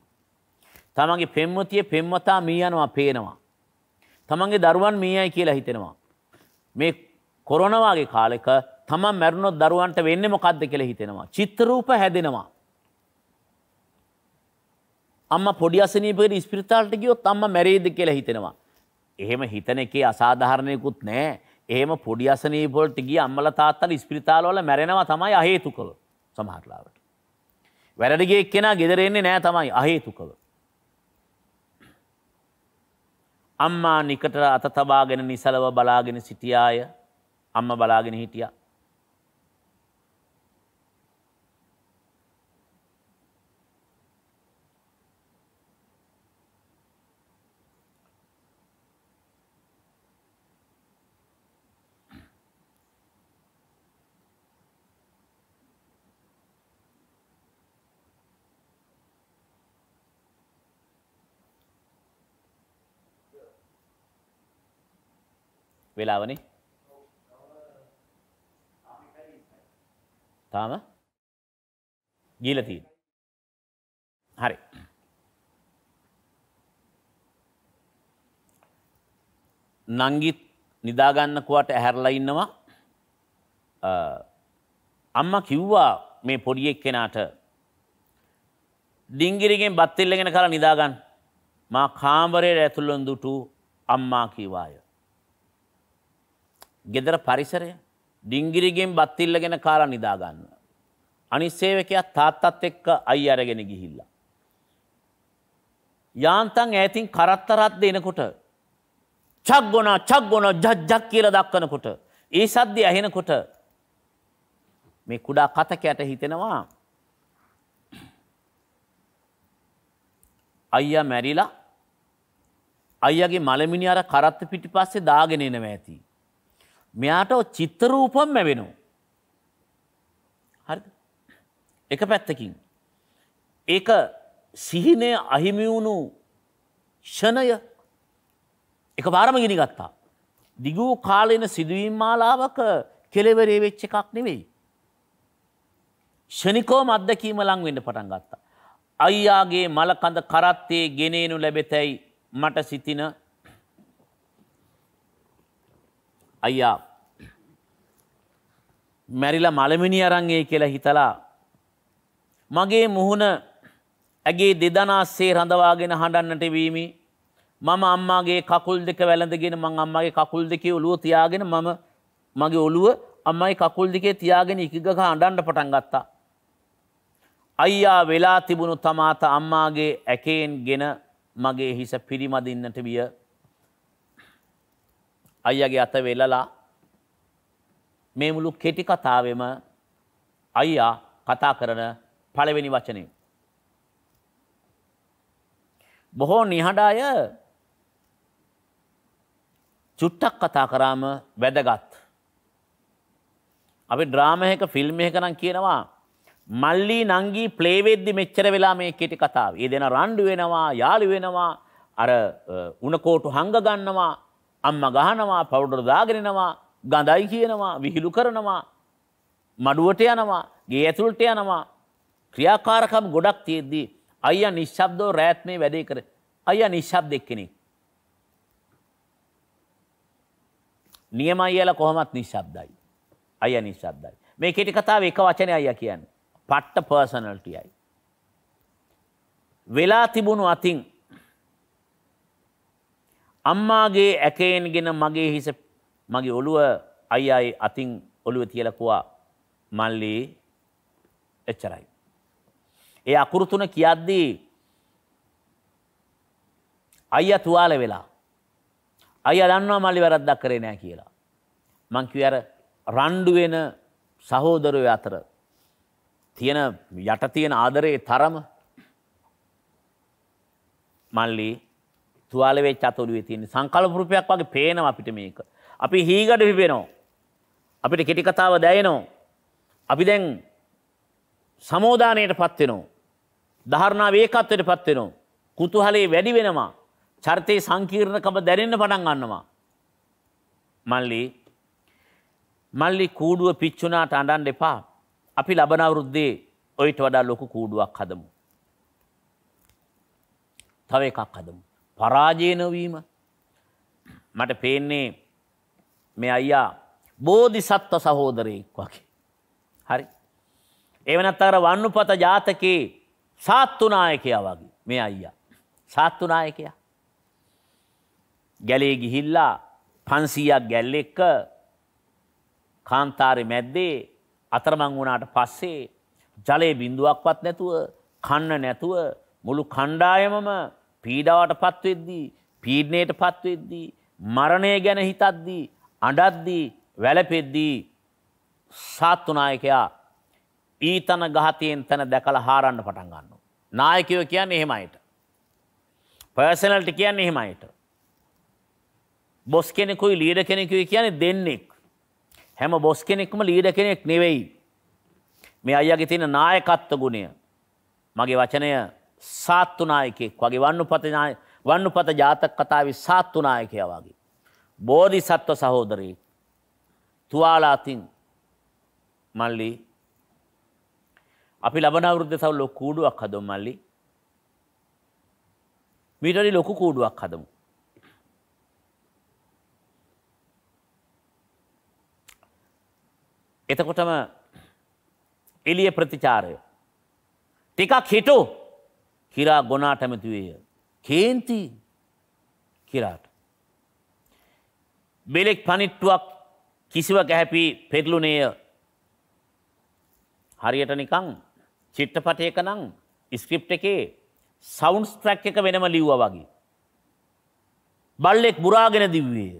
[SPEAKER 2] තමගේ පෙම්මතිය පෙම්වතා මී යනවා පේනවා. තමන්ගේ දරුවන් මේ අයි කියලා හිතෙනවා. මේ කොරොනවාගේ කාලෙක තමන් මැරුණොත් දරුවන්ට වෙන්න මොකක්ද කියලා හිතෙනවා. චිත්තරූප හැදෙනවා. අම්ම පොඩි අසනීපකට ඉස්පිරිතාලට ගියොත් අම්ම මැරේද කියලා හිතෙනවා. එහෙම හිතන එකේ අසාධාරණයකුත් නෑ. එහෙම පොඩි අසනීපවලට ගිය අම්මලා තාත්තලා ඉස්පිරිතාලවල මැරෙනවා තමයි අහේතුකව සමහරලාවට. වැරදි ගිය එක්කෙනා ගෙදර එන්නේ නෑ තමයි අහේතුකව. අම්මා නිකට අතතබාගෙන නිසලව බලාගෙන සිටියාය අම්ම බලාගෙන හිටිය. වෙලාවනේ. තාම ගිහිලා තියෙනවා. හරි. නංගිත් නිදා ගන්න කුවට ඇහැරලා ඉන්නවා. අම්මා කිව්වා මේ පොඩි එක්කෙනාට ඩිංගිරිගෙන් බත් ඉල්ලගෙන කරලා නිදා ගන්න. මා කාමරයේ ඇතුළෙන් දුටු අම්මා කිවාය. ගෙදර පරිසරය ඩිංගිරිගෙන් බත්තිල්ලගෙන කාලා නිදාගන්න. අනිස්සේවකයා තාත්තත් එක්ක අයි අරගෙන ගිහිල්ලා. යාන්තන් ඇතින් කරත්තරත් දෙනකොට චක්ගොන චක්ගොන ජජ්ජක් කියල දක්වනකොට. ඒ සද්ධිය ඇහෙනකොට මේ කුඩා කතකයට හිතෙනවා අයියා මැරිලා අයියගේ මළමිනි අර කරත්ත පිටි පස්සේ දාගෙන එනවා ඇති. මෙයාට චිත්තරූපම් ලැබෙනවා. හරි එක පැත්තකින්. ඒක සිහිනය අහිමිවුණු ෂණය එක බාරම ගෙන ගත්තා. දිගූ කාලෙන සිදුවීම් මාලාවක කෙලෙවරේ වෙච්ච එකක් නෙවෙයි. ෂණිකෝ අත්දකීම ලංවෙන්න පටන් ගත්තා. අයියාගේ මලකඳ කරත්තේ ගෙනේනු ලැබෙතැයි මට සිතින අයියා මැරිලා මළමිනි අරංගේ කියලා හිතලා මගේ මුහුණ ඇගේ දෙදනාස්සේ රඳවාගෙන හඬන්නට වීමි මම අම්මාගේ කකුල් දෙක වැළඳගෙන මං අම්මගේ කකුල් දෙකේ ඔලුව තියාගෙන මම මගේ ඔලුව අම්මයි කකුල් දෙකේ තියාගෙන එකගක හඬන්න පටන් ගත්තා. අයියා වෙලා තිබුණු තමාත අම්මාගේ ඇකෙන් ගෙන මගේ හිස පිරිමදින්නට විය අයියගේ අත වෙලලා මේ මුළු කෙටි කතාවෙම අයියා කතා කරන පළවෙනි වචනය. බොහෝ නිහඬ අය චුට්ටක් කතා කරාම වැදගත්. අපි ඩ්‍රාම එකක ෆිල්ම් එකක නම් කියනවා මල්ලි නංගි ප්ලේ වෙද්දි මෙච්චර වෙලා මේ කෙටි කතාව. ඒ දෙන රණ්ඩු වෙනවා, යාළු වෙනවා, අර උණකෝටු හංග ගන්නවා, අම්මා ගහනවා, පවුඩර් දාගෙනනවා, ගඳයි කියනවා විහිළු කරනවා මඩුවට යනවා ගේ ඇතුළට යනවා ක්‍රියාකාරකම් ගොඩක් තියෙද්දී අයියා නිශ්ශබ්දෝ රෑත් මේ වැඩේ කර අයියා නිශ්ශබ්ද එක්කෙනෙක් නියම අයියලා කොහොමත් නිශ්ශබ්දයි අයියා නිශ්ශබ්දයි මේ කෙටි කතාව එක වචනේ අයියා කියන්නේ පට්ට පර්සනල්ටියයි වෙලා තිබුණු අතින් අම්මාගේ ඇකේන්ගෙන මගේ හිස මගේ ඔළුව අයියි අතින් ඔළුව තියලකුවා මල්ලි එච්චරයි. ඒ අකුරුතුන කියද්දී අයිය තුවාල වෙලා. අය දන්නවා මල්ලි වැරද්දක් කරේ නෑ කියලා. මංකිව අර රණ්ඩු වෙන සහෝදරය අතර තියෙන යට තියෙන ආදරයේ තරම මල්ලි තුවාලවේ චතුළුවේ තියෙන සංකල්ප රූපයක් වගේ පේනවා අපිට මේක. අපි හීගඩ පිපෙනෝ. අපිට කෙටිකතාව දැයනෝ. අපි දැන් සමෝධානයට පත්වෙනෝ. ධාරණා වේකත්වයට පත්වෙනෝ. කුතුහලේ වැඩි වෙනවා. චරිතයේ සංකීර්ණකම දැනෙන්න පටන් ගන්නවා. මල්ලි මල්ලි කූඩුව පිච්චුනාට අඩන් එපා. අපි ලබන අවුරුද්දේ ඔයිට වඩා ලොකු කූඩුවක් හදමු. තව එකක් හදමු. පරාජය නොවීම මට පේන්නේ මේ අයියා බෝධිසත්ව සහෝදරයෙක් වගේ. හරි. එවනත් අර වන්නුපත ජාතකයේ සාත්තුනායකයා වගේ මේ අයියා. සාත්තුනායකයා. ගැලේ ගිහිල්ලා පන්සීයක් ගැල්ල එක්ක කාන්තාරි මැද්දේ අතරමං වුණාට පස්සේ ජලය බිඳුවක්වත් නැතුව කන්න නැතුව මුළු කණ්ඩායමම පීඩාවට පත්වෙද්දී පීඩ්නයට පත්වෙද්දී මරණය ගැන හිතද්දී අඩද්දී වැලපෙද්දී සාත්තුනායකයා ඊතන ගහතියෙන් තැන දැකළ හාරන්න පටන් ගන්න. නායකයෝ කියන්න එහෙමයිට. පර්සනල්ට කියන්න එහෙමයිට. බොස් කෙනෙකුයි ලීඩ කෙනෙකුයි කියන්නේ දෙන්නෙක්. හැම බොස් කෙනෙක්ම ලීඩ කෙනෙක් නෙවෙයි. මේ අයගේ තියෙන නායකත්ව ගුණය. මගේ වචනය සාත්තුනායකෙක් වගේ වන්නුපත ජාතක කතාව සාත්තුනායකය වගේ. බෝධිසත්ව සහෝදරී තුවාලාතින් මල්ලි අපි ලබන අවුරුද්දේ සව ලොකු කූඩුවක් හදමු මල්ලි මීටරි ලොකු කූඩුවක් හදමු එතකොටම එළිය ප්‍රතිචාරය ටිකක් හිටු හිරා ගොනාට ඇමතිවේය කේන්ති කිරාට බෙලෙක් පනිට්ටුවක් කිසිව ගැහැපි පෙරලුනේය. හරියට නිකං චිත්‍රපටයක නං ස්ක්‍රිප් එකේ සෞන්ස් ට්‍රැක් එක වෙනම ලිව්ව වගේ. බල්ලෙක් බුරාගෙන දිව්වේය.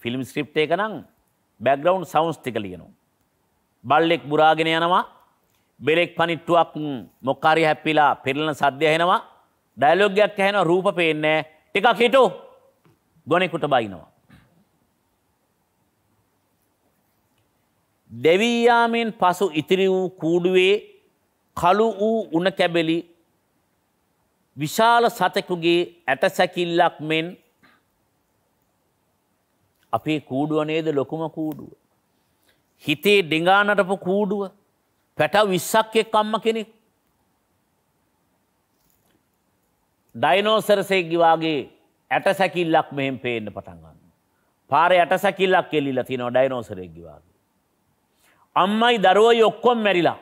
[SPEAKER 2] ෆිල්ම් ස්ක්‍රිප් එක නම් බැග්‍රවන්් සෞන්ස් ටික ලියනවා. බල්ලෙක් බුරාගෙන යනවා බෙලෙක් පනිට්ටුවක් මොක්කාරි හැප්පිලා පෙරලන සද්‍යය හෙනවා ඩයිලෝගයක් ඇහෙන රූප පේන්නේ ටිකක් හිටෝ ගොනෙකුට බයිනවා. දෙවීයාමෙන් පසු ඉතිරි වූ කූඩුවේ කළු වූ උන කැබෙලි විශාල සතෙකුගේ ඇටසැකිල්ලක් මෙන් අපේ කූඩුව නේද ලොකුම කූඩුව. හිතේ ඩෙගානටපු කූඩුව පැට විස්සක් එක් අම්ම කෙනෙක්. ඩයිනෝසරසෙක් ගිවාගේ ඇට සැකිල්ලක් මෙහෙම පේන්න පටන්ගන්න. පාර ඇට සැකිල්ලක් කෙල්ලිලා තිනෝ ඩයිනෝසරෙක්ගවාගේ. අම්මයි දරුවයි ඔක්කොම් මැරිලා.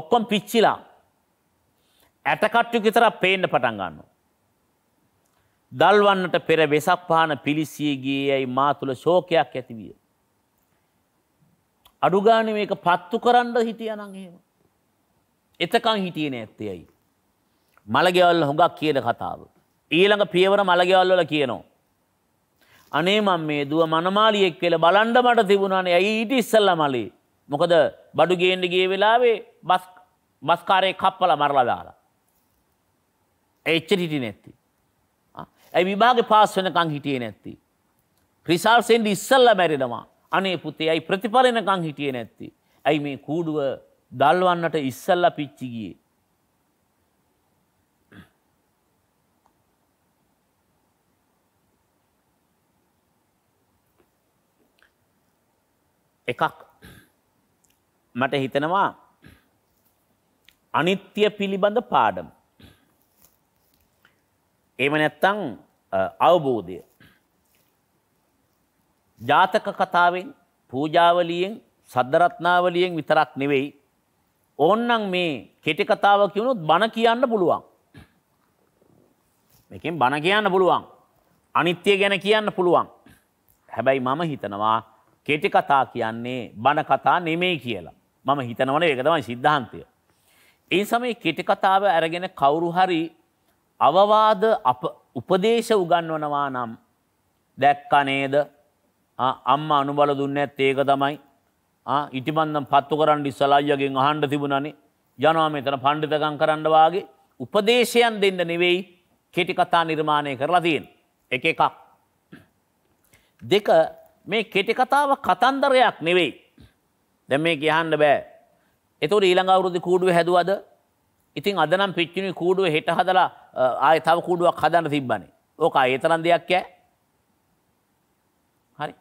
[SPEAKER 2] ඔක්කොම් පිච්චිලා. ඇටකට්ටු කිතර පේන්න පටන්ගන්න. දල්වන්නට පෙර වෙසක් පහන පිලිසියගේ ඇයි මා තුළ ශෝකයක් ඇතිවිය. අඩුගාන මේක පත්තු කරන්න හිටිය නංහෙම. එතකං හිටියන ඇත්තයයි. මළගෙවල්ල හොඟක් කියන කතාව. ඊළඟ පියවර මළගෙවල්වල කියනවා. අනේ මං මේ දුව මනමාලියෙක් වෙලා බලන්න මට තිබුණානේ ඇයි ඊට ඉස්සෙල්ලා මලේ. මොකද බඩු ගේන්න ගිය වෙලාවේ බස් බස් කාරේ කප්පලා මරලා දාලා. එච්චර හිටියේ නැති. ඇයි විභාගේ පාස් වෙනකන් හිටියේ නැති. රිසල්ට්ස් එන්න ඉස්සෙල්ලා මැරෙනවා. අනේ පුතේ ඇයි ප්‍රතිඵල එනකන් හිටියේ නැති. ඇයි මේ කූඩුව දල්වන්නට ඉස්සෙල්ලා පිච්චි ගියේ. එකක් මට හිතනවා අනිත්‍ය පිළිබඳ පාඩම. ඒම නැත්තං අවබෝධය. ජාතක කතාවෙන් පූජාවලියෙන් සද්ධරත්නාවලියෙන් විතරක් නෙවෙයි. ඕන්නන් මේ කෙටි කතාව කියවුණුත් බණ කියන්න පුළුවන්. මෙකින් බණ කියන්න පුළුවන්. අනිත්‍ය ගැන කියන්න පුළුවන්. හැබැයි මම හිතනවා කෙටි කතා කියන්නේ බණ කතා නෙමෙයි කියලා. මම හිතනවනේ ඒක තමයි සිද්ධාන්තය. ඒ සමේ කෙටි කතාව අරගෙන කවුරු හරි අවවාද අප උපදේශ උගන්වනවා නම් දැක්කා නේද? අම්මා අනුබල දුන්නේ නැත් ඒක තමයි. ආ ඉටිමන්දම් පත්තු කරන්න ඉස්සලා අයියාගෙන් අහන්න තිබුණානේ. යනවා මෙතන පඬිතකම් කරන්න වාගේ උපදේශයන් දෙන්න නෙවෙයි කෙටි කතා නිර්මාණය කරලා තියෙන්නේ. එක එකක්. දෙක මේ කෙටිකතාව කතන්දරයක් නෙවෙයි. දැ මේ කියහන්න බෑ. එතුට ඊළඟ අවුරුදු කූඩුව හැදුවද ඉතින් අදනම් පිච්චිණි කූඩුව හෙට හදලා ආය තව කූඩුවක් හදන්න තිබ්බනේ ඕක ඒතරන් දෙයක් ෑ හරි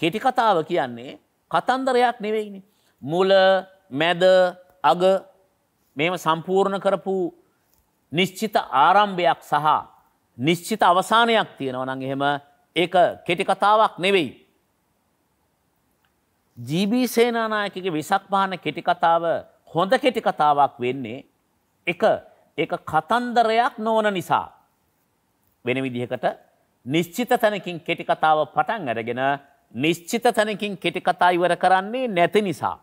[SPEAKER 2] කෙටිකතාව කියන්නේ කතන්දරයක් නෙවෙයිනි. මුල මැද අග මෙම සම්පූර්ණ කරපු නිශ්චිත ආරම්භයක් සහ නිශ්චිත අවසානයක් තියෙනවනන් එහෙම ඒක කෙටි කතාවක් නෙවෙයි. ජීබී සේනානායකගේ වෙසක් පහන කෙටි කතාව හොඳ කෙටි කතාවක් වෙන්නේ එක ඒක කතන්දරයක් නොවන නිසා. වෙන විදිහකට නිශ්චිත තැනකින් කෙටි කතාව පටන් අරගෙන නිශ්චිත තැනකින් කෙටි කතා ඉවර කරන්නේ නැති නිසා.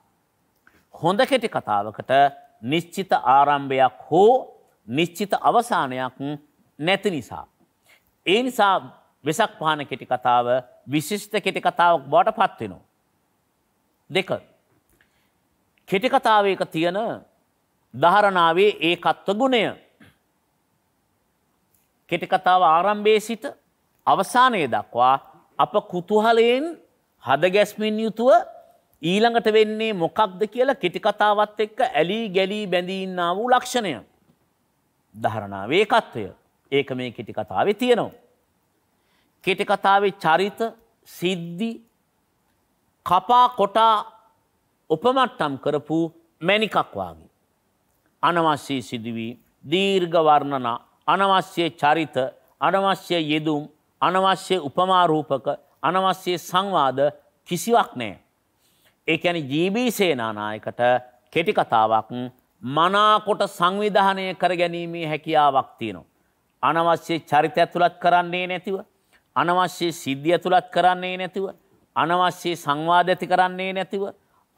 [SPEAKER 2] හොඳ කෙටි කතාවකට නිශ්චිත ආරම්භයක් හෝ නිශ්චිත අවසානයක් නැති නිසා. ඒ නිසා වෙසක් පහන කෙටි කතාව විශිෂ්ට කෙටි කතාවක් බවට පත්වෙනවා. දෙක. කෙටිකතාවයක තියෙන දහරණාවේ ඒ කත්ව ගුණය. කෙටිකතාව ආරම්භේ සිට අවසානය දක්වා අප කුතුහලයෙන් හදගැස්මින් යුතුව ඊළඟට වෙන්නේ මොකක්ද කියලා කෙටිකතාවත් එක්ක ඇලී ගැලී බැඳීන්නා වූ ලක්ෂණය. දහරණාවේ කත්වය ඒක මේ කෙටිකතාවේ තියෙනවා. කෙටකතාවේ චරිත සිද්ධි කපා කොටා උපමට්ටම් කරපු මැනිකක් වගේ. අනවශ්‍යයේ සිදුවී දීර්ඝ වර්ණනා අනවශ්‍ය චරිත අනවශ්‍ය යෙදුම් අනවශ්‍ය උපමාරූපක අනවශ්‍ය සංවාද කිසිවක් නෑ. ඒකැන ජීබී සේනානායකට කෙටි කතාවක් මනාකොට සංවිධානය කර ගැනීමේ හැකියාවක් තියනවා. අනවශ්‍ය චරිත ඇතුළත් කරන්නේ නැතිව අනවශ්‍ය සිද්ධිය තුළත් කරන්නේ නැතිව අනවශ්‍ය සංවාද ඇති කරන්නේ නැතිව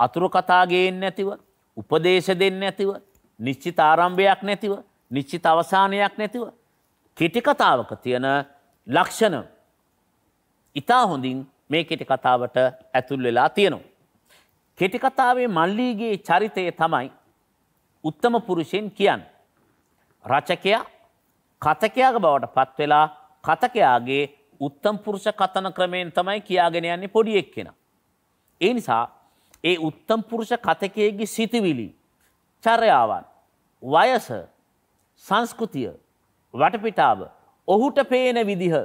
[SPEAKER 2] අතුරු කතාගේෙන් නැතිව උපදේශ දෙන්න නැතිව නිශ්චිත ආරම්භයක් නැතිව නිශ්චිත අවසානයක් නැතිව කෙටිකතාවක තියෙන ලක්ෂණ ඉතා හොඳින් මේ කෙටි කතාවට ඇතුල් වෙලා තියෙනවා. කෙටිකතාවේ මල්ලීගේ චරිතය තමයි උත්තම පුරුෂයෙන් කියන්. රචකයා කතකයාග බවට පත්වෙලා කතකයාගේ උත්තම් පුරුෂ කතන ක්‍රමයෙන් තමයි කියාගෙන යන්නේ පොඩි එක්කෙන. ඒ නිසා ඒ උත්තම් පුරුෂ කතකයේගේ සිතිවිලි චර්යාවන් වයස සංස්කෘතිය වටපිටාව ඔහුට පේන විදිහ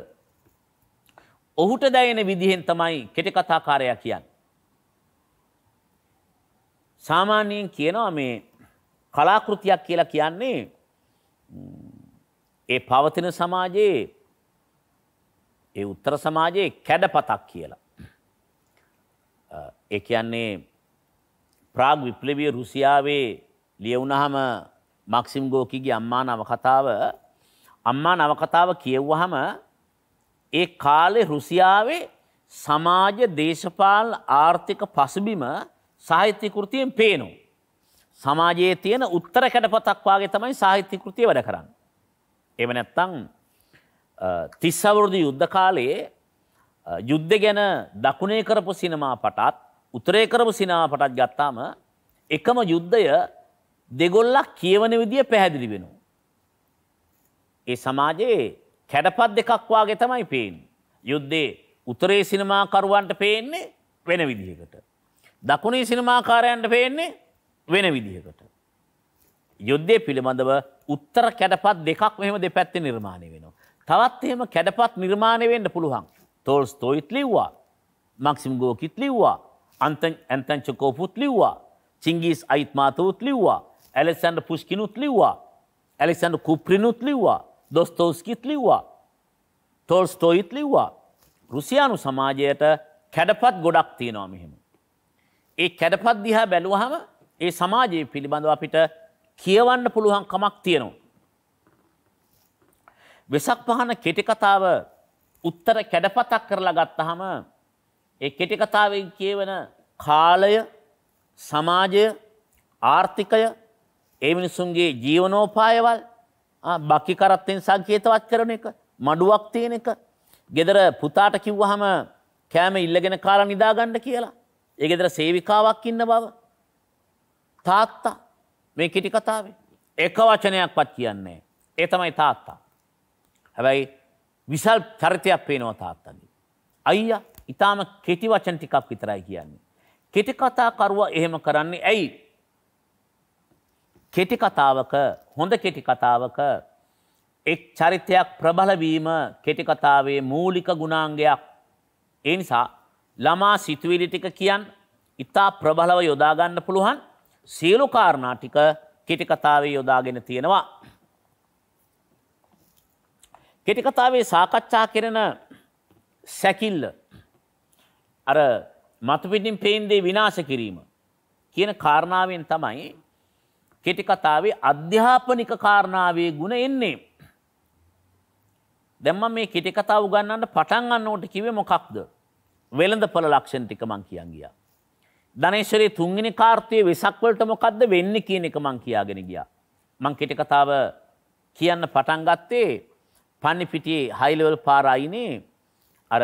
[SPEAKER 2] ඔහුට දැයෙන විදිහෙන් තමයි කෙටි කතාකාරයා කියන්නේ. සාමාන්‍යයෙන් කියනවා මේ කලාකෘතියක් කියලා කියන්නේ ඒ පවතින සමාජයේ ඒ උත්තර සමාජයේ කැඩපතක් කියලා. ඒ කියන්නේ ප්‍රාග් විප්ලවීය රුසියාවේ ලියවුනහම මක්සිම් ගෝකිගේ අම්මා නවකතාව අම්මා නවකතාව කියවුවහම ඒ කාලේ රුසියාවේ සමාජ දේශපාලන ආර්ථික පසුබිම සාහිත්‍ය කෘතියෙන් පේනවා. සමාජයේ තියෙන උත්තර කැඩපතක් වාගේ තමයි සාහිත්‍ය කෘතිය වැඩ කරන්නේ. එහෙම නැත්නම් තිස්සවුරුදු යුද්ධ කාලයේ යුද්ධ ගැන දකුණේ කරපු සිනමා පටත් උතරේ කරපු සිනමා පටත් ගත්තාම එකම යුද්ධය දෙගොල්ලක් කියවන විදිය පැහැදිලි වෙනවා. ඒ සමාජයේ කැඩපත් දෙකක් වාගේ තමයි පේන්නේ. යුද්ධේ උතරේ සිනමාකරුවන්ට පේන්නේ වෙන විදිහකට. දකුණේ සිනමාකාරයන්ට පේන්නේ වෙන විදිහකට. යුද්ධය පිළිබඳව උත්තර කැඩපත් දෙකක් මෙහෙම දෙපැත්තේ නිර්මාණය වෙනවා. තවත් එහෙම කැඩපත් නිර්මාණය වෙන්න පුළුවන්. තෝල්ස් තොයිත් ලිව්වා. මක්සිම් ගෝකිත් ලිව්වා. අන්තන් ඇන්තන් චකෝපුත් ලිව්වා. චිංගිස් අයිත් මාතවුත් ලිව්වා. ඇලෙක්සන්ඩ පුෂ්කිනුත් ලිව්වා. ඇලෙක්සන්ඩ කුප්‍රිනුත් ලිව්වා. දොස්තෝස්කිත් ලිව්වා. තොල්ස් තොයිත් ලිව්වා. රුසියානු සමාජයට කැඩපත් ගොඩක් තියෙනවා මෙහෙම. ඒ කැඩපත් දිහා බැලුවහම ඒ සමාජයේ පිළිබඳව අපිට කියවන්න පුළුවන් කමක් තියෙනවා. වෙසක් පහන කෙටි කතාව උත්තර කැඩපතක් කරලා ගත්තහම ඒ කෙටි කතාවෙන් කියවන කාලය සමාජය ආර්ථිකය ඒ මිනිසුන්ගේ ජීවනෝපායවල් බකි කරත්තෙන් සංකේතවත් කරන එක මඩුවක් තියෙන එක ගෙදර පුතාට කිව්වහම කෑම ඉල්ලගෙන කාලා නිදාගන්න කියලා ඒ ගෙදර සේවිකාවක් ඉන්න බව තාත්තා මේ කෙටි කතාවේ එක වචනයක්වත් කියන්නේ ඒ තමයි තාත්තා හැබැයි විසල් චරිතයක් පේනවා තාත්තගේ. අයිය ඉතාම කෙටි වචන ටිකක් විතරයි කියන්නේ. කෙටි කතාකරුව එහෙම කරන්නේ ඇයි. කෙටි කතාවක හොඳ කෙටි කතාවක එක් චරිතයක් ප්‍රබලවීම කෙටිකතාවේ මූලික ගුණාංගයක්. ඒ නිසා ළමා සිතුවිලි ටික කියන් ඉතා ප්‍රබලව යොදාගන්න පුළුවන් සියලු කාරණා ටික කෙටිකතාවේ යොදාගෙන තියෙනවා. කෙටිකතාවේ සාකච්ඡා කරන සැකිල්ල අර මතුපිටින් පේන්දේ විනාශ කිරීම කියන කාරණාවෙන් තමයි කෙටිකතාවේ අධ්‍යාපනික කාරණාවේ ගුණ එන්නේ. දැම්ම මේ කෙටිකතා උගන්නන්න පටන් ගන්න ඕට කිවේ මොකක්ද. වෙළඳ පල ලක්ෂණ ටික මං කියන් ගියා. ධනේශ්වරේ තුන්ගනි කාර්තය වෙසක්වලට මොකක්ද වෙන්න කියන එක මං කියාගෙන ගියා. මං කෙටිකතාව කියන්න පටන් ගත්තේ පන්නිපිටියේ high level පාර අයිනේ අර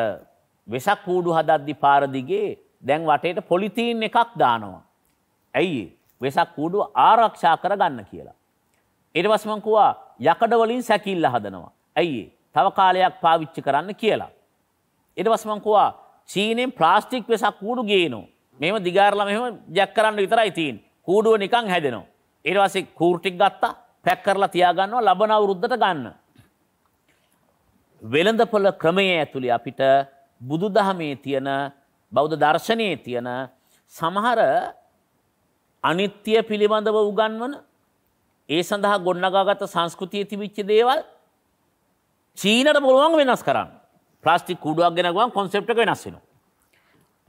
[SPEAKER 2] වෙසක් කූඩු හදද්දි පාර දිගේ දැන් වටේට පොලිතීන් එකක් දානවා. ඇයි වෙසක් කූඩු ආරක්ෂා කරගන්න කියලා. ඊට පස්සේ මං කිව්වා යකඩ වලින් සැකිල්ල හදනවා. ඇයි තව කාලයක් පාවිච්චි කරන්න කියලා. ඊට පස්සේ මං කිව්වා චීනෙන් ප්ලාස්ටික් වෙසක් කූඩු ගේනවා. මේව දිගාරලා මෙහෙම ජැක් කරන්න විතරයි තියෙන්නේ. කූඩුව නිකන් හැදෙනවා. ඊට පස්සේ කූරු ටික ගත්තා, පැක් කරලා තියාගන්නවා ලබන අවුරුද්දට ගන්න. වෙළඳපොළ ක්‍රමය ඇතුළි අපිට බුදුදහමේ තියෙන බෞද්ධ දර්ශනයේ තියෙන සමහර අනිත්‍ය පිළිබඳව උගන්වන ඒ සඳහා ගොඩනගාගත සංස්කෘතිය තිබිච්ච දේවල් චීනට පුළුවන් වෙනස් කරන්න ප්ලාස්ටික් කුඩුවක් ගෙන ගුවන් කොන්සෙප්ට වෙනස් වෙනවා.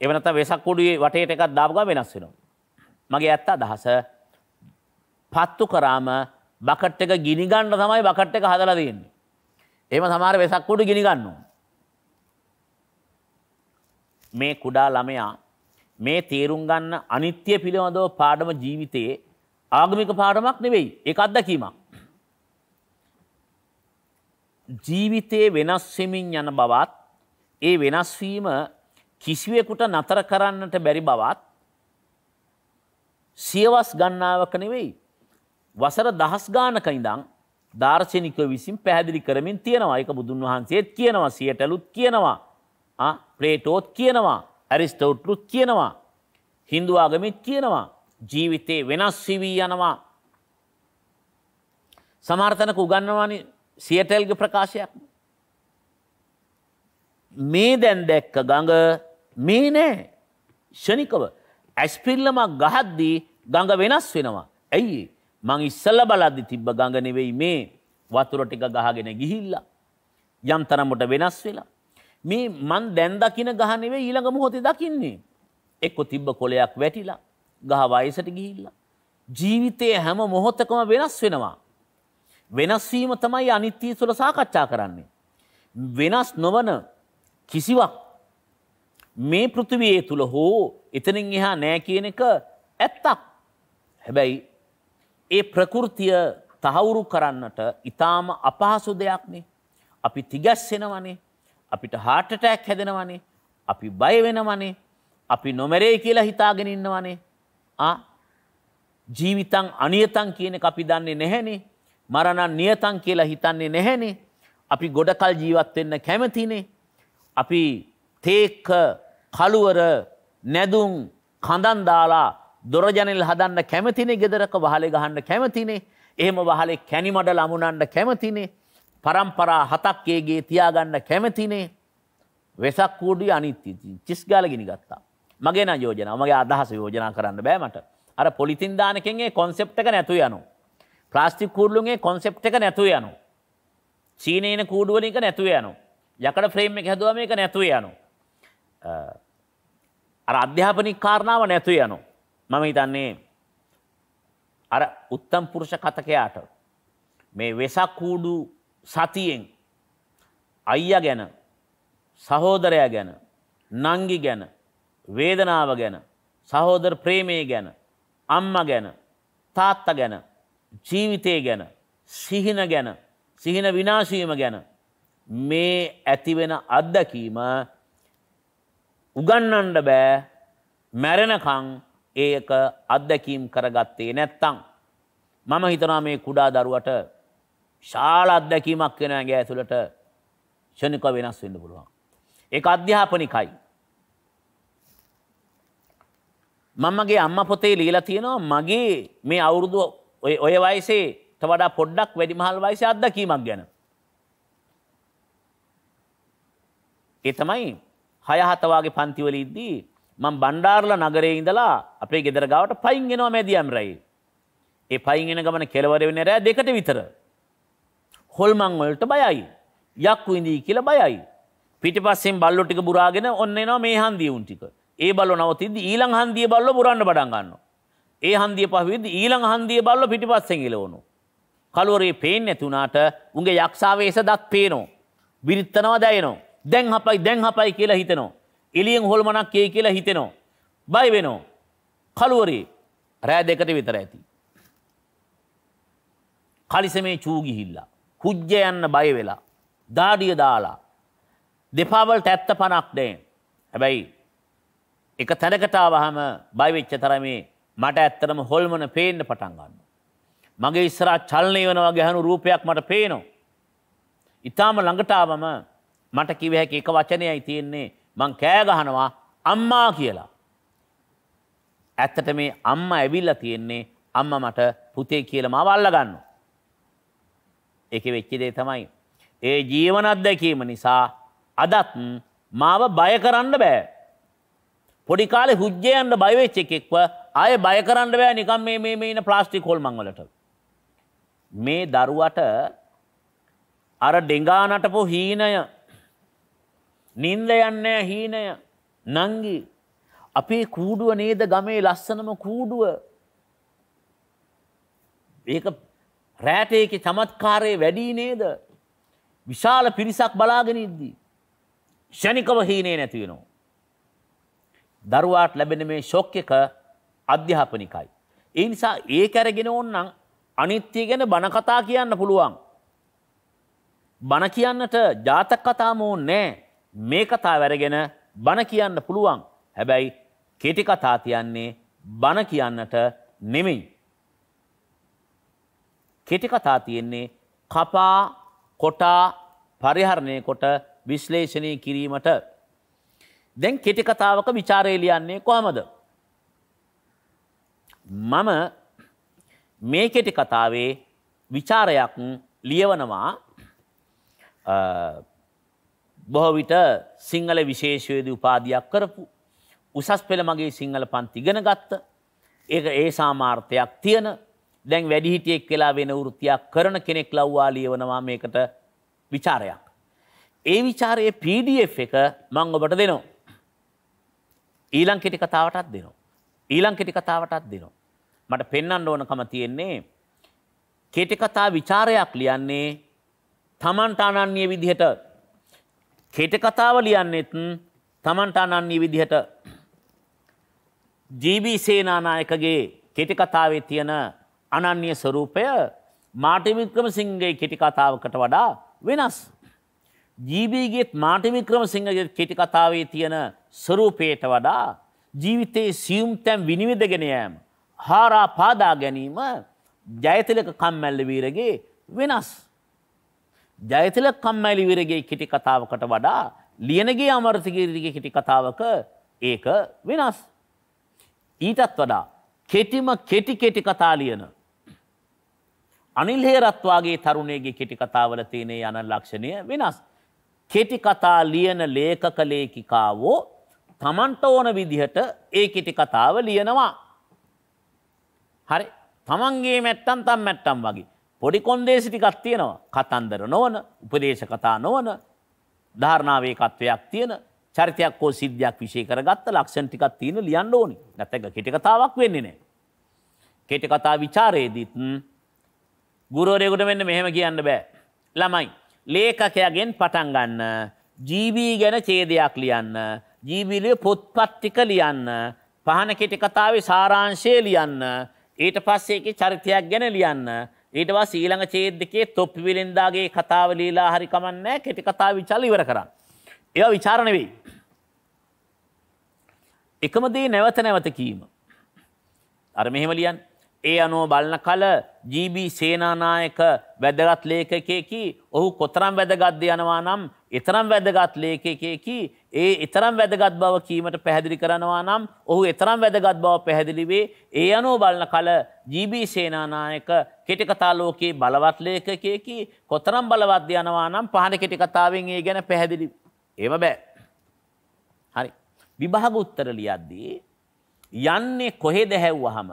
[SPEAKER 2] එවනත වෙසක් කුඩුවේ වටේට එකක් දාපුග වෙනස් වෙනවා. මගේ ඇත්ත අදහස පත්තු කරාම බකට් එක ගිනිගන්න තමයි බකට් එක හදලා දෙන්නේ. එම සමහර වෙසක් කුඩු ගිනි ගන්නවා. මේ කුඩා ළමයා මේ තේරුම් ගන්න අනිත්‍ය පිළිබඳව පාඩම ජීවිතයේ ආගමික පාඩමක් නෙවෙයි. ඒක අත්දැකීමක්. ජීවිතයේ වෙනස් වෙමින් යන බවත් ඒ වෙනස් වීම කිසිවෙකුට නතර කරන්නට බැරි බවත් සියවස් ගණනාවක නෙවෙයි. වසර දහස් ගානක ඉඳන් දාර්ශනිකව විසින් පැහැදිලි කරමින් තියෙනවා එක බුදුන් වහන්සේත් කියනවා සියටලුත් කියනවා ප්‍රේටෝත් කියනවා ඇරිස්ටවට්ලුත් කියනවා හින්දුවාගමිත් කියනවා ජීවිතේ වෙනස් සිවී යනවා සමාර්ථනක උගන්නවානි සියටල්ග ප්‍රකාශයක් මේ දැන් දැක්ක ගඟ මේ නෑ ෂණිකව ඇස්පිල්ලමක් ගහද්දී ගඟ වෙනස් වෙනවා ඇයි මං ඉස්සල්ල බලද්දි තිබ්බ ගඟ නෙවෙයි මේ වතුර ටික ගහගෙන ගිහිල්ලා යම් තරමට වෙනස් වෙලා මේ මන් දැන් දකින ගහ නෙවෙයි ඊළඟ මොහොතේ දකින්නේ එක්ක තිබ්බ කොලයක් වැටිලා ගහ වයසට ගිහිල්ලා ජීවිතයේ හැම මොහොතකම වෙනස් වෙනවා වෙනස් වීම තමයි අනිත්‍ය තුල සාකච්ඡා කරන්නේ වෙනස් නොවන කිසිවක් මේ පෘථිවියේ තුල හෝ එතනින් එහා නෑ කියන එක ඇත්තක් හැබැයි ඒ ප්‍රකෘතිය තහවුරු කරන්නට ඉතාම අපහසු දෙයක් නේ. අපි තිගැස්සෙනවනේ. අපිට හාටටෑක් හැදෙනවනේ. අපි බය වෙනවනේ. අපි නොමැරේ කියලා හිතාගෙන ඉන්නවනේ. ආ ජීවිතං අනියතං කියන එක අපි දන්නේ නැහැනේ. මරණ නියතං කියලා හිතන්නේ නැහැනේ. අපි ගොඩකල් ජීවත් වෙන්න කැමතිනේ. අපි තේක කළුවර නැදුම් කඳන් දාලා දොරජනල් හදන්න කැමතිනේ ගෙදරක වහලේ ගහන්න කැමතිනේ එහෙම වහලේ කැනිමඩ ලමුණන්ඩ කැමතිනේ පරම්පරා හතක්කේගේ තියාගන්න කැමතිනේ වෙසක් කූඩි අනිත්ති චිස් ගාල ගිනි ගත්තා මගේ යෝජන මගේ අදහස යෝජනා කරන්න බෑමට අර පොලිතින් දානකෙන්ගේ කොන්සෙප් එක නැතු යනු ප්‍රාස්තිික් කූරලුන්ගේ කොන්සෙප් එක නැතු යනු චීනයන කූඩුවල එක නැතු යනු යකට ෆ්‍රේම් එක හැදුව මේක නැතු යනු අර අධ්‍යාපනික් කාරණාව නැතු යනු මම හිතන්නේ අර උත්තම් පුරුෂ කතකයාට මේ වෙසක් කූඩු සතියෙන් අයියා ගැන සහෝදරයා ගැන නංගි ගැන වේදනාව ගැන සහෝදර ප්‍රේමය ගැන අම්මා ගැන තාත්තා ගැන ජීවිතය ගැන සිහින ගැන සිහින විනාශීම ගැන මේ ඇතිවෙන අත්දැකීම උගන්නන්ඩ බෑ මැරෙනකං ඒක අත්දැකීම් කරගත්තේ නැත්තං. මම හිතනා මේ කුඩා දරුවට ශාල අත්දැකීමක් වෙන ඇගේ ඇතුළට ෂණික වෙනස් වෙන්න පුළුවන්. ඒක අධ්‍යාපනිකයි. මමගේ අම්ම පොතේ ලීලා තියෙනවා මගේ මේ අවුරුදු ඔය වයසේට වඩා පොඩ්ඩක් වැඩිමහල් වයසේ අත්දැකීමක් ගැන. ඒ තමයි හය හතවාගේ පන්තිවල ඉද්දී මං බණ්ඩාර්ල නගරේ ඉඳලා අපේ ගෙදර ගාවට පයින් එනවා මැදියම් රැයි. ඒ පයින් එන ගමන කෙලවර වෙන රෑ දෙකට විතර. හොල්මන් වලට බයයි. යක්කු ඉඳී කියලා බයයි. පිටිපස්සෙන් බල්ලෝ ටික බුරාගෙන ඔන්න එනවා මේ හන්දිය උන් ටික. ඒ බල්ලෝ නවතිද්දි ඊළඟ හන්දිය බල්ලෝ බුරන්න පටන් ගන්නවා. ඒ හන්දිය පහුවෙද්දි ඊළඟ හන්දිය බල්ලෝ පිටිපස්සෙන් ඉලවනවා. කලුවරේ පේන්නේ නැති වුණාට උන්ගේ යක්ෂාවේස දත් පේනවා. විරිත්තනවා දැයනවා. දැන් හපයි දැන් හපයි කියලා හිතනවා. එලියෙන් හොල්මනක් කිය කියලා හිතෙනවා. බයි වෙනෝ. කළුවරේ රෑ දෙකට විතර ඇති. කලිසමේ චූගිහිල්ලා. හුජ්ජ යන්න බය වෙලා. දාඩිය දාලා. දෙපාවලට ඇත්ත පනක් නෑ. හැබැයි එක තැනකටාවහම බයිවෙච්ච තරමේ මට ඇත්තරම හොල්මන පේන්න පටන් ගන්න. මගේ ඉස්සරා චල්නය වනවා ගැහනු රූපයක් මට පේනවා. ඉතාම ළඟටාවම මට කිවහැකි එක වචනයයි තියෙන්නේ මං කෑගහනවා අම්මා කියලා. ඇත්තට මේ අම්ම ඇවිල්ල තියෙන්නේ අම්ම මට පුතේ කියල මවල්ල ගන්න. එක වෙච්චිදේ තමයි. ඒ ජීවනත්දැකීම නිසා අදත් මාව බය කරන්න බෑ. පොඩි කාලේ හුද්ජයන්ට බයවෙච්ච එකෙක්ව අය බය කරන්න බෑ නිකම් මේ මේ ඉන්න ප්ලාස්ටික් හොල් මංවලට. මේ දරුවට අර ඩෙගානටපු හීනය නින්ද යන්නේ හීනය නංගි අපේ කූඩුව නේද ගමේ ලස්සනම කූඩුව ඒක රෑටයකි චමත්කාරයේ වැඩී නේද විශාල පිරිසක් බලාගෙන ඉද්දී. ෂණිකව හීනේ නැතිවෙනවා. දරුවාට ලැබෙන මේ ශොක් එක අධ්‍යාපනිකයි. ඒ නිසා ඒ කැරගෙන ඕන්නම් අනිත්‍ය ගැන බණ කතා කියන්න පුළුවන්. බණ කියන්නට ජාතක කතාම ඕනේ නෑ. මේ කතා වැරගෙන බණ කියන්න පුළුවන් හැබැයි කෙටිකතා තියන්නේ බණ කියන්නට නෙමෙයි. කෙටිකතා තියෙන්නේ කපා කොටා පරිහරණය කොට විශ්ලේෂණය කිරීමට. දැන් කෙටිකතාවක විචාරය ලියන්නේ කොහමද. මම මේ කෙටිකතාවේ විචාරයක් ලියවනවා බොහෝ විට සිංහල විශේෂයේද උපාධයක් කරපු උසස් පෙළ මගේ සිංහල පන්ති ඉගෙන ගත්ත ඒක ඒ සාමාර්ථයක් තියෙන දැන් වැඩිහිටියෙක් වෙලා වෙන වෘත්තියක් කරන කෙනෙක් ලව්වා ලියවනවා මේකට ਵਿਚාරයක්. ඒ ਵਿਚාරයේ PDF එක මම ඔබට දෙනවා. ඊළඟ කෙටි කතාවටත් දෙනවා. ඊළඟ කෙටි කතාවටත් දෙනවා. මට පෙන්වන්න ඕනකම තියෙන්නේ කෙටි කතා ਵਿਚාරයක් ලියන්නේ Tamanට අනන්‍ය විදිහට කෙට කතාව ලියන්නෙත් තමන්ට අනන්නේ විදිහට ජීබී සේනානායකගේ කෙටි කතාවේ තියෙන අනන්‍ය ස්වරූපය මාර්ටින් වික්‍රමසිංහගේ කෙටි කතාවකට වඩා වෙනස්. ජීබීගේත් මාර්ටින් වික්‍රමසිංහගේ කෙටි කතාවේ තියෙන ස්වරූපයට වඩා ජීවිතයේ සියුම් තැම් විනිවිදගෙන යෑම හාරා පාදා ගැනීම ජයතිලක කම්මැල්ල වීරගේ වෙනස්. ජයතිල කම්මැලිවිරගේ කිටි කතාවකට වඩා ලියනගේ අමරසිකිරිගේ කිටි කතාවක ඒක වෙනස්. ඊටත් වඩා කෙටිම කෙටි කෙටි කතා ලියන. අනිල් හේරත්වාගේ තරුණයගේ කෙටි කතාවල තියනේ යන ලක්ෂණය වෙනස්. කෙටි කතා ලියන ලේඛක ලේඛිකාවෝ තමන්ට ඕන විදිහට ඒ කෙටි කතාව ලියනවා. හරි තමන්ගේ මැට්ටම් තම් මැට්ටම් වගේ පොඩි කොන්දේසි ටිකක් තියෙනවා කතන්දර නොවන උපදේශ කතා නොවන ධාරණාවේකත්වයක් තියෙන චරිතයක් හෝ සිද්ධියක් විශේෂ කරගත්ත ලක්ෂණ ටිකක් තියෙන ලියන්න ඕනි. නැත්නම් කෙටි කතාවක් වෙන්නේ නැහැ. කෙටි කතා ਵਿਚාරයේදීත් ගුරුවරයෙකුට මෙන්න මෙහෙම කියන්න බෑ. ළමයි ලේඛකයාගෙන් පටන් ගන්න ජීවී ගැන ඡේදයක් ලියන්න ජීවීලේ පොත්පත් ටික ලියන්න පහන කෙටි කතාවේ සාරාංශය ලියන්න ඊට පස්සේ ඒකේ චරිතයක් ගැන ලියන්න ඊට පස්සේ ඊළඟ ඡේදකයේ තොප්පි විලෙන්දාගේ කතාව ලීලා හරි කමන්නේ කෙටි කතා විචාර ඉවර කරන්න. ඒවා ਵਿਚාර නෙවෙයි. එකම දේ නැවත නැවත කීම. අර මෙහෙම ලියන්නේ ඒ අනුව බලන කල ජීබී සේනානායක වැදගත් ලේඛකයෙකි. ඔහු කොතරම් වැදගත්ද යනවා නම් එතරම් වැදගත් ලේකකයකි ඒ එතරම් වැදගත් බව කීමට පැහැදිලි කරනවා නම් ඔහු එතරම් වැදගත් බව පැහැදිලිවේ ඒ අනෝ බලන කල ජීබී සේනානායක කෙටිකතාලෝකයේ බලවත් ලේකකයකි කොතරම් බලවද්‍ය යනවා නම් පහන කෙටිකතාවෙන් ඒ ගැන පැහැදිලි ඒම බෑ. හරි. විභාග උත්තර ලියද්දී යන්නේ කොහෙද හැව්වහම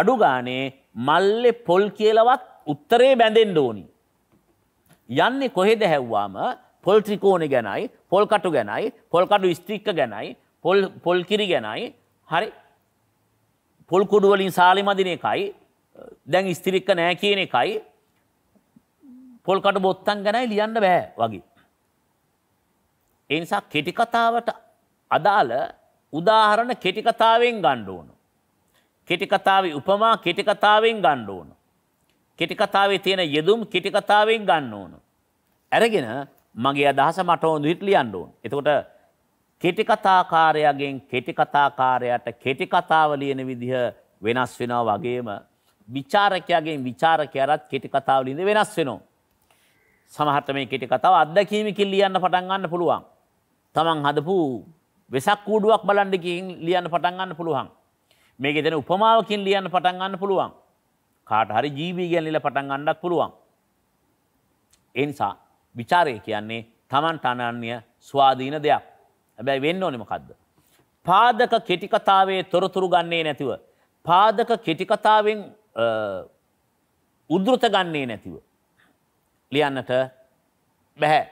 [SPEAKER 2] අඩුගානේ මල්ලෙ පොල් කියලවත් උත්තරේ බැඳෙන්ඩ ඕනි. යන්නේ කොහෙද හැව්වාම පොල් ත්‍රිකෝණ ගැනයි පොල්කටු ගැනයි පොල්කටු ස්ත්‍රික්ක ගැනයි පොල් පොල්කිරි ගැනයි හරි පොල්කුඩුවලින් සාලිමදින එකයි දැන් ස්තිරික්ක නෑ කියන එකයි පොල්කට බොත්තන් ගැනයි ලියන්න බෑ වගේ. එනිසා කෙටිකතාවට අදාළ උදාහරණ කෙටිකතාවෙන් ගණ්ඩ ඕන. කෙටිකතාවේ උපමා කෙටිකතාවෙන් ගණ්ඩ ඕන. කෙටිකතාවේ තියෙන යෙදුම් කෙටිකතාවෙන් ගන්න ඕන. ඇරගෙන මගේ අදහස මට හොඳ විදිහට ලියන්න ඕන. එතකොට කෙටි කතාකාරයාගෙන් කෙටි කතාකාරයාට කෙටි කතාව ලියන විදිහ වෙනස් වෙනවා වගේම විචාරකයාගෙන් විචාරකයාට කෙටි කතාව ලියන වෙනස් වෙනවා. සමහරට මේ කෙටි කතාව අත්දැකීමකින් ලියන්න පටන් ගන්න පුළුවන්. Taman හදපු වෙසක් කූඩුවක් බලන්න ගිහින් ලියන්න පටන් ගන්න පුළුවන්. මේකේ දෙන උපමාවකින් ලියන්න පටන් ගන්න පුළුවන්. කාට හරි ජීවී ගැන ලියලා පටන් ගන්නත් පුළුවන්. ඒ නිසා විචාරය කියන්නේ තමන්ට අනන්‍ය ස්වාධීන දෙයක්. හැබැයි වෙන්න ඕනේ මොකද්ද? පාදක කෙටිකතාවේ තොරතුරු ගන්නේ නැතිව පාදක කෙටිකතාවෙන් උද්ෘත ගන්නේ නැතිව ලියන්නට බැහැ.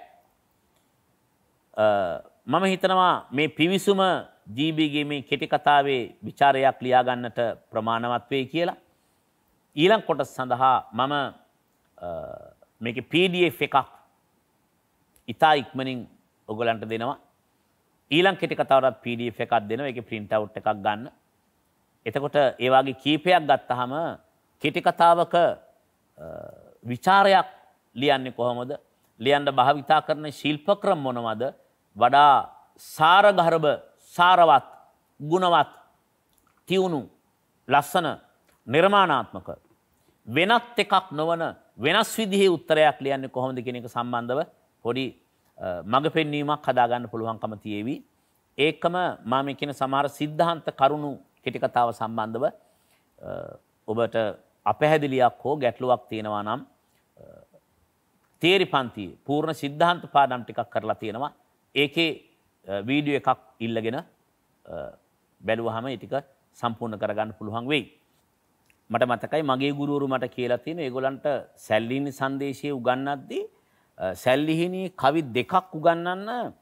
[SPEAKER 2] මම හිතනවා මේ පිවිසුම ජීබීගේ මේ කෙටිකතාවේ විචාරයක් ලියාගන්නට ප්‍රමාණවත් වේ කියලා. ඊළං කොටස් සඳහා මම මේක PDF එකක් ඉතා ඉක්මනින් ඔගොලන්ට දෙනවා ඊළං කෙටි කතවරත් පඩF එකක් දෙන එක ප්‍රින්ටව් එකක් ගන්න එතකොට ඒවාගේ කීපයක් ගත්තහම කෙටි කතාවක විචාරයක් ලියන්නේ කොහොමද ලියන්ඩ භාවිතා කරන ශිල්ප ක්‍රම් මොනවද වඩා සාරගහරභ සාරවත් ගුණවත් තිවුණු ලස්සන නිර්මාණාත්මක වෙනත් එකක් නොවන වෙනස් විදිහේ උත්තරයක් ලියන්නේ කොහොමද කෙනෙක සම්බන්ධව පොඩි මඟ පෙන්වීමක් හදාගන්න පුළුවන්කම තියේවි. ඒකම මාම කියන සමහර සිද්ධාන්ත කරුණු කෙටිකතාව සම්බන්ධව ඔබට අපැහැදිලියක් හෝ ගැටලුවක් තියෙනවා නම් තේරි පන්ති පූර්ණ සිද්ධාන්ත පාඩම් ටිකක් කරලා තියෙනවා. ඒකේ වීඩියෝ එකක් ඉල්ලගෙන බැලුවහම ඉතික සම්පූර්ණ කරගන්න පුළුවන් වෙයි. මට මතකයි මගේ ගුරුවරු මට කියලා තියෙන ඒගොල්ලන්ට සැල්ලින් සංදේශයේ උගන්වද්දී සැල්ලිහිනී කවි දෙකක් උගන්නන්න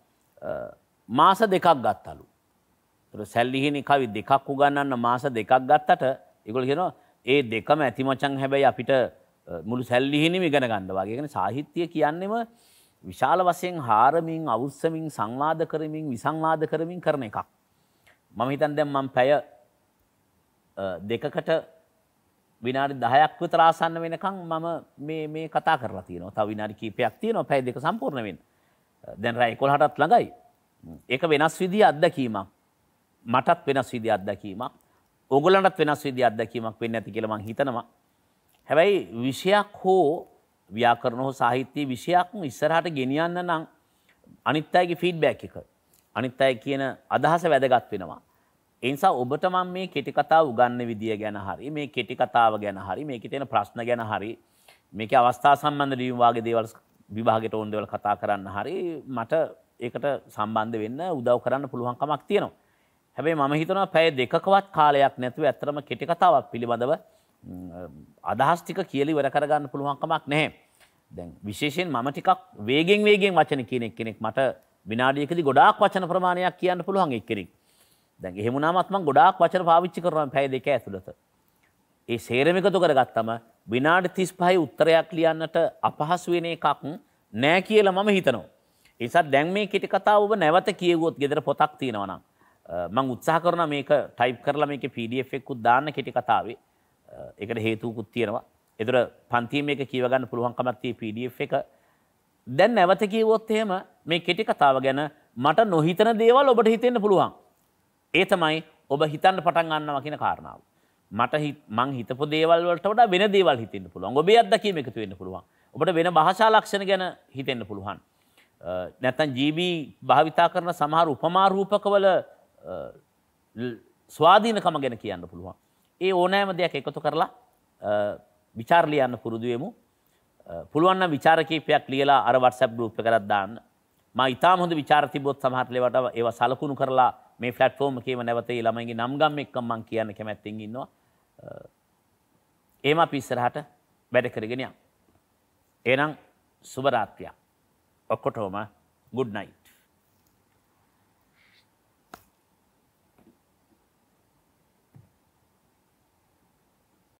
[SPEAKER 2] මාස දෙකක් ගත්තලු. සැල්ලිහිනි කවි දෙකක් උගන්නන්න මාස දෙකක් ගත්තට එකගොල කියෙනවා ඒ දෙකම ඇතිමචන් හැබැයි අපිට මුළු සැල්ලිහිනිම ඉගෙන ගන්න වගේගෙන සාහිත්‍යය කියන්නෙම විශාල වසයෙන් හාරමින් අවුස්සමින් සංවාධ කරමින් විසංවාධ කරමින් කරන එකක්. මම හිතන් දැම් මම් පැය දෙකකට විනාඩි 10ක් විතර ආසන්න වෙනකන් මම මේ මේ කතා කරලා තියෙනවා. තව විනාඩි කීපයක් තියෙනවා පැය දෙක සම්පූර්ණ වෙන්න. දැන් රෑ 11ටත් ළඟයි. ඒක වෙනස් විදිය අත්දැකීමක්. මටත් වෙනස් විදිය අත්දැකීමක්. ඔගොල්ලන්ටත් වෙනස් විදිය අත්දැකීමක් වෙන්න ඇති කියලා මං හිතනවා. හැබැයි විෂයක් හෝ ව්‍යාකරණ හෝ සාහිත්‍ය විෂයක් ඉස්සරහට ගෙනියන්න නම් අනිත් අයගේ ෆීඩ්බැක් එක අනිත් අය කියන අදහස වැදගත් වෙනවා. එනිසා ඔබට මම මේ කෙටි කතා උගන්න විදිය ගැන හරි මේ කෙටි කතාව ගැන හරි මේක තියෙන ප්‍රශ්න ගැන හරි මේක අවස්ථා සම්බන්ධ ලියුම්වාගේ දේවල් විභාගයට ඕන් දේවල් කතා කරන්න හරි මට ඒකට සම්බන්ධ වෙන්න උදව් කරන්න පුළුවන් කමක් තියෙනවා. හැබැයි මම හිතනවා පැය දෙකකවත් කාලයක් නැතුව ඇත්තටම කෙටි කතාවක් පිළිබඳව අදහස් ටික කියලා ඉවර කරගන්න පුළුවන් කමක් නැහැ. දැන් විශේෂයෙන් මම ටිකක් වේගෙන් වේගෙන් වචන කියන එක්කෙනෙක් මට විනාඩියකදී ගොඩාක් වචන ප්‍රමාණයක් කියන්න පුළුවන් එක්කෙනෙක්. දැන් එහෙමුණමත්ම ගොඩාක් වචන පාවිච්චි කරන පැය දෙක ඇතුළත. ඒ සේරමිකතු කරගත්තම විනාඩි තිස් පහයි උත්තරයක් ලියන්නට අපහසු වෙන එකක් නෑ කියලා මම හිතනවා. ඒසා දැන් මේ කෙටි කතාව ඔබ නැවත කියවුවොත් ගෙදර පොතක් තියෙනවා නම් මම උත්සාහ කරනවා මේක ටයිප් කරලා මේකේ PDF එකකුත් දාන්න කෙටි කතාවේ. ඒකට හේතුකුත් තියෙනවා. ඒතර පන්තියේ මේක කියව ගන්න පුළුවන් කමක් තියෙ PDF එක. දැන් නැවත කියවුවොත් එහෙම මේ කෙටි කතාව ගැන මට නොහිතන දේවල් ඔබට හිතෙන්න පුළුවන්. ඒ තමයි ඔබ හිතන්න පටන් ගන්නවා කියන කාරණාව. මට මං හිතපු දේවල් වලට වඩා වෙන දේවල් හිතෙන්න පුළුවන්. ඔබේ අත්දැකීම එකතු වෙන්න පුළුවන්. ඔබට වෙන භාෂා ලක්ෂණ ගැන හිතෙන්න පුළුවන්. නැත්තම් GB භාවිතා කරන සමහර උපමා රූපකවල ස්වාධීනකම ගැන කියන්න පුළුවන්. ඒ ඕනෑම දෙයක් එකතු කරලා විචාර ලියන්න පුරුදු වෙමු. පුළුවන් නම් විචාර කීපයක් ලියලා අර WhatsApp group එකකට දාන්න. මා ඉතාම හොඳ විචාර තිබොත් සමහර වෙලාවට ඒවා සලකුණු කරලා මේ ෆලට්ෆෝර්ම් එකේම නැවත ඒ ළමයිගේ නම් ගම් එක්කම මම කියන්න කැමැත්තෙන් ඉන්නවා. එහෙම අපි ඉස්සරහට වැඩ කරගෙන යමු. එහෙනම් සුබ රාත්‍රියක්. ඔක්කොටම good night.